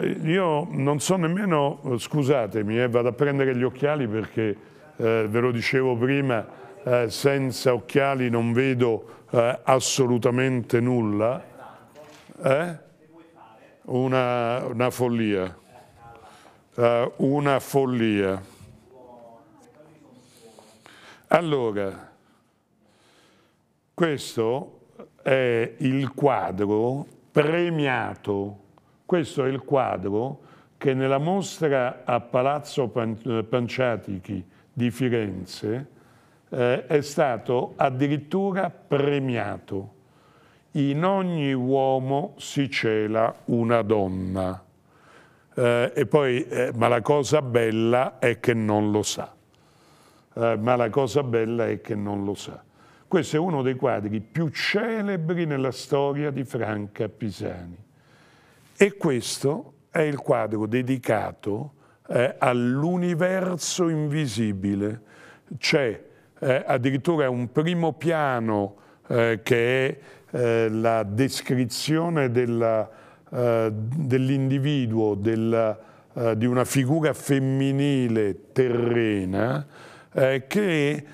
Eh, io non so nemmeno, scusatemi, eh, vado a prendere gli occhiali perché eh, ve lo dicevo prima, eh, senza occhiali non vedo eh, assolutamente nulla. Eh? una, una follia, uh, una follia. Allora, questo è il quadro premiato, questo è il quadro che nella mostra a Palazzo eh, Panciatichi di Firenze eh, è stato addirittura premiato in ogni uomo si cela una donna. Eh, poi, eh, ma la cosa bella è che non lo sa. Eh, ma la cosa bella è che non lo sa. Questo è uno dei quadri più celebri nella storia di Franca Pisani. E questo è il quadro dedicato eh, all'universo invisibile. C'è eh, addirittura un primo piano eh, che è eh, la descrizione eh, dell'individuo, eh, dell di una figura femminile terrena eh, che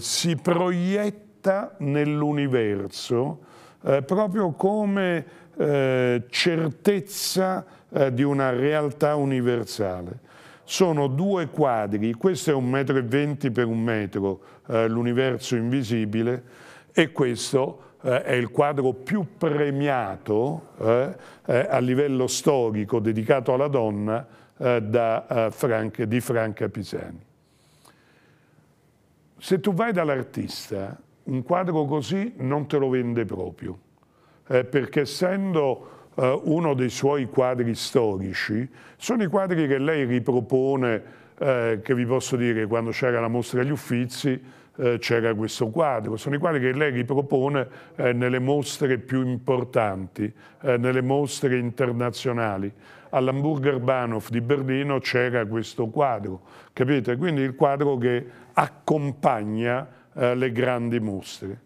si proietta nell'universo proprio come certezza di una realtà universale sono due quadri, questo è un metro e venti per un metro, eh, l'universo invisibile, e questo eh, è il quadro più premiato eh, eh a livello storico dedicato alla donna eh, da, eh, Frank, di Franca Pisani. Se tu vai dall'artista, un quadro così non te lo vende proprio, perché essendo uno dei suoi quadri storici, sono i quadri che lei ripropone, eh, che vi posso dire, quando c'era la mostra agli Uffizi, eh, c'era questo quadro. Sono i quadri che lei ripropone eh, nelle mostre più importanti, eh, nelle mostre internazionali. All'Hamburger Bahnhof di Berlino c'era questo quadro, capite? Quindi il quadro che accompagna eh, le grandi mostre.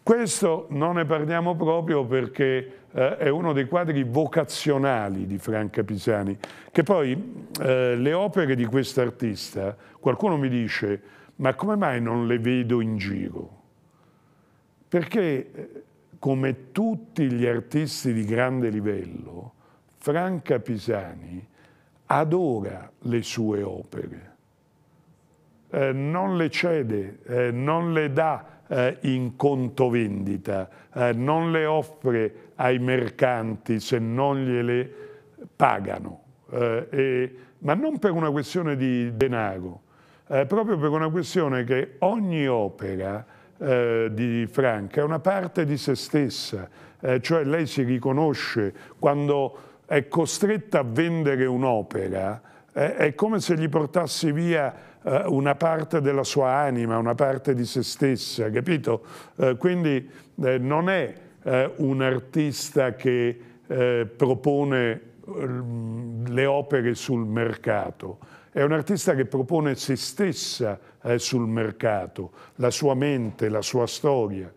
Questo non ne parliamo proprio perché eh, è uno dei quadri vocazionali di Franca Pisani, che poi eh, le opere di quest'artista, qualcuno mi dice, ma come mai non le vedo in giro? Perché eh, come tutti gli artisti di grande livello, Franca Pisani adora le sue opere, eh, non le cede, eh, non le dà eh, in contovendita, eh, non le offre ai mercanti se non gliele pagano, eh, e, ma non per una questione di denaro, eh, proprio per una questione che ogni opera eh, di Franca è una parte di se stessa, eh, cioè lei si riconosce quando è costretta a vendere un'opera, eh, è come se gli portassi via eh, una parte della sua anima, una parte di se stessa, capito? Eh, quindi non è un artista che propone le opere sul mercato, è un'artista che propone se stessa eh, sul mercato, la sua mente, la sua storia.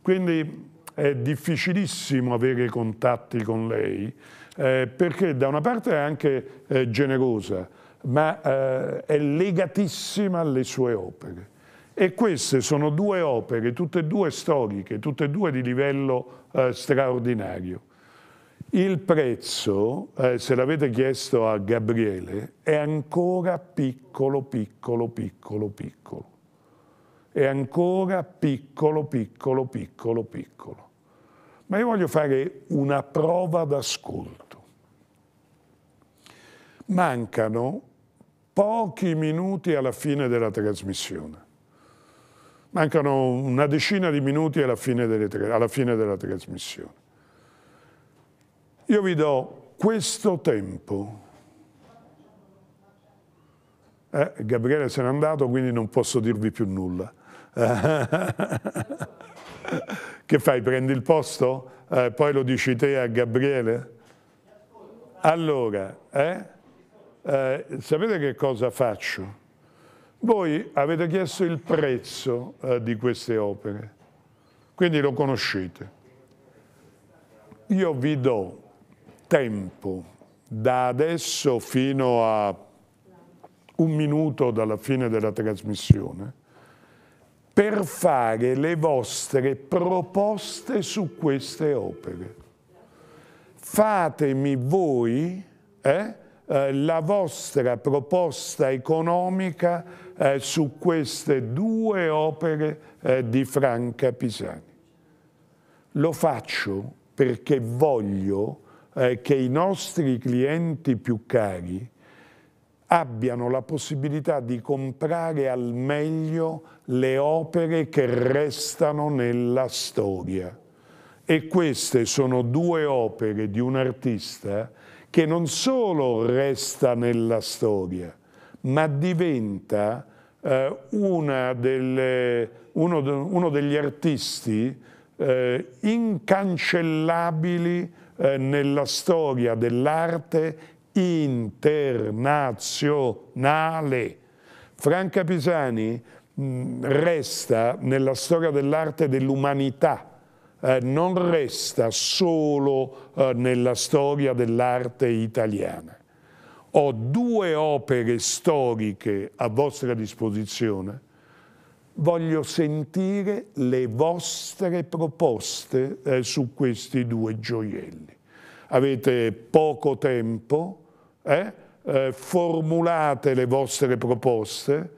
Quindi è difficilissimo avere contatti con lei, eh, perché da una parte è anche eh, generosa, ma eh, è legatissima alle sue opere. E queste sono due opere, tutte e due storiche, tutte e due di livello eh, straordinario. Il prezzo, eh, se l'avete chiesto a Gabriele, è ancora piccolo, piccolo, piccolo, piccolo. È ancora piccolo, piccolo, piccolo, piccolo. Ma io voglio fare una prova d'ascolto. Mancano pochi minuti alla fine della trasmissione. Mancano una decina di minuti alla fine, delle, alla fine della trasmissione. Io vi do questo tempo. Eh, Gabriele se n'è andato, quindi non posso dirvi più nulla. che fai, prendi il posto? Eh, poi lo dici te a Gabriele? Allora, eh? Eh, sapete che cosa faccio? Voi avete chiesto il prezzo eh, di queste opere, quindi lo conoscete. Io vi do tempo, da adesso fino a un minuto dalla fine della trasmissione, per fare le vostre proposte su queste opere. Fatemi voi eh, eh la vostra proposta economica eh, su queste due opere eh, di Franca Pisani. Lo faccio perché voglio eh, che i nostri clienti più cari abbiano la possibilità di comprare al meglio le opere che restano nella storia. E queste sono due opere di un artista che non solo resta nella storia, ma diventa eh, delle, uno, de, uno, degli artisti eh, incancellabili eh, nella storia dell'arte internazionale. Franca Pisani mh, mm, resta nella storia dell'arte dell'umanità, eh, non resta solo eh, nella storia dell'arte italiana. Ho due opere storiche a vostra disposizione voglio sentire le vostre proposte eh, su questi due gioielli. Avete poco tempo, eh? Eh, formulate le vostre proposte,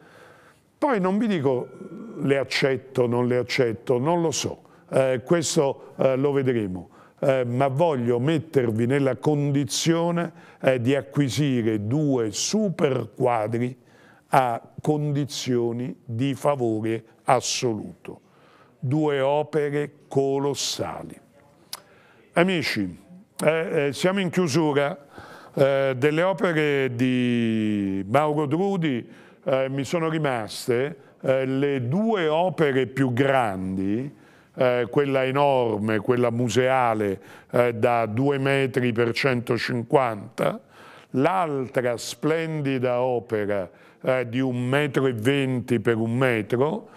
poi non vi dico mm, le accetto, non le accetto, non lo so, eh, questo eh, lo vedremo, eh, ma voglio mettervi nella condizione di acquisire due super quadri a condizioni di favore assoluto. Due opere colossali. Amici, eh, eh, siamo in chiusura eh, delle opere di Mauro Drudi, eh, mi sono rimaste eh, le due opere più grandi, eh, quella enorme, quella museale da 2 metri per 150, l'altra splendida opera eh, di un metro e venti per un metro,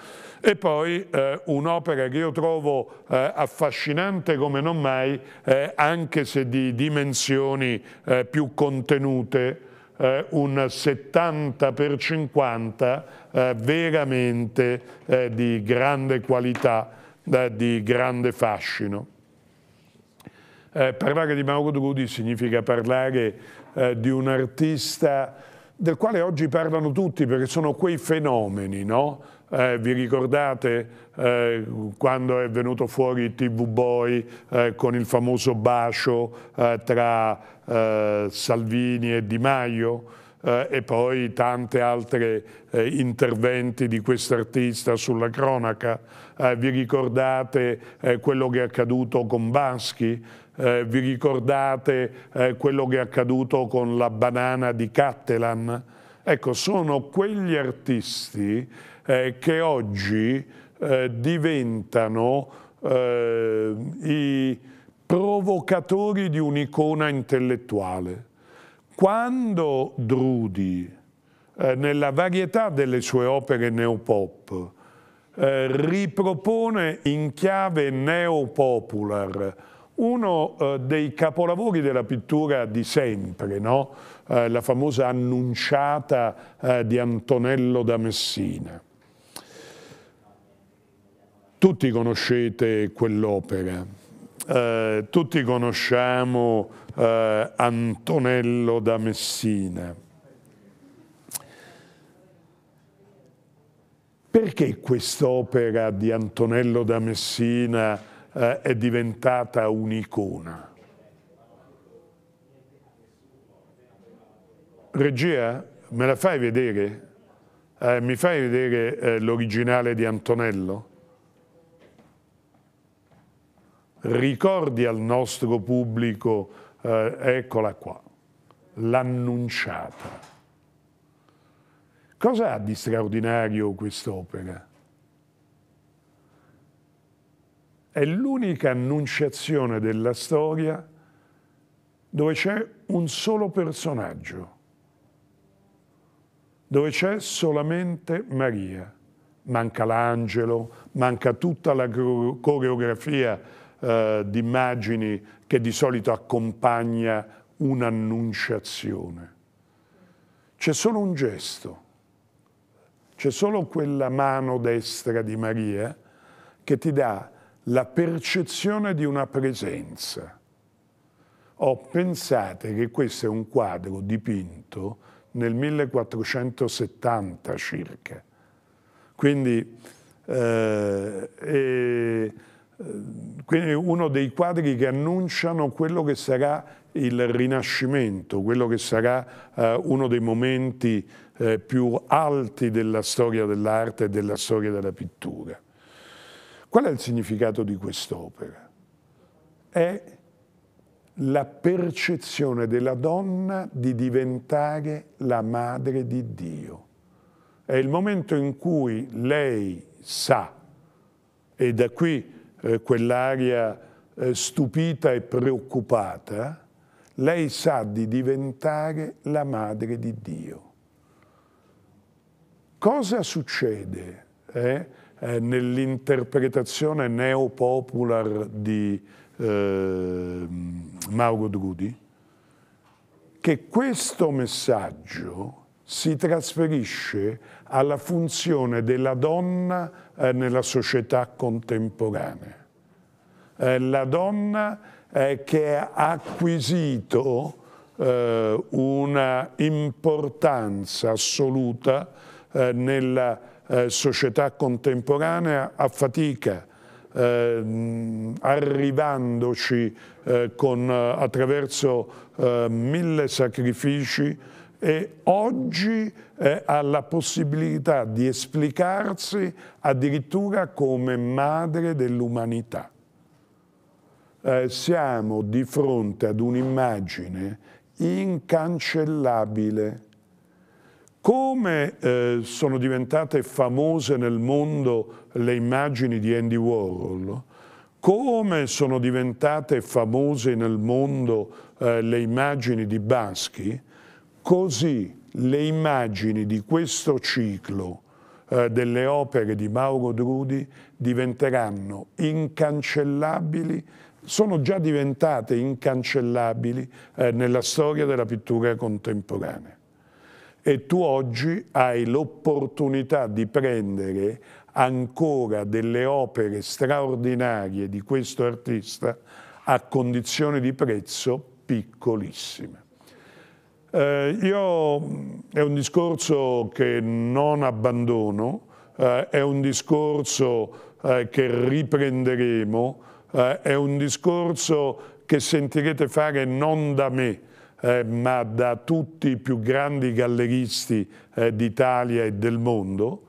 e poi eh, un'opera che io trovo eh, affascinante come non mai, eh, anche se di dimensioni eh, più contenute, eh, un 70 per 50 eh, veramente di grande qualità, di grande fascino. parlare di Mauro Drudi significa parlare di un artista del quale oggi parlano tutti perché sono quei fenomeni, no? Eh, vi ricordate eh, quando è venuto fuori TV Boy eh, con il famoso bacio eh, tra eh, Salvini e Di Maio eh, e poi tante altre interventi di quest'artista sulla cronaca? vi ricordate quello che è accaduto con Baschi? Eh, vi ricordate eh, quello che è accaduto con la banana di Cattelan? Ecco, sono quegli artisti eh, che oggi eh, diventano eh, i provocatori di un'icona intellettuale. Quando Drudi, eh, nella varietà delle sue opere neopop, ripropone in chiave neopopular uno eh, dei capolavori della pittura di sempre, no? eh, la famosa Annunciata eh, di Antonello da Messina. Tutti conoscete quell'opera, eh, tutti conosciamo eh, Antonello da Messina. Perché quest'opera di Antonello da Messina eh, è diventata un'icona. Regia, me la fai vedere? Eh, mi fai vedere eh, l'originale di Antonello? Ricordi al nostro pubblico, eh, eccola qua, l'annunciata. Cosa ha di straordinario quest'opera? È l'unica annunciazione della storia dove c'è un solo personaggio, dove c'è solamente Maria. Manca l'angelo, manca tutta la coreografia eh, di immagini che di solito accompagna un'annunciazione. C'è solo un gesto, c'è solo quella mano destra di Maria che ti dà la percezione di una presenza. Oh, pensate che questo è un quadro dipinto nel 1470 circa. Quindi, eh, è, eh, quindi uno dei quadri che annunciano quello che sarà il Rinascimento, quello che sarà eh, uno dei momenti eh, più alti della storia dell'arte e della storia della pittura. Qual è il significato di quest'opera? È la percezione della donna di diventare la madre di Dio. È il momento in cui lei sa, e da qui eh, quell'aria eh, stupita e preoccupata, lei sa di diventare la madre di Dio. Cosa succede? Eh? eh, nell'interpretazione neopopular di eh, Mauro Drudi, che questo messaggio si trasferisce alla funzione della donna eh, nella società contemporanea. Eh, la donna eh, che ha acquisito eh, una importanza assoluta eh, nella eh, società contemporanea a fatica, eh, arrivandoci eh, con, eh, attraverso eh, mille sacrifici e oggi ha la possibilità di esplicarsi addirittura come madre dell'umanità. Eh, siamo di fronte ad un'immagine incancellabile come eh, sono diventate famose nel mondo le immagini di Andy Warhol, come sono diventate famose nel mondo eh, le immagini di Baschi, così le immagini di questo ciclo eh, delle opere di Mauro Drudi diventeranno incancellabili sono già diventate incancellabili eh, nella storia della pittura contemporanea e tu oggi hai l'opportunità di prendere ancora delle opere straordinarie di questo artista a condizioni di prezzo piccolissime. Eh, io, è un discorso che non abbandono, eh, è un discorso eh, che riprenderemo, eh, è un discorso che sentirete fare non da me, eh, ma da tutti i più grandi galleristi eh, d'Italia e del mondo,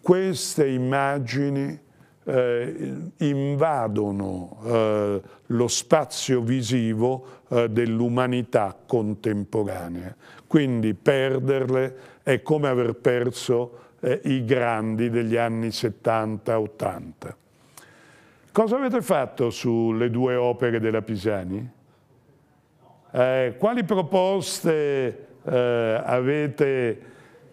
queste immagini eh, invadono eh, lo spazio visivo dell'umanità contemporanea. Quindi perderle è come aver perso i grandi degli anni 70-80. Cosa avete fatto sulle due opere della Pisani? Eh, quali proposte eh, avete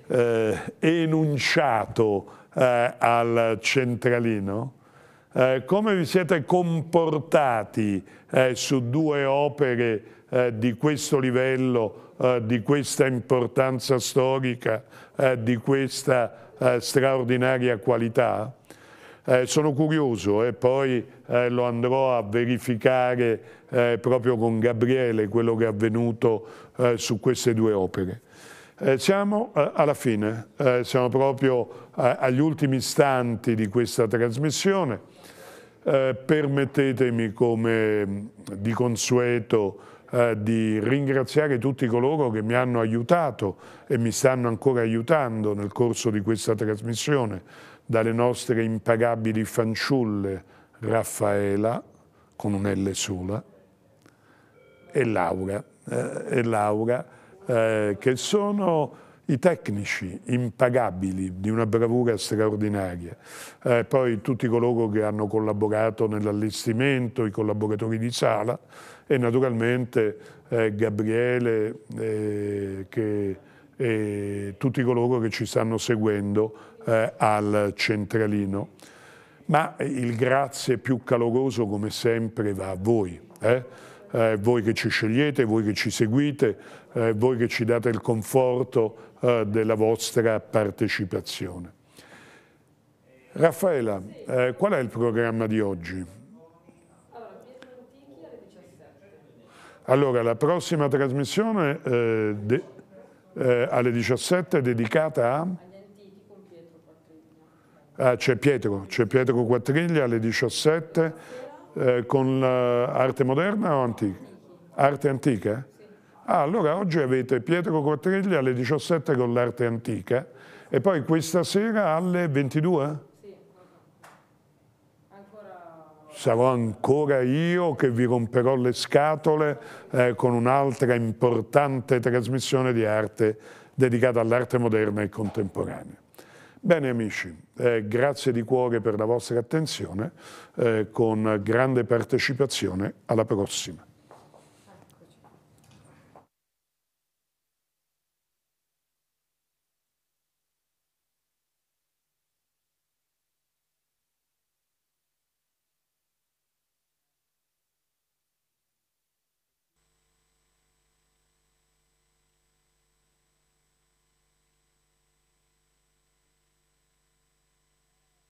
eh, enunciato eh, al centralino? Eh, come vi siete comportati su due opere di questo livello, di questa importanza storica, di questa straordinaria qualità? sono curioso e poi lo andrò a verificare eh, proprio con Gabriele quello che è avvenuto eh, su queste due opere. Eh, siamo eh, alla fine, eh, siamo proprio eh, agli ultimi istanti di questa trasmissione. permettetemi come mm, di consueto di ringraziare tutti coloro che mi hanno aiutato e mi stanno ancora aiutando nel corso di questa trasmissione, dalle nostre impagabili fanciulle Raffaela, con un L sola, e Laura, eh, e Laura eh, che sono i tecnici impagabili di una bravura straordinaria, eh, poi tutti coloro che hanno collaborato nell'allestimento, i collaboratori di sala e naturalmente eh, Gabriele eh, che, e tutti coloro che ci stanno seguendo eh, al centralino. Ma il grazie più caloroso come sempre va a voi. Eh? eh, voi che ci scegliete, voi che ci seguite, eh, voi che ci date il conforto eh, della vostra partecipazione. Raffaela, eh, qual è il programma di oggi? Allora, la prossima trasmissione eh, de, eh, alle 17 è dedicata a... Ah, c'è Pietro, c'è Pietro Quattriglia alle 17 eh, con eh, arte moderna o antica? Arte antica? Ah, allora oggi avete Pietro Quattriglia alle 17 con l'arte antica e poi questa sera alle 22? Sì, ancora... Sarò ancora io che vi romperò le scatole eh, con un'altra importante trasmissione di arte dedicata all'arte moderna e contemporanea. Bene amici, eh, grazie di cuore per la vostra attenzione, eh, con grande partecipazione, alla prossima.